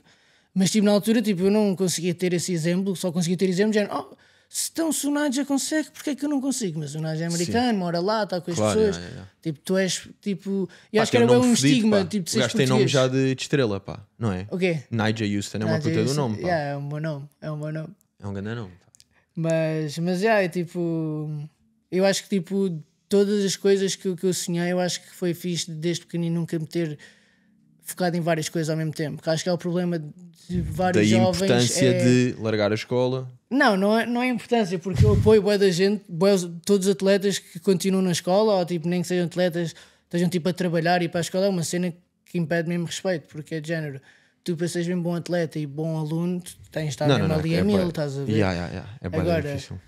Mas tipo, na altura, tipo, eu não conseguia ter esse exemplo, só conseguia ter exemplo de género, oh, se tão se o Nadia consegue, porquê é que eu não consigo? Mas o Nadia é americano, Sim. mora lá, está com as claro, pessoas. É, é. Tipo, tu és tipo. E acho que era bem um fedido, estigma. Pá. Tipo, de o gajo tem nome já de, de, estrela, pá, não é? O quê? Nigel Houston é uma puta Houston. do nome, pá. Yeah, é um bom nome, é um bom nome. É um grande nome. Mas, mas já, é tipo. Eu acho que tipo, todas as coisas que, que eu sonhei, eu acho que foi fixe desde pequenino nunca me ter focado em várias coisas ao mesmo tempo. Que acho que é o problema de vários jovens. Da importância é... de largar a escola. Não, não é, não é importância, porque eu apoio boa da gente, boa, todos os atletas que continuam na escola, ou tipo, nem que sejam atletas, estejam tipo a trabalhar e para a escola, é uma cena que impede mesmo respeito, porque é de género tu para seres bem bom atleta e bom aluno, tens de estar não, mesmo não, ali não, a é mil, estás a ver? Yeah, yeah, yeah. É agora, difícil.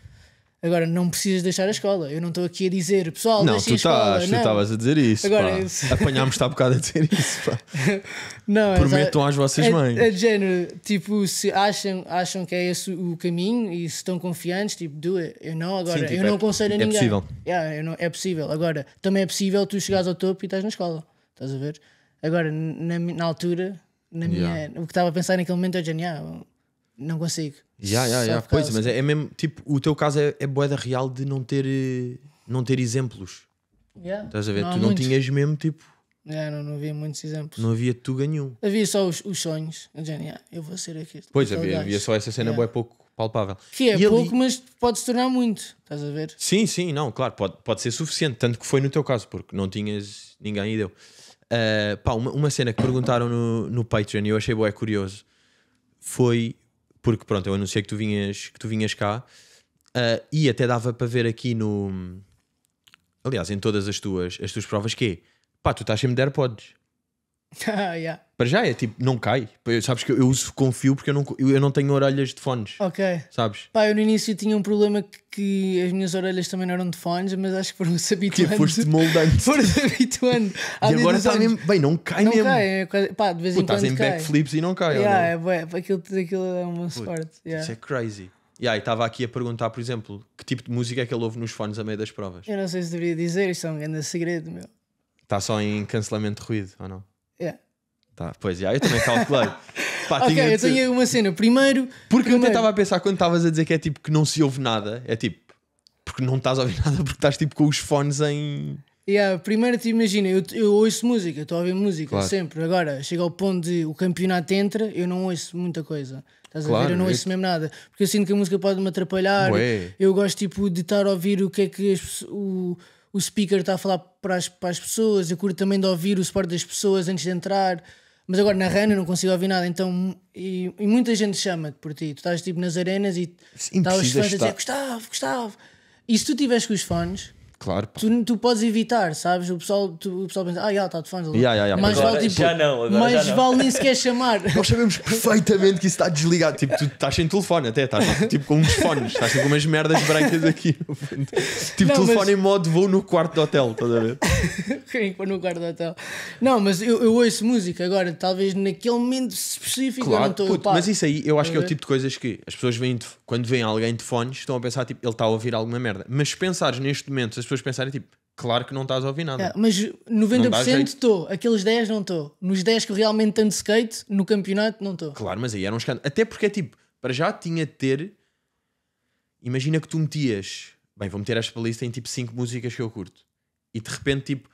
Agora, não precisas deixar a escola. Eu não estou aqui a dizer, pessoal, não, tu estás, tu estavas a dizer isso. Agora, isso... apanhámos-te há bocado a dizer isso. Pá. não, Prometam às vossas é, é mães. É de género, tipo, se acham, acham que é esse o caminho e se estão confiantes, tipo, do Eu não, agora, Sim, tipo, eu não é, a é ninguém. É possível. Yeah, não, é possível. Agora, também é possível tu chegares ao topo e estás na escola. Estás a ver? Agora, na, na altura, na minha. Yeah. O que estava a pensar naquele momento é genial. Yeah, não consigo. Já, já, já. Pois, mas é, é, mesmo. Tipo, o teu caso é, é boeda real de não ter, eh, não ter exemplos. Yeah. Estás a ver? Não tu não tinhas mesmo tipo. Yeah, não, não havia muitos exemplos. Não havia tu nenhum. Havia só os, os sonhos. Eu, yeah, eu vou ser aqui. Pois, havia, havia só essa cena yeah. boa pouco palpável. Que é e pouco, ali... mas pode se tornar muito. Estás a ver? Sim, sim, não, claro, pode, pode ser suficiente. Tanto que foi no teu caso, porque não tinhas ninguém e deu. Uh, pá, uma, uma, cena que perguntaram no, no Patreon e eu achei boé curioso foi porque pronto, eu anunciei que tu vinhas, que tu vinhas cá uh, e até dava para ver aqui no aliás, em todas as tuas, as tuas provas que é, pá, tu estás sempre de AirPods yeah. Para já é tipo, não cai. sabes que eu uso com fio porque eu não, eu não tenho orelhas de fones. Ok. Sabes? Pá, eu no início tinha um problema que, que as minhas orelhas também não eram de fones, mas acho que foram-se habituando. Que foste moldando. foram-se habituando. e agora está mesmo. Bem, não cai não mesmo. Cai, é pá, de vez Pô, em quando. Estás em backflips e não cai. Yeah, não? É, é, aquilo, aquilo é uma sorte. Yeah. Isso é crazy. Yeah, e estava aqui a perguntar, por exemplo, que tipo de música é que ele ouve nos fones a meio das provas? Eu não sei se deveria dizer, isto é um grande segredo, meu. Está só em cancelamento de ruído ou não? Tá, pois, já, eu também calculei. Pá, ok, eu tenho uma cena. Primeiro. Porque primeiro... eu até estava a pensar quando estavas a dizer que é tipo que não se ouve nada. É tipo. Porque não estás a ouvir nada, porque estás tipo com os fones em. Yeah, primeiro, te imagina, eu, eu ouço música, estou a ouvir música claro. sempre. Agora, chega ao ponto de o campeonato entra, eu não ouço muita coisa. Estás claro, a ver? Eu não ouço eu... mesmo nada. Porque eu sinto que a música pode me atrapalhar. Ué. Eu gosto tipo, de estar a ouvir o que é que as, o, o speaker está a falar para as, para as pessoas. Eu curto também de ouvir o suporte das pessoas antes de entrar. Mas agora na RAN eu não consigo ouvir nada, então. E, e muita gente chama-te por ti. Tu estás tipo nas arenas e estás os fãs estar. a dizer Gustavo, Gustavo. E se tu tiveres com os fones, Claro. Tu, tu podes evitar, sabes? O pessoal, tu, o pessoal pensa, ah, já está de fãs. mas vale, tipo, já não, agora mas vale nem sequer chamar. Nós sabemos perfeitamente que isso está desligado. Tipo, tu estás sem telefone, até estás tipo com uns fones, estás com umas merdas brancas aqui. Tipo, não, telefone mas... em modo vou no quarto do hotel, estás a ver? vou no quarto do hotel. Não, mas eu, eu ouço música agora, talvez naquele momento específico claro, eu não estou Mas isso aí eu acho que é o tipo de coisas que as pessoas veem, quando veem alguém de fones, estão a pensar, tipo, ele está a ouvir alguma merda. Mas se pensares neste momento, pessoas pensarem tipo, claro que não estás a ouvir nada. É, mas 90% estou, aqueles 10 não estou. Nos 10 que realmente ando skate, no campeonato não estou. Claro, mas aí era um escândalo. Até porque é tipo, para já tinha de ter. Imagina que tu metias. Bem, vou meter esta lista em tipo 5 músicas que eu curto. E de repente, tipo,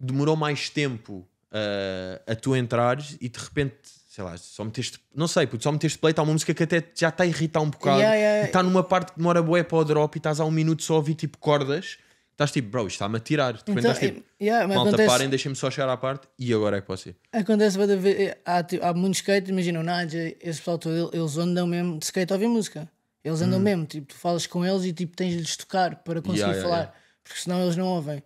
demorou mais tempo uh, a tu entrares e de repente sei lá, só meteste, não sei, puto, só meteste play, está uma música que até já está a irritar um bocado, yeah, yeah. está numa parte que demora bué para o drop e estás há um minuto só a ouvir tipo cordas estás tipo, bro, isto está-me a tirar. Então, estás tipo, yeah, malta, acontece... parem, deixem-me só chegar à parte e agora é que posso ir. Acontece, eh, há, tipo, há muitos skate, imagina o Nadia, esse pessoal todo, eles andam mesmo de skate a ouvir música. Eles andam hum. mesmo, tipo, tu falas com eles e tipo, tens de lhes tocar para conseguir yeah, falar, yeah, porque senão eles não ouvem.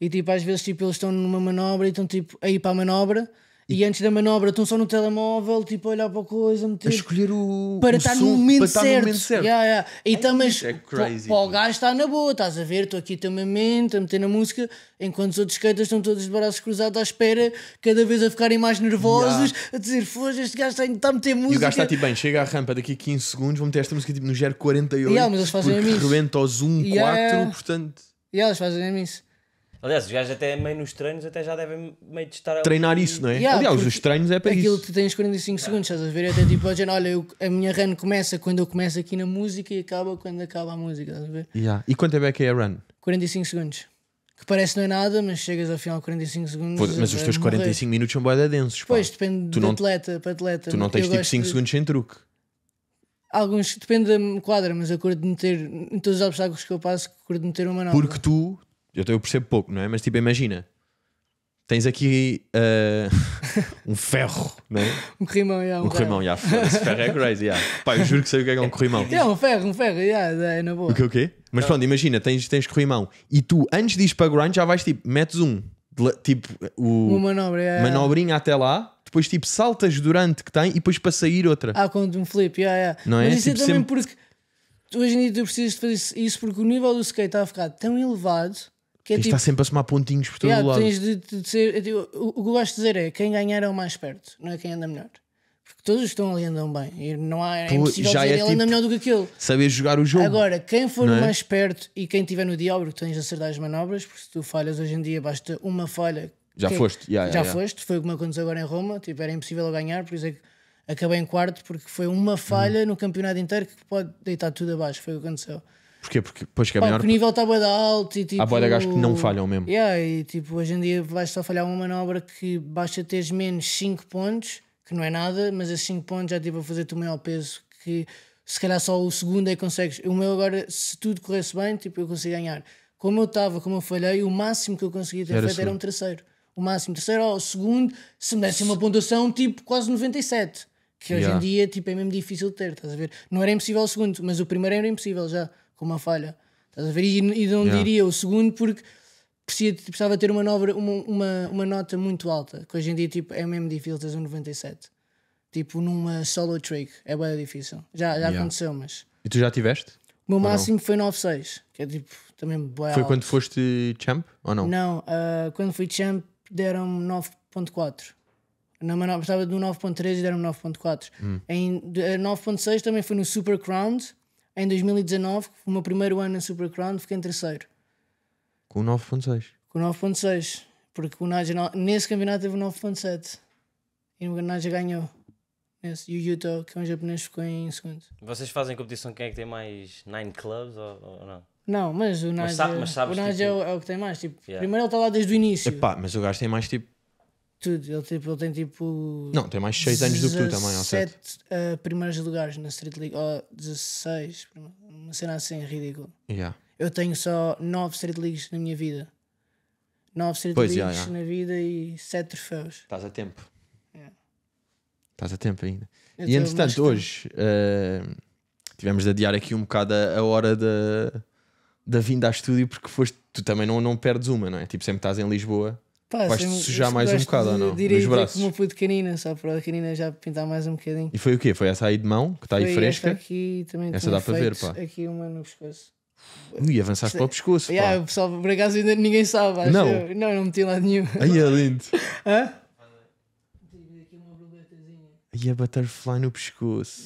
E tipo, às vezes tipo, eles estão numa manobra e estão tipo, aí para a manobra e, e antes da manobra estão só no telemóvel, tipo, a olhar para a coisa, meter. A escolher o. Para o estar no para Estar no momento certo. Yeah, yeah. E também. É, então, é crazy. o gajo está na boa, estás a ver, estou aqui também mente, a meter na música, enquanto os outros skaters estão todos de braços cruzados à espera, cada vez a ficarem mais nervosos, yeah. a dizer, foge, este gajo está a meter música. E o gajo está tipo, bem, chega à rampa daqui a 15 segundos, vou meter esta música tipo no GER 48. Yeah, mas eles fazem porque rebenta ao zoom yeah, 4, portanto. Yeah, eles fazem isso. Aliás, os gajos até meio nos treinos até já devem meio de estar a treinar isso, não é? Yeah, Aliás, os treinos é para aquilo isso. Aquilo que tens 45 segundos, estás a ver? É até tipo, dizendo, oh, olha, eu, a minha run começa quando eu começo aqui na música e acaba quando acaba a música, estás a ver? Yeah. E quanto é que é a run? 45 segundos. Que parece não é nada, mas chegas ao final 45 segundos. Pois, mas eh, os teus morrer. 45 minutos são boeda densos. Pá. Pois, depende tu de não, atleta para atleta. Tu não tens tipo 5 de... segundos sem truque. Alguns, depende da quadra, mas eu curto de meter, em todos os obstáculos que eu passo, curto de meter uma nova. Porque tu eu, eu percebo pouco, não é? Mas tipo, imagina, tens aqui uh, um ferro, não é? Um corrimão, yeah, um, um corrimão, yeah, esse ferro é crazy, yeah. Pá, eu juro que sei o que é que é um corrimão. É um ferro, um ferro, yeah, é na boa. O que o quê? Mas pronto, imagina, tens, tens corrimão e tu, antes de ir para grind, já vais tipo, metes um, tipo, o... Uma manobra, yeah, manobrinha até lá, depois tipo, saltas durante que tem e depois para sair outra. Ah, com um flip, yeah, yeah. Não Mas é? isso é tipo, é também sempre... porque... Hoje em dia tu precisas de fazer isso porque o nível do skate está a ficar tão elevado que é tens tipo, de estar tipo- sempre a somar pontinhos por todo yeah, lado. Tens de, de ser, o, o que eu gosto de dizer é quem ganhar é o mais perto, não é quem anda melhor. Porque todos estão ali andam bem. E não há, é Pô, impossível já dizer é ele tipo, anda melhor do que aquele. Saber jogar o jogo. Agora, quem for é? mais perto e quem tiver no diabo, tens de acertar as manobras, porque se tu falhas hoje em dia, basta uma falha. Já que, é- foste. Yeah, já yeah, foste. Yeah. Foi o que me aconteceu agora em Roma. Tipo, era impossível ganhar, por isso é que acabei em quarto, porque foi uma falha hum. no campeonato inteiro que pode deitar tudo abaixo. Foi o que aconteceu. Porquê? Porque depois que é porque O nível está boa de alto e tipo. Há bué de gajos que não tipo, falham mesmo. Yeah, e tipo, hoje em dia vais só falhar uma manobra que basta teres menos 5 pontos, que não é nada, mas esses 5 pontos já tipo a fazer-te o maior peso que se calhar só o segundo aí é consegues. O meu agora, se tudo corresse bem, tipo, eu consigo ganhar. Como eu estava, como eu falhei, o máximo que eu conseguia ter Era feito era um terceiro. O máximo terceiro ou segundo, se me desse uma pontuação tipo quase 97. Que hoje em dia tipo, é mesmo difícil de ter, estás a ver? Não era impossível o segundo, mas o primeiro era impossível já com uma falha. Estás a ver? E, e não yeah. diria o segundo porque tipo, precisava ter uma, nova, uma, uma, uma, nota muito alta, que hoje em dia tipo, é mesmo difícil ter um 97. Tipo, numa solo trick, é bem difícil. Já, já yeah. aconteceu, mas. E tu já tiveste? O meu máximo foi 9-6, que é tipo também boa. Foi alto. quando foste champ ou não? Não, uh, quando fui champ deram 9.4. Na estava do 9.3 e deram 9.4. Hum. Em 9.6 também foi no Super Crowned em 2019, o meu primeiro ano na Super Crown, fiquei em terceiro. Com 9.6. Com 9.6. Porque o Naja nesse campeonato teve 9.7. E o Naja ganhou. E o Yuto, que é um japonês, ficou em segundo. Vocês fazem competição quem é que tem mais nine clubs ou, ou não? Não, mas o Naja, mas sabe, mas sabes, o Naja tipo... é, o, é, o, que tem mais. Tipo, yeah. Primeiro ele está lá desde o início. Epá, mas o gajo tem mais tipo tudo, ele, tipo, ele tem tipo. Não, tem mais 6 anos do que tu também, ou 7 uh, primeiros lugares na Street League, ou oh, 16, uma cena assim, ridícula. Yeah. Eu tenho só 9 Street Leagues na minha vida, 9 Street pois, Leagues yeah, yeah. na vida e 7 troféus. Estás a tempo, yeah. estás a tempo ainda. Eu e entretanto, hoje uh, tivemos de adiar aqui um bocado a, hora da, da vinda a estúdio, porque foste, tu também não, não perdes uma, não é? Tipo, sempre estás em Lisboa Pá, Vais-te sujar mais um bocado, ou não? Direi Nos braços. como foi de canina, só para a canina já pintar mais um bocadinho. E foi o quê? Foi essa aí de mão, que está aí fresca? Essa, aqui, também essa dá para ver, pá. Aqui uma no pescoço. avançaste para o pescoço. Yeah, pá. O pessoal, por acaso, ainda ninguém sabe. Acho não. Eu. Não, não meti lá nenhum. Aí é lindo. Hã? E a é butterfly no pescoço.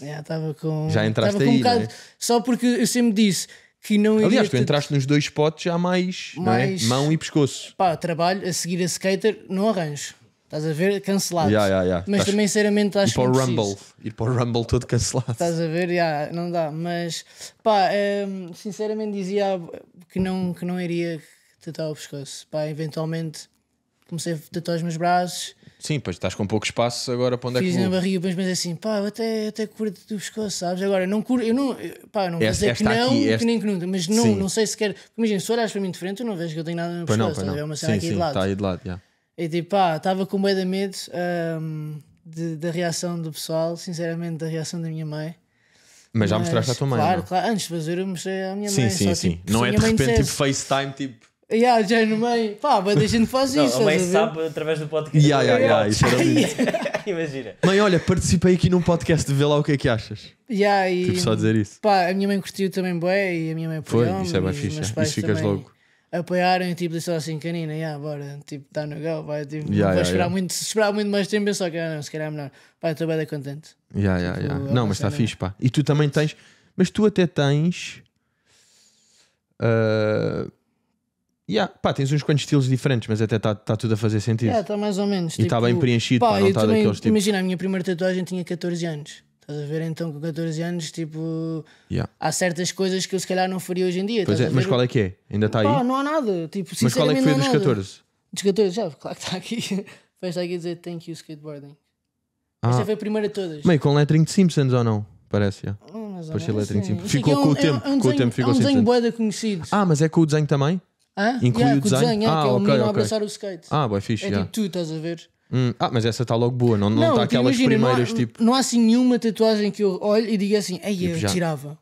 com... Já entraste tava aí, um bocado... Né? Só porque eu sempre disse que não iria Aliás, tu entraste nos dois spots já mais, não é? mão e pescoço. Pá, trabalho a seguir a skater, não arranjo. Estás a ver? Cancelado. Mas também, sinceramente, acho Ir que. para o Rumble, ir para o Rumble todo cancelado. Estás a ver? Ya, não dá. Mas, pá, hum, sinceramente dizia que não, que não iria tatuar o pescoço. Pá, eventualmente comecei a tatuar os meus braços, Sim, pois estás com pouco espaço agora para onde Fiz é que Fiz na barriga, mas, mas é assim, pá, eu até, até curto do pescoço, sabes? Agora, não curto, eu não, pá, não vou dizer que não, aqui, esta... que nem que nunca, mas não, não sei se sequer. Imagina, se olhas para mim de frente, eu não vejo que eu tenho nada no pescoço, pois não, é uma cena sim, aqui sim, de lado. Está aí de lado, yeah. E tipo, pá, estava com medo, medo hum, de, da reação do pessoal, sinceramente, da reação da minha mãe. Mas já mostraste à tua mãe? Claro, não? claro, antes de fazer, eu mostrei à minha sim, mãe. Sim, só, sim, tipo, sim. Não é de repente tipo FaceTime, tipo. Yeah, já é no meio. Pá, mas a gente faz não, isso. A mãe sabe através do podcast. Yeah, yeah, yeah, isso era Imagina. Mãe, olha, participei aqui num podcast de ver lá o que é que achas. Yeah, e, tipo só dizer isso. Pá, a minha mãe curtiu também bem e a minha mãe apoiou Foi, isso é bem fixe. É. Isso ficas logo. Apoiaram e tipo, disse assim, canina, yeah, bora, tipo, dá tá no go, vai, tipo, yeah, vai yeah, esperar muito, se esperar muito mais tempo, eu só que, ah, não, se calhar é melhor. Pá, estou bem contente. Yeah, tipo, yeah, yeah. Não, mas está fixe, pá. E tu também tens, mas tu até tens... Uh, Yeah, pá, tens uns quantos estilos diferentes, mas até está tá tudo a fazer sentido. está é, mais ou menos. E está tipo, bem preenchido, pá, pá não tá daqueles tipo... Imagina, a minha primeira tatuagem tinha 14 anos. Estás a ver? Então, com 14 anos, tipo, yeah. há certas coisas que eu se calhar não faria hoje em dia. Pois é, mas qual é que é? Ainda está aí? Pá, não há nada. Tipo, mas qual é que foi dos 14? Dos 14, já, claro que tá está aqui. Vai estar aqui a dizer thank you skateboarding. Ah. Esta foi a primeira de todas. Meio com letrinho de Simpsons ou não? Parece, já. Yeah. Parecia letrinho de Ficou é um, com o tempo. É um, é um desenho, com o tempo ficou é um desenho boeda conhecido. Ah, mas é com o desenho também? Ah, Inclui yeah, o design. ah, que é o menino okay. a abraçar o skate. Ah, boy, fixe. É yeah. tipo tu, estás a ver? Hum, ah, mas essa está logo boa, não está não, tá aquelas imagina, primeiras não há, tipo. Não há assim nenhuma tatuagem que eu olho e diga assim, ei, tipo, eu já. tirava.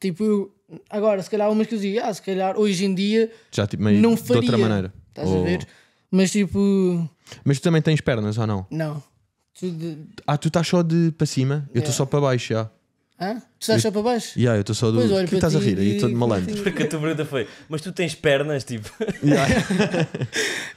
Tipo, eu, agora, se calhar, umas que eu dizia, ah, se calhar hoje em dia. Já, tipo, meio não faria, de outra maneira. Estás a ver? Mas tipo. Mas tu também tens pernas ou não? Não. Tu de... Ah, tu estás só de para cima? Eu estou só para baixo já. Hã? Tu estás só para baixo? Yeah, eu estou só do. Pois, olho que estás a ti rir? Aí e- estou de malandro. Porque a tua pergunta foi, mas tu tens pernas, tipo. Yeah.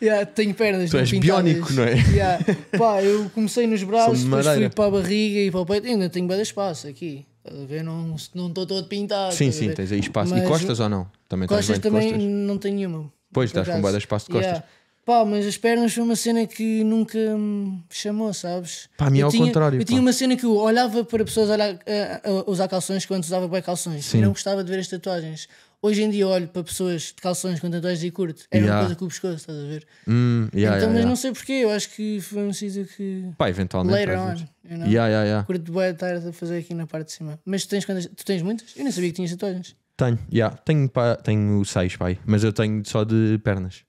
Yeah, tenho pernas. Tu és pintadas. biónico, não é? Yeah. Pá, eu comecei nos braços, depois fui para a barriga e para o peito. Ainda tenho bem espaço aqui. Estás a ver? Não estou todo pintado. Sim, sim, tens aí espaço. E costas ou não? Também Costas também costas? não tenho nenhuma. Pois, estás com acaso. de espaço de costas. Yeah. Pá, mas as pernas foi uma cena que nunca me chamou, sabes? Para mim é ao tinha, contrário. Eu pá. tinha uma cena que eu olhava para pessoas olhar, a, a usar calções quando usava bem calções Sim. e não gostava de ver as tatuagens. Hoje em dia olho para pessoas de calções com tatuagens e curto. Era yeah. uma coisa com o pescoço, estás a ver? Mm, yeah, então, yeah, mas não sei porquê, eu acho que foi um sítio que. Pá, eventualmente. Later on. You know? yeah, yeah, yeah. Curto boa tarde a fazer aqui na parte de cima. Mas tu tens, quantas, tu tens muitas? Eu nem sabia que tinhas tatuagens. Tenho, yeah. tenho, tenho seis, pai. Mas eu tenho só de pernas.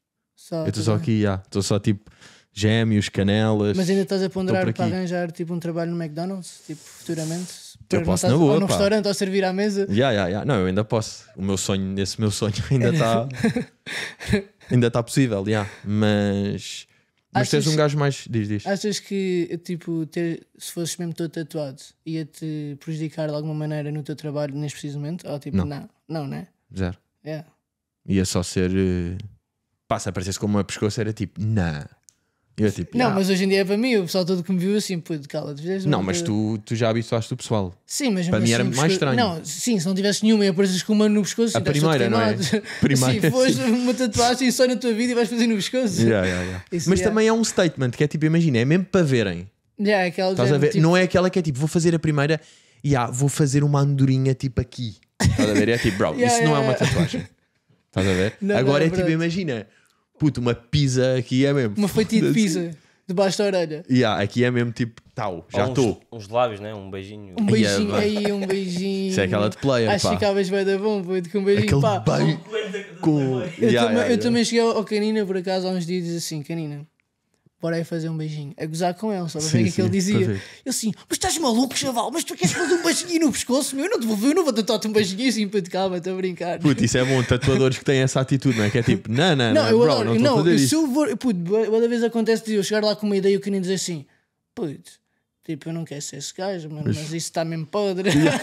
Só eu estou só aqui, já. Estou só tipo gêmeos, canelas. Mas ainda estás a ponderar para arranjar tipo um trabalho no McDonald's, tipo futuramente? Eu posso na boa, Ou num restaurante, ou servir à mesa? Yeah, yeah, yeah. Não, eu ainda posso. O meu sonho, esse meu sonho ainda está... ainda está possível, yeah. Mas... Mas achas, tens um gajo mais. Diz, diz. Achas que, tipo, ter, se fosses mesmo todo tatuado, ia-te prejudicar de alguma maneira no teu trabalho neste preciso momento? Ou tipo, não, não, não, né? Zero. Yeah. Ia só ser. Uh passa, aparecesse com uma pescoça, tipo, nah. Eu, tipo, não, nah. mas hoje em dia é para mim, o pessoal todo que me viu assim, pô, cala-te. Não, mas tu, tu já habituaste o pessoal. Sim, mas para mas mim era mais estranho. Não, sim, se não tivesse nenhuma e apareces com uma no pescoço, a primeira, não é? Primeira. Sim, foste uma tatuagem só na tua vida e vais fazer no pescoço. Yeah, yeah, yeah. mas também é um statement que é tipo, imagina, é mesmo para verem. Yeah, é aquela Estás a ver? Tipo... Não é aquela que é tipo, vou fazer a primeira e yeah, vou fazer uma andorinha tipo aqui. Estás a ver? É tipo, bro, isso não é uma tatuagem. Estás a ver? Não, Agora não, é, é tipo, imagina Puto, uma pizza aqui é mesmo. Uma fatia de pizza debaixo da orelha. Yeah, aqui é mesmo tipo tal, já estou. Uns, uns, lábios, né? Um beijinho. Um é, beijinho aí, um beijinho. Isso é aquela de player. Acho que ficavas bem da bom, puto, com um beijinho. Aquele pá. Bem... Com... Eu, yeah, também, yeah, eu yeah. também cheguei ao Canina por acaso há uns dias e disse assim: Canina, bora aí fazer um beijinho, a gozar com ele, só para ver o que é que ele dizia. Eu assim, mas estás maluco, chaval, mas tu queres fazer um beijinho no pescoço, meu? Eu não te vou, eu não vou tatuar-te um beijinho assim para te calma, estou a brincar. Puto, isso é bom, tatuadores que têm essa atitude, não é? Que é tipo, não, não, não, não eu bro, adoro, não, não se eu vou, puto, uma vez acontece de eu chegar lá com uma ideia e o que dizer assim, puto. Tipo, eu não quero ser esse gajo, mano, mas isso está mesmo podre. Yeah.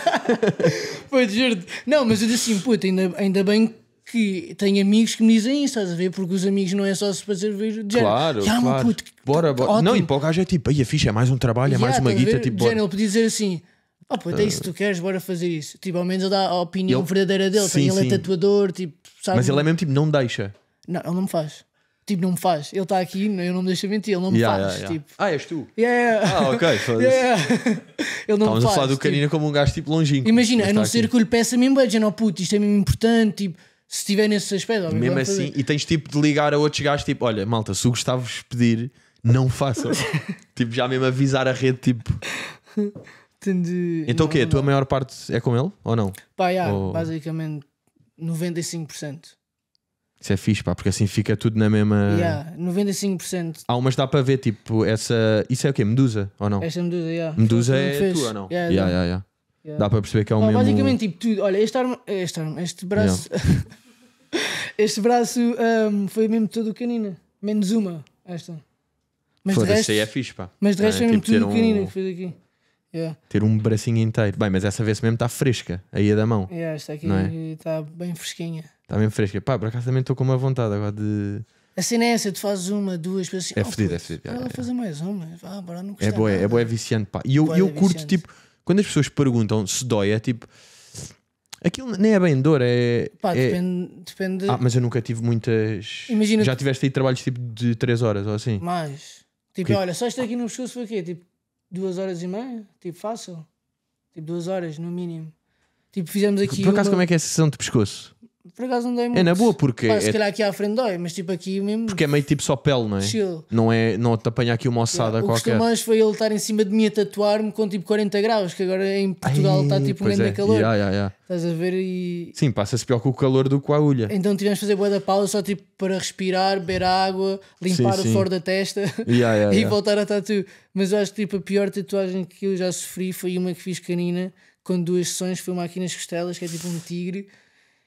Pô, juro -te. Não, mas eu disse assim, puta, ainda, ainda bem que que tenho amigos que me dizem isso, estás a ver? Porque os amigos não é só se fazer ver de Claro, género. claro. Puto, bora, bora. Ótimo. Não, e para o gajo é tipo, aí a ficha é mais um trabalho, é yeah, mais uma guita. Tipo, género, ele podia dizer assim. Oh, pô, até uh... tu ah. queres, bora fazer isso. Tipo, ao menos ele dá a opinião ele... verdadeira dele. Sim, ele é sim. é tatuador, tipo, sabe? Mas ele é mesmo tipo, não deixa. Não, ele não me faz. Tipo, não me faz. Ele está aqui, eu não me deixo mentir, ele não me yeah, faz. Yeah, yeah. Tipo... Ah, és tu? Yeah. Ah, ok, foda-se. ele não Estamos me faz. Estamos a falar do tipo... Canina como um gajo tipo longínquo. Imagina, a não tá ser aqui. que eu lhe peça mesmo, é dizendo, oh puto, isto é mesmo importante, tipo se tiver nesse aspecto. Mesmo assim, e tens tipo de ligar a outros gajos, tipo, olha, malta, se o Gustavo vos pedir, não façam. tipo, já mesmo avisar a rede, tipo. Então o quê? A tua maior parte é com ele ou não? Pá, yeah, ou... basicamente 95%. Isso é fixe, pá, porque assim fica tudo na mesma. Yeah, 95%. Há umas dá para ver, tipo, essa. Isso é o quê? Medusa ou não? Esta medusa, yeah. Medusa é, é tua ou não? Yeah, yeah, yeah, yeah. Yeah. Dá para perceber que é o mesmo. Basicamente, tipo, tudo. Olha, este arma, este, arma, este braço. Yeah. este braço um, foi mesmo todo canina. Menos uma, esta. Mas Foda de resto, é fixe, pá. Mas de resto é, é mesmo tipo, tudo um... canina que fez aqui. Yeah. Ter um bracinho inteiro. Bem, mas essa vez mesmo está fresca, aí a é da mão. Yeah, esta aqui está é? Tá bem fresquinha. Está bem fresca. Pá, por acaso também estou com uma vontade agora de. A cena é essa, tu fazes uma, duas, assim. É oh, fedido, é fedido. Ela yeah, fazer mais uma. Ah, bora, não é boa, é boa, é viciante, pá. E eu, eu é curto, viciante. tipo quando as pessoas perguntam se dói, é tipo. Aquilo nem é bem dor, é. Pá, é... Depende, depende. Ah, mas eu nunca tive muitas. Imagina. Já tiveste aí trabalhos tipo de 3 horas ou assim? Mais. Tipo, olha, só isto aqui no pescoço foi o quê? Tipo, 2 horas e meia? Tipo, fácil. Tipo, 2 horas no mínimo. Tipo, fizemos aqui. Por acaso, uma... como é que é a sessão de pescoço? Por acaso não dói muito. É na boa, porque. Pá, se é... calhar aqui à frente dói, mas tipo aqui mesmo. Porque é meio tipo só pele, não é? Chill. Não, é, não te apanha aqui uma ossada yeah. qualquer. O que mais foi ele estar em cima de mim a tatuar-me com tipo 40 graus, que agora em Portugal está tipo um grande é. calor. Yeah, yeah, yeah. Estás a ver e. Sim, passa-se pior com o calor do que com a agulha. Então tivemos de fazer boa da pausa só tipo para respirar, beber água, limpar sim, sim. o foro da testa yeah, e voltar a tatu. Mas eu acho que tipo a pior tatuagem que eu já sofri foi uma que fiz canina com duas sessões, foi uma aqui nas costelas, que é tipo um tigre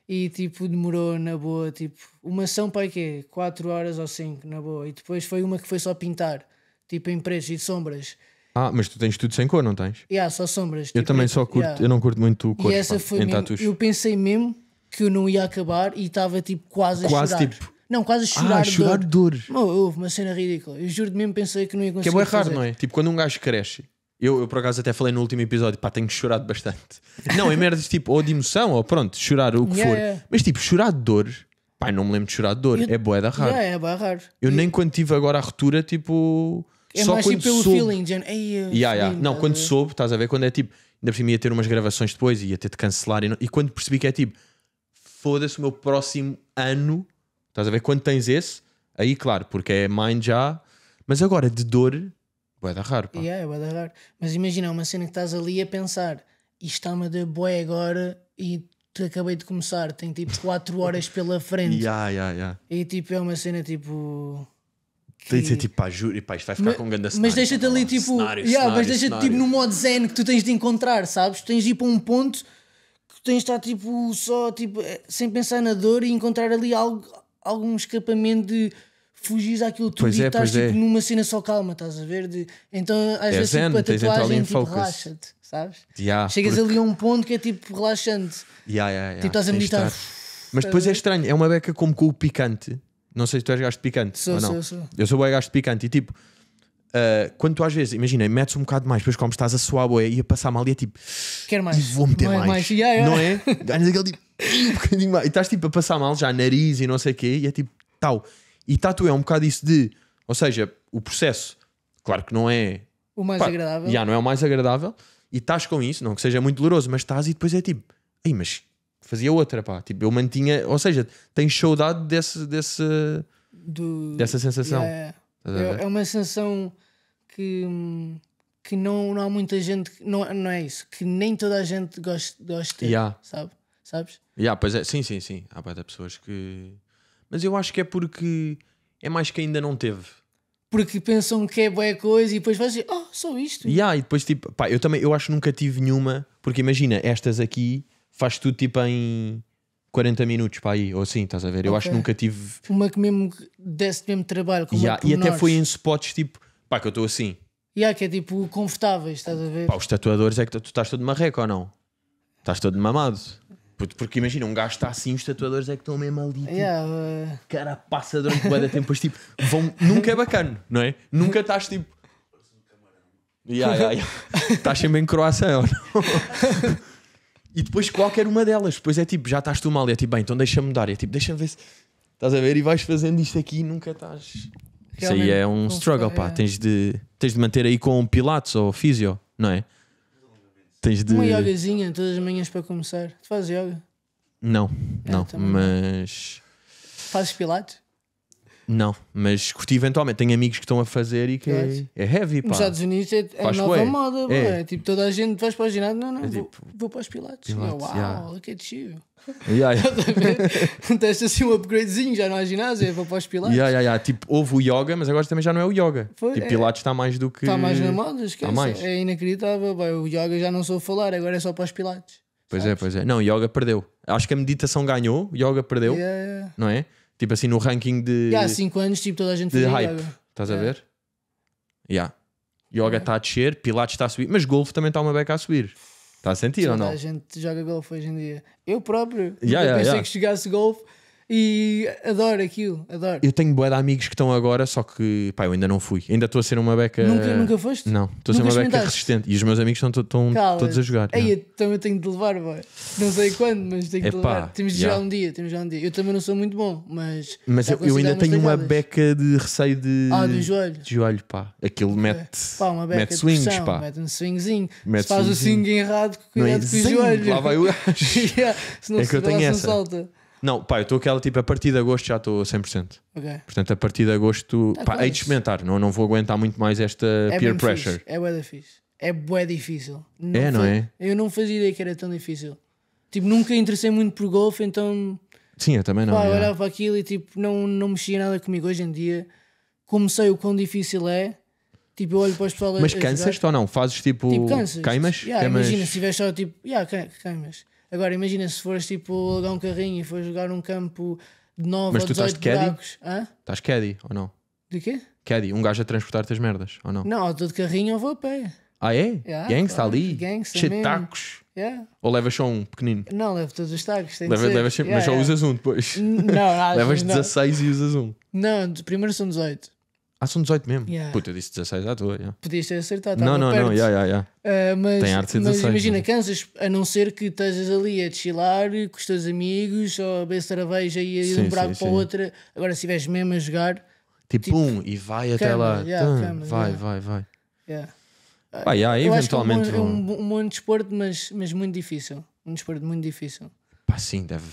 e tipo demorou na boa, tipo, uma ação para quê? 4 horas ou 5 na boa, e depois foi uma que foi só pintar, tipo em pretos e sombras. Ah, mas tu tens tudo sem cor, não tens? e Yeah, só sombras. Tipo, eu também só curto, yeah. eu não curto muito cor. E essa pá, foi mesmo, eu pensei mesmo que eu não ia acabar e estava tipo quase a quase, chorar. Tipo... Não, quase a chorar. Ah, chorar dor. dor. houve uma cena ridícula. Eu juro mesmo pensei que não ia conseguir. Que é bem raro, não é? Tipo, quando um gajo cresce eu, eu, por acaso até falei no último episódio, pá, tenho chorado bastante. Não, é merda, tipo, ou de emoção, ou pronto, chorar o que Yeah, for. yeah. Mas tipo, chorar de dor, pá, não me lembro de chorar de dor, Eu- é boeda raro. Yeah, é bem raro. Eu nem quando tive agora a ruptura, tipo. É só mais quando tipo pelo soube. feeling, de Yeah, yeah. Não, estás a quando ver? soube, estás a ver? Quando é tipo, ainda por cima ia ter umas gravações depois, ia ter de cancelar. E, não- e quando percebi que é tipo, foda-se o meu próximo ano, estás a ver? Quando tens esse, aí claro, porque é mind já. Mas agora de dor, Bué da raro, pá. Yeah, é da raro. Mas imagina, é uma cena que estás ali a pensar e está-me a dar bué agora e te acabei de começar, tem tipo 4 horas pela frente. Yeah, yeah, yeah. E tipo, é uma cena tipo. Que... Tem de ser tipo, pá, juro, e pá, isto vai ficar mas, com um grande cenário. Mas deixa-te ali tipo, cenário, yeah, cenário, mas deixa-te tipo no modo zen que tu tens de encontrar, sabes? tens de ir para um ponto que tens de estar tipo só, tipo, eh, sem pensar na dor e encontrar ali algo, algum escapamento de fugis àquilo tudo pois e é, estás tipo, é. numa cena só calma, estás a ver? De... Então às é vezes zen, tipo, a tatuagem tipo, relaxa-te, sabes? Yeah, Chegas porque... ali a um ponto que é tipo relaxante. Yeah, yeah, yeah. Tipo, estás a meditar. Mas depois é estranho, é uma beca como com o picante. Não sei se tu és gajo de picante. Sou, ou não. sou, sou. Eu sou bem gajo de picante e tipo. Uh, quando tu às vezes, imagina, metes um bocado mais, depois como estás a suar e a passar mal e é tipo, quero mais, vou meter mais, mais. Yeah, yeah. não é? Dás aquele tipo, um bocadinho mais, e estás tipo a passar mal já, nariz e não sei o quê, e é tipo, tal e tatu tá, é um bocado isso de. Ou seja, o processo, claro que não é. O mais pá, agradável. Já não é o mais agradável. E estás com isso, não que seja muito doloroso, mas estás e depois é tipo. Ei, mas fazia outra, pá. Tipo, eu mantinha. Ou seja, tens saudade desse. desse Do... dessa sensação. Yeah. É, é uma sensação que. que não, não há muita gente. Não, não é isso. Que nem toda a gente gosta, gosta de ter, yeah. sabe? Sabes? Yeah, pois é. Sim, sim, sim. Há, pessoas que mas eu acho que é porque é mais que ainda não teve. Porque pensam que é boa coisa e depois fazem dizer, oh, só isto. Yeah, e depois tipo, pá, eu também eu acho que nunca tive nenhuma, porque imagina, estas aqui faz tudo tipo em 40 minutos para aí, ou assim, estás a ver? Eu acho que nunca tive. Uma que mesmo desse mesmo trabalho. Com yeah, e é até foi em spots tipo, pá, que eu estou assim. e Yeah, que é tipo confortáveis, estás a ver? Pá, os tatuadores é que tu estás todo marreco ou não? Estás todo mamado. Porque imagina, um gajo está assim, os tatuadores é que estão mesmo ali. Tipo, yeah. Uh, cara, passa durante o da tempo, tipo, vão, nunca é bacana, não é? Nunca estás tipo. Yeah, yeah, yeah. Estás sempre em croação, não? E depois qualquer uma delas, depois é tipo, já estás tu mal, e é tipo, bem, então deixa-me dar, e é tipo, deixa-me ver se estás a ver e vais fazendo isto aqui e nunca estás. Isso aí é um struggle, é. pá. Tens, de, tens de manter aí com Pilates ou Físio, não é? Tens de. Uma yogazinha todas as manhãs para começar. Tu fazes yoga? Não, é, não, também. mas. Fazes pilates? Não, mas curti eventualmente. Tenho amigos que estão a fazer e que é, é heavy. Pá. Nos Estados Unidos é, é nova moda, é. tipo toda a gente vais para o ginásio, não, não, é vou, tipo, vou, para os Pilates. Pilates Uau, yeah. look at you. Yeah, yeah. Teste assim um upgradezinho, já não há ginásio, é vou para os Pilates. Yeah, yeah, yeah. Tipo, houve o yoga, mas agora também já não é o yoga. tipo, é. Pilates está mais do que. Está mais na moda, esquece. Mais. É inacreditável. o yoga já não sou a falar, agora é só para os Pilates. Pois é, sabes? é, pois é. Não, yoga perdeu. Acho que a meditação ganhou, yoga perdeu, yeah, não é? Tipo assim, no ranking de. Já há 5 anos, tipo, toda a gente de hype. yoga. Estás a ver? Yeah. Yoga está a descer, Pilates está a subir, mas golfe também está uma beca a subir. Está a sentir Sim, ou não? A gente joga golfe hoje em dia. Eu próprio. Yeah, yeah, pensei yeah. que chegasse golfe e adoro aquilo, adoro. Eu tenho boé de amigos que estão agora, só que pá, eu ainda não fui. Ainda estou a ser uma beca. Nunca, nunca foste? Não, estou a ser uma beca resistente. E os meus amigos estão, todos a jogar. Aí então eu tenho de levar, boy. não sei quando, mas tenho de levar. Temos de jogar um dia, temos de jogar um dia. Eu também não sou muito bom, mas. Mas eu, ainda tenho uma beca de receio de. Ah, do joelho. De joelho, pá. Aquilo é. mete. Pá, uma beca mete swings, pressão, pá. Mete um swingzinho. Mete se faz o swing errado, cuidado é com o joelho. Lá vai o gajo. é que eu tenho essa. Solta. Não, pá, eu estou aquela tipo, a partir de agosto já estou 100%. Ok. Portanto, a partir de agosto, Tá, pá, hei é de experimentar, não, não vou aguentar muito mais esta É peer bem pressure. Fixe. É bué da fixe. É bué difícil. É, não é, é? Eu não fazia ideia que era tão difícil. Tipo, nunca interessei muito por golfe, então Sim, eu também não. pá, eu olhava para aquilo e tipo, não, não mexia nada comigo. Hoje em dia, comecei o quão difícil é. Tipo, eu olho para as pessoas Mas a cansas-te ou não? Fazes tipo. Tipo, cansas. queimas? Yeah, Queimas? Imagina, se tiver só tipo, yeah, queimas. Agora, imagina se fores tipo alugar um carrinho e fores jogar um campo de 9 Mas ou tu estás de caddy? Hã? Estás caddy ou não? De quê? Caddy, um gajo a transportar-te as merdas ou não? Não, estou de carrinho ou vou a pé. Ah, é? Yeah, Gangsta claro. ali? Gangsta Cheio de tacos? Yeah. Ou levas só um pequenino? Não, levo todos os tacos. tem de Leva, sempre, Yeah, mas só usas um depois. Não, não, Levas não. 16 e usas um. Não, primeiro são 18. Ah, são 18 mesmo. Yeah. Puta, eu disse 16 à toa. Yeah. Podias ter acertado. Não, não, perto. não. Yeah, yeah, yeah. Uh, mas, Tem arte de ser 16. Mas imagina, não. Né? Kansas, a não ser que estejas ali a chilar com os teus amigos ou a beber cerveja e a ir de um braco para o outro. Agora, se estiveres mesmo a jogar. Tipo, tipo um, e vai até lá. Yeah, Tum, cama, vai, yeah. vai, vai, vai, yeah. Pá, yeah, eu é eventualmente. é um, bom, um, bom desporto, mas, mas muito difícil. Um desporto muito difícil. Pá, sim, deve,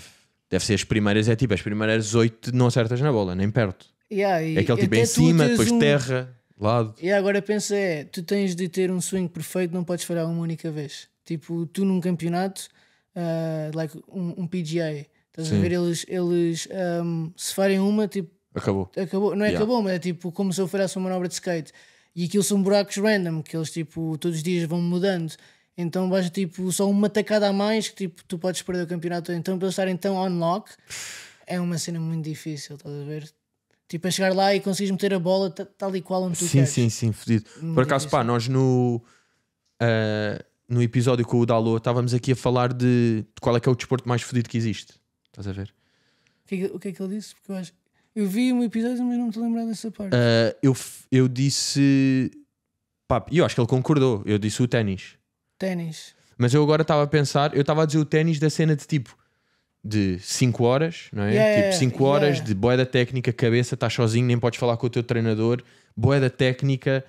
deve ser as primeiras. É tipo, as primeiras 8 não acertas na bola, nem perto. Yeah, e é aquele é tipo em é cima, depois um... terra, lado. E yeah, agora pensa é, tu tens de ter um swing perfeito, não podes falhar uma única vez. Tipo, tu num campeonato, uh, like um, um PGA, estás Sim. a ver, eles, eles um, se farem uma, tipo... Acabou. acabou. Não é yeah. acabou, mas é tipo como se eu falhasse uma manobra de skate. E aquilo são buracos random, que eles tipo todos os dias vão mudando. Então vais tipo só uma tacada a mais que tipo tu podes perder o campeonato. Então para eles estarem tão on lock é uma cena muito difícil, estás a ver? Tipo, a chegar lá e consegues meter a bola tal e qual onde tu sim, queres. Sim, sim, fodido. Por acaso, pá, nós no, uh, no episódio com o Dalô estávamos aqui a falar de, de, qual é que é o desporto mais fodido que existe. Estás a ver? O que, é o que é que ele disse? Porque eu acho. Eu vi um episódio, mas não me lembro dessa parte. Uh, eu, eu disse. Pá, eu acho que ele concordou. Eu disse o ténis. Ténis. Mas eu agora estava a pensar, eu estava a dizer o ténis da cena de tipo de 5 horas, não é? Yeah, tipo 5 horas yeah. de boeda técnica, cabeça, estás sozinho, nem podes falar com o teu treinador, boeda técnica,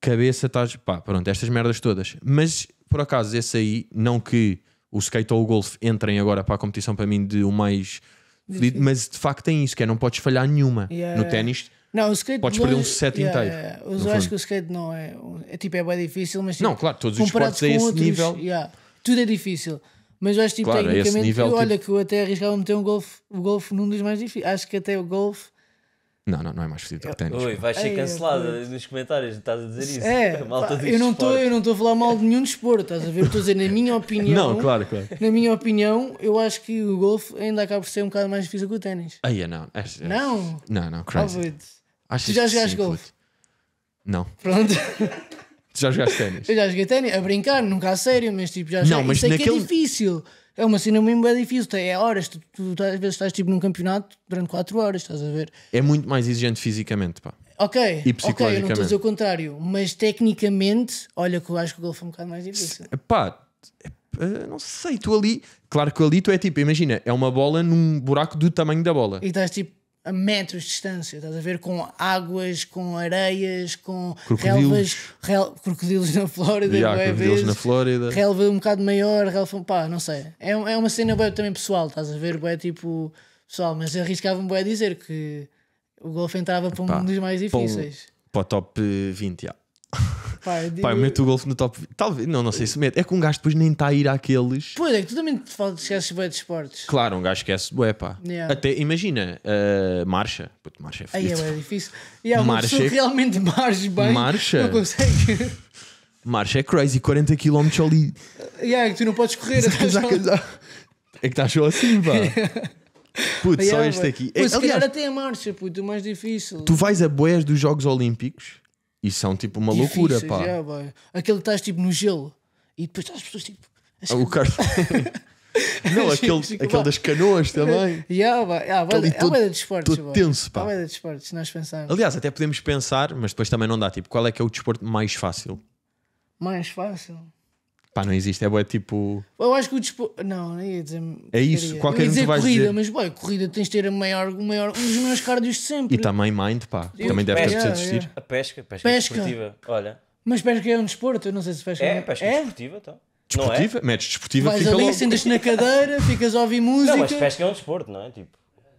cabeça, estás. pá, pronto, estas merdas todas. Mas por acaso, esse aí, não que o skate ou o golfe entrem agora para a competição para mim de o mais. De... Mas de facto tem isso, que é não podes falhar nenhuma. Yeah, no ténis. Não, o skate Podes perder um set yeah, inteiro. Yeah. Eu acho que o skate não é. É tipo, é bem difícil, mas. Tipo, não, claro, todos os esportes a esse outros, nível. Yeah, tudo é difícil. Mas eu acho tipo, claro, tecnicamente, nível, que, olha, tipo... que eu até arriscava meter um golfe, o golfe num dos mais difíceis. Acho que até o golfe. Não, não, não é mais do que ténis. Oi, vai ser é, cancelado é, nos comentários, estás a dizer isso. É, pá, eu, não eu não estou a falar mal de nenhum desporto, estás a ver? Estou a dizer, na minha opinião. não, claro, claro. Na minha opinião, eu acho que o golfe ainda acaba por ser um bocado mais difícil que o ténis. aí é não. É, não? Não, não, crazy. tu já jogaste golfe? Não. Pronto. Tu já jogaste ténis? Eu já joguei ténis, a brincar, nunca a sério, mas tipo, já Não, mas Sei que é difícil. É uma cena mesmo é difícil. É horas. Tu, tu, tu às vezes estás tipo num campeonato durante 4 horas, estás a ver? É muito mais exigente fisicamente, pá. Ok, E ok, eu não estou a dizer o contrário, mas tecnicamente, olha que eu acho que o golfe é um bocado mais difícil. Pá, é, pá, é, não sei, tu ali. Claro que ali tu é tipo, imagina, é uma bola num buraco do tamanho da bola. E estás tipo a metros de distância, estás a ver? Com águas, com areias, com crocodilos. relvas, rel, crocodilos na Flórida, yeah, crocodilos vezes, na Flórida. relva um bocado maior, relva, pá, não sei. É, é uma cena boa também pessoal, estás a ver? Boé tipo pessoal, mas arriscava-me boé a dizer que o golfe entrava para um dos mais difíceis. Para o top 20, yeah. Pai, digo... Pai, meto o golfe no top. Talvez, não, não sei se mete. É que um gajo depois nem está a ir àqueles. Pois é, que tu também te esqueces bué de esportes. Claro, um gajo esquece bué, pá. Yeah. Até, imagina, uh, marcha. Puto, marcha é Aí é difícil. E há uma marcha pessoa é que realmente marcha bem. Marcha. Não consegue. Marcha é crazy, 40 km ali. Yeah, é que tu não podes correr. Estás só... É que estás só assim, pá. Puto, yeah, só este aqui. Pô, é, aliás, até a marcha, puto, o mais difícil. Tu vais a boias dos Jogos Olímpicos e são é tipo uma loucura, pá. já, Aquele que estás tipo no gelo e depois estás as pessoas tipo. Ah, o Carlos. Não, aquele, aquele das canoas também. Já, vai. Ah, vai. Aquele Há de desportos, todo é tenso, pá. de desportos, se nós pensarmos. Aliás, até podemos pensar, mas depois também não dá. Tipo, qual é que é o desporto mais fácil? Mais fácil. Pá, não existe. É boa tipo. Eu acho que o desporto. Não, não ia dizer. É isso, qualquer um vais corrida, dizer. mas boé, corrida tens de ter a maior, o maior, um dos maiores cardios de sempre. E também mind, pá. Eu também deve ter de existir. A pesca, pesca, pesca. desportiva. Olha. Mas pesca é um desporto, eu não sei se pesca é. É, pesca é? desportiva, então. Desportiva? Não é? Metes desportiva, Vais fica ali, logo... sentas na cadeira, ficas a ouvir música. Não, mas pesca é um desporto, não é? Tipo.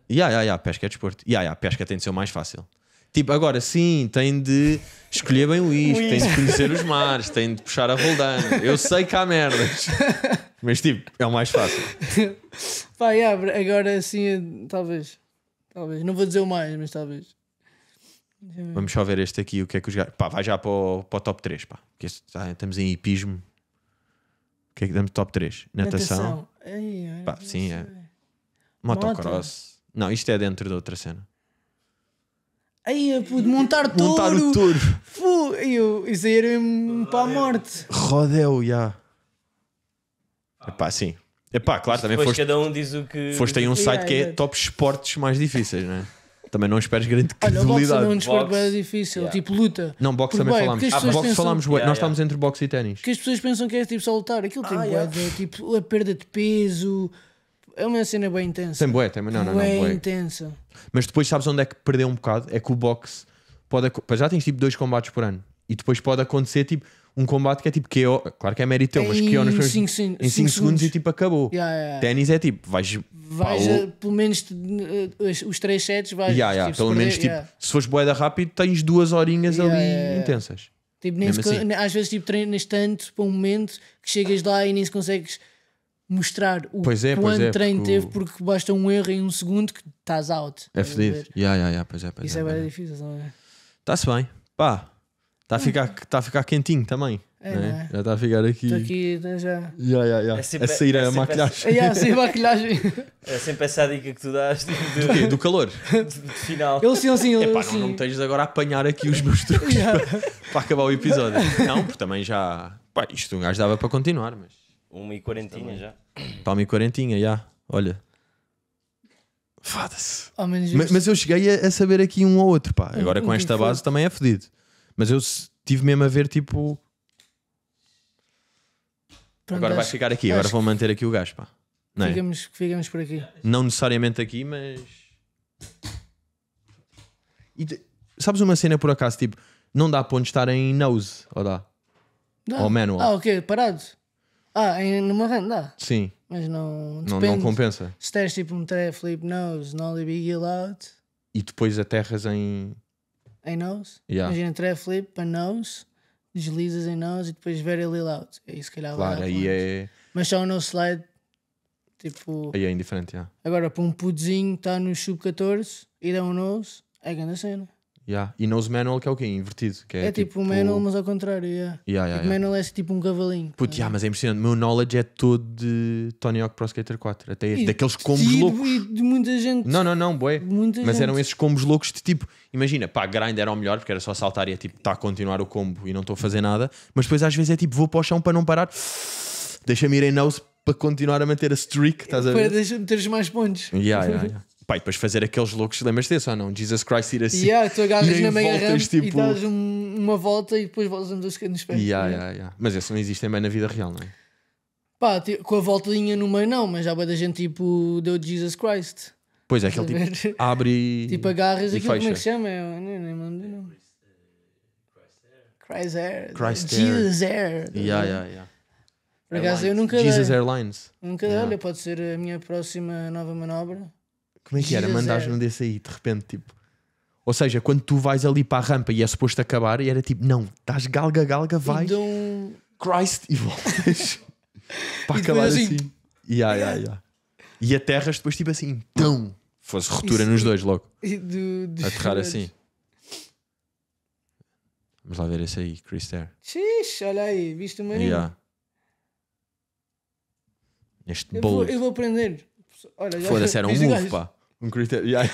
Ya, yeah, ya, yeah, yeah, pesca é desporto. Ya, yeah, yeah, pesca tem de ser o mais fácil. Tipo, agora sim, tem de escolher bem o isto, tem de conhecer os mares, tem de puxar a roldana. Eu sei que há merdas, mas tipo, é o mais fácil. Pá, yeah, agora assim, talvez. Talvez. Não vou dizer o mais, mas talvez. Vamos só ver este aqui, o que é que os gajos. Pá, vai já para o, para o top 3, pá. Porque este, ah, estamos em hipismo. O que é que damos top 3? Natação. Natação. pá, sim, é. Motocross. Moto. Não, isto é dentro de outra cena. Aí, pude montar touro. o touro. Fu, eu, isso aí era um para a morte. Rodel, já. Yeah. pá sim. Epá, claro, também foste. cada um diz o que. Foste aí um site yeah, que é yeah. top esportes mais difíceis, não é? Também não esperes grande credibilidade. Olha, boxe é um desporto mais difícil, yeah. tipo luta. Não, boxe também bem, falámos. Ah, boxe pensam... yeah, nós estávamos entre boxe e ténis. Que as pessoas pensam que é tipo só lutar, aquilo tem ah, boeda, tipo a perda de peso, é uma cena bem intensa. Tem bué, tem, não, não, não. Bué intensa. Mas depois sabes onde é que perdeu um bocado? É que o boxe pode. Já tens tipo dois combates por ano. E depois pode acontecer tipo um combate que é tipo KO, é claro que é mérito teu, mas KO nos primeiros, cinco, cinco, em 5 segundos. segundos. e tipo acabou. Yeah, yeah. Ténis é tipo, vais, vais pá, a, pelo menos uh, os 3 sets, vais yeah, yeah, tipo, pelo menos perder, tipo, se fores boeda rápido, tens duas horinhas ali intensas. Tipo, nem se, assim. Às vezes tipo, treinas tanto para um momento que chegas lá e nem se consegues mostrar o pois é, quanto é, treino porque teve, o... porque basta um erro em um segundo que estás out. É fedido. Yeah, yeah, yeah, pois é, pois Isso é, é bem é. difícil, Está-se é? bem. Pá, está a, ah. ficar, tá a ficar quentinho também. É, né? É? Já está a ficar aqui. Estou aqui, né, já. Yeah, yeah, yeah. É sempre, a sair é a maquilhagem. Essa... yeah, sair a maquilhagem. É sempre essa dica que tu dás. Do, do calor? do, final. Ele sim, ele sim. Não, não me tens agora a apanhar aqui os meus truques para, para acabar o episódio. Não, porque também já. Pá, isto um gajo dava para continuar, mas. Uma e quarentinha tá já. Está uma e quarentinha, já. Olha. Foda-se. Mas, eu cheguei a, a saber aqui um ou outro, pá. Hum, agora com esta base também é fedido. Mas eu tive mesmo a ver tipo. Pronto, Agora vai ficar aqui, agora vão vou manter aqui o gajo, pá. Não, é? Ficamos, ficamos por aqui. Não necessariamente aqui, mas. E te- Sabes uma cena por acaso, tipo, não dá ponto estar em nose, ou dá? Dá. Ou manual. Ah, ok, parado. Ah, numa run dá. Sim. Mas não. Não, não compensa. Se tens tipo um tré, flip nose, nolly big heel out. E depois aterras em. Em nose? Yeah. Imagina tré, flip para nose, deslizas em nose e depois very little out. Aí se calhar Claro, vai aí é. Mas só o nose slide. Tipo. Aí é indiferente, yeah. Agora para um pudzinho que está no sub-14 e dá um nose, é grande cena. Yeah. E nose manual que é o quê? Invertido. Que é, é tipo, o tipo um manual, mas ao contrário. Yeah. Yeah, yeah, tipo, yeah. manual é tipo um cavalinho. Puto, tá yeah, mas é impressionante. meu knowledge é todo de Tony Hawk Pro Skater 4. Até e daqueles combos de, loucos. E de muita gente. Não, não, não, boé. Mas gente. eram esses combos loucos de tipo, imagina, pá, grind era o melhor porque era só saltar e é tipo, está a continuar o combo e não estou a fazer nada. Mas depois às vezes é tipo, vou para o chão para não parar, deixa-me ir em nose para continuar a manter a streak. Estás a ver? deixa-me ter os mais pontos. Yeah, yeah, yeah. pai, depois fazer aqueles loucos, lembras desse ou não? Jesus Christ ir assim. Yeah, tu agarras na meia rampa tipo... e dás um, uma volta e depois voltas nos pés. Yeah, yeah, yeah. Mas esse não existe bem na vida real, não é? Pá, com a voltinha no meio não, mas já vai da gente tipo deu Jesus Christ. Pois é, aquele tipo abre e. Tipo agarras, e aquilo fecha. como é que chama? Eu nem, nem lembro não. Christ Air. Christ Air. Jesus Air. Tá yeah, yeah, yeah. Por acaso eu nunca. Jesus dei. Airlines. Nunca yeah. dei, olha, pode ser a minha próxima nova manobra. Como é que era? Mandares desse aí, de repente, tipo. Ou seja, quando tu vais ali para a rampa e é suposto acabar, e era tipo, não, estás galga, galga, vai. Então... Christ e voltas. para e acabar assim. assim. Yeah, yeah, yeah. E aterras depois tipo assim, tão. Fosse rotura nos dois logo. Do, do Aterrar dos... assim. Vamos lá ver esse aí, Chris Terre. Xixi, olha aí, viste o maninho? Yeah. Este bolo. Eu, vou aprender. Olha, Foda-se, era um move, pá. Um critério. Yeah.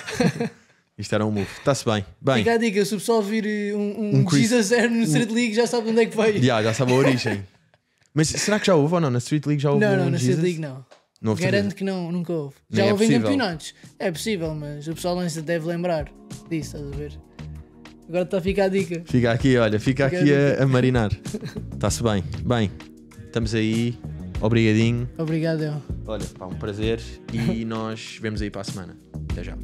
Isto era um move. Está-se bem. bem. Fica a dica: se o pessoal vir eh, um, um, um Chris... a 0 no Street League, já sabe onde é que foi Yeah, já sabe a origem. Mas será que já houve ou não? Na Street League já houve? Não, um na Jesus? Street League não. não Garanto que não, nunca houve. já é houve em campeonatos. É possível, mas o pessoal ainda deve lembrar disso, estás a ver? Agora está a ficar a dica. Fica aqui, olha, fica, fica aqui a, a, a marinar. Está-se bem. Bem, estamos aí. Obrigadinho. Obrigado eu. Olha, pá, um prazer. E nós vemos aí para a semana. Até já.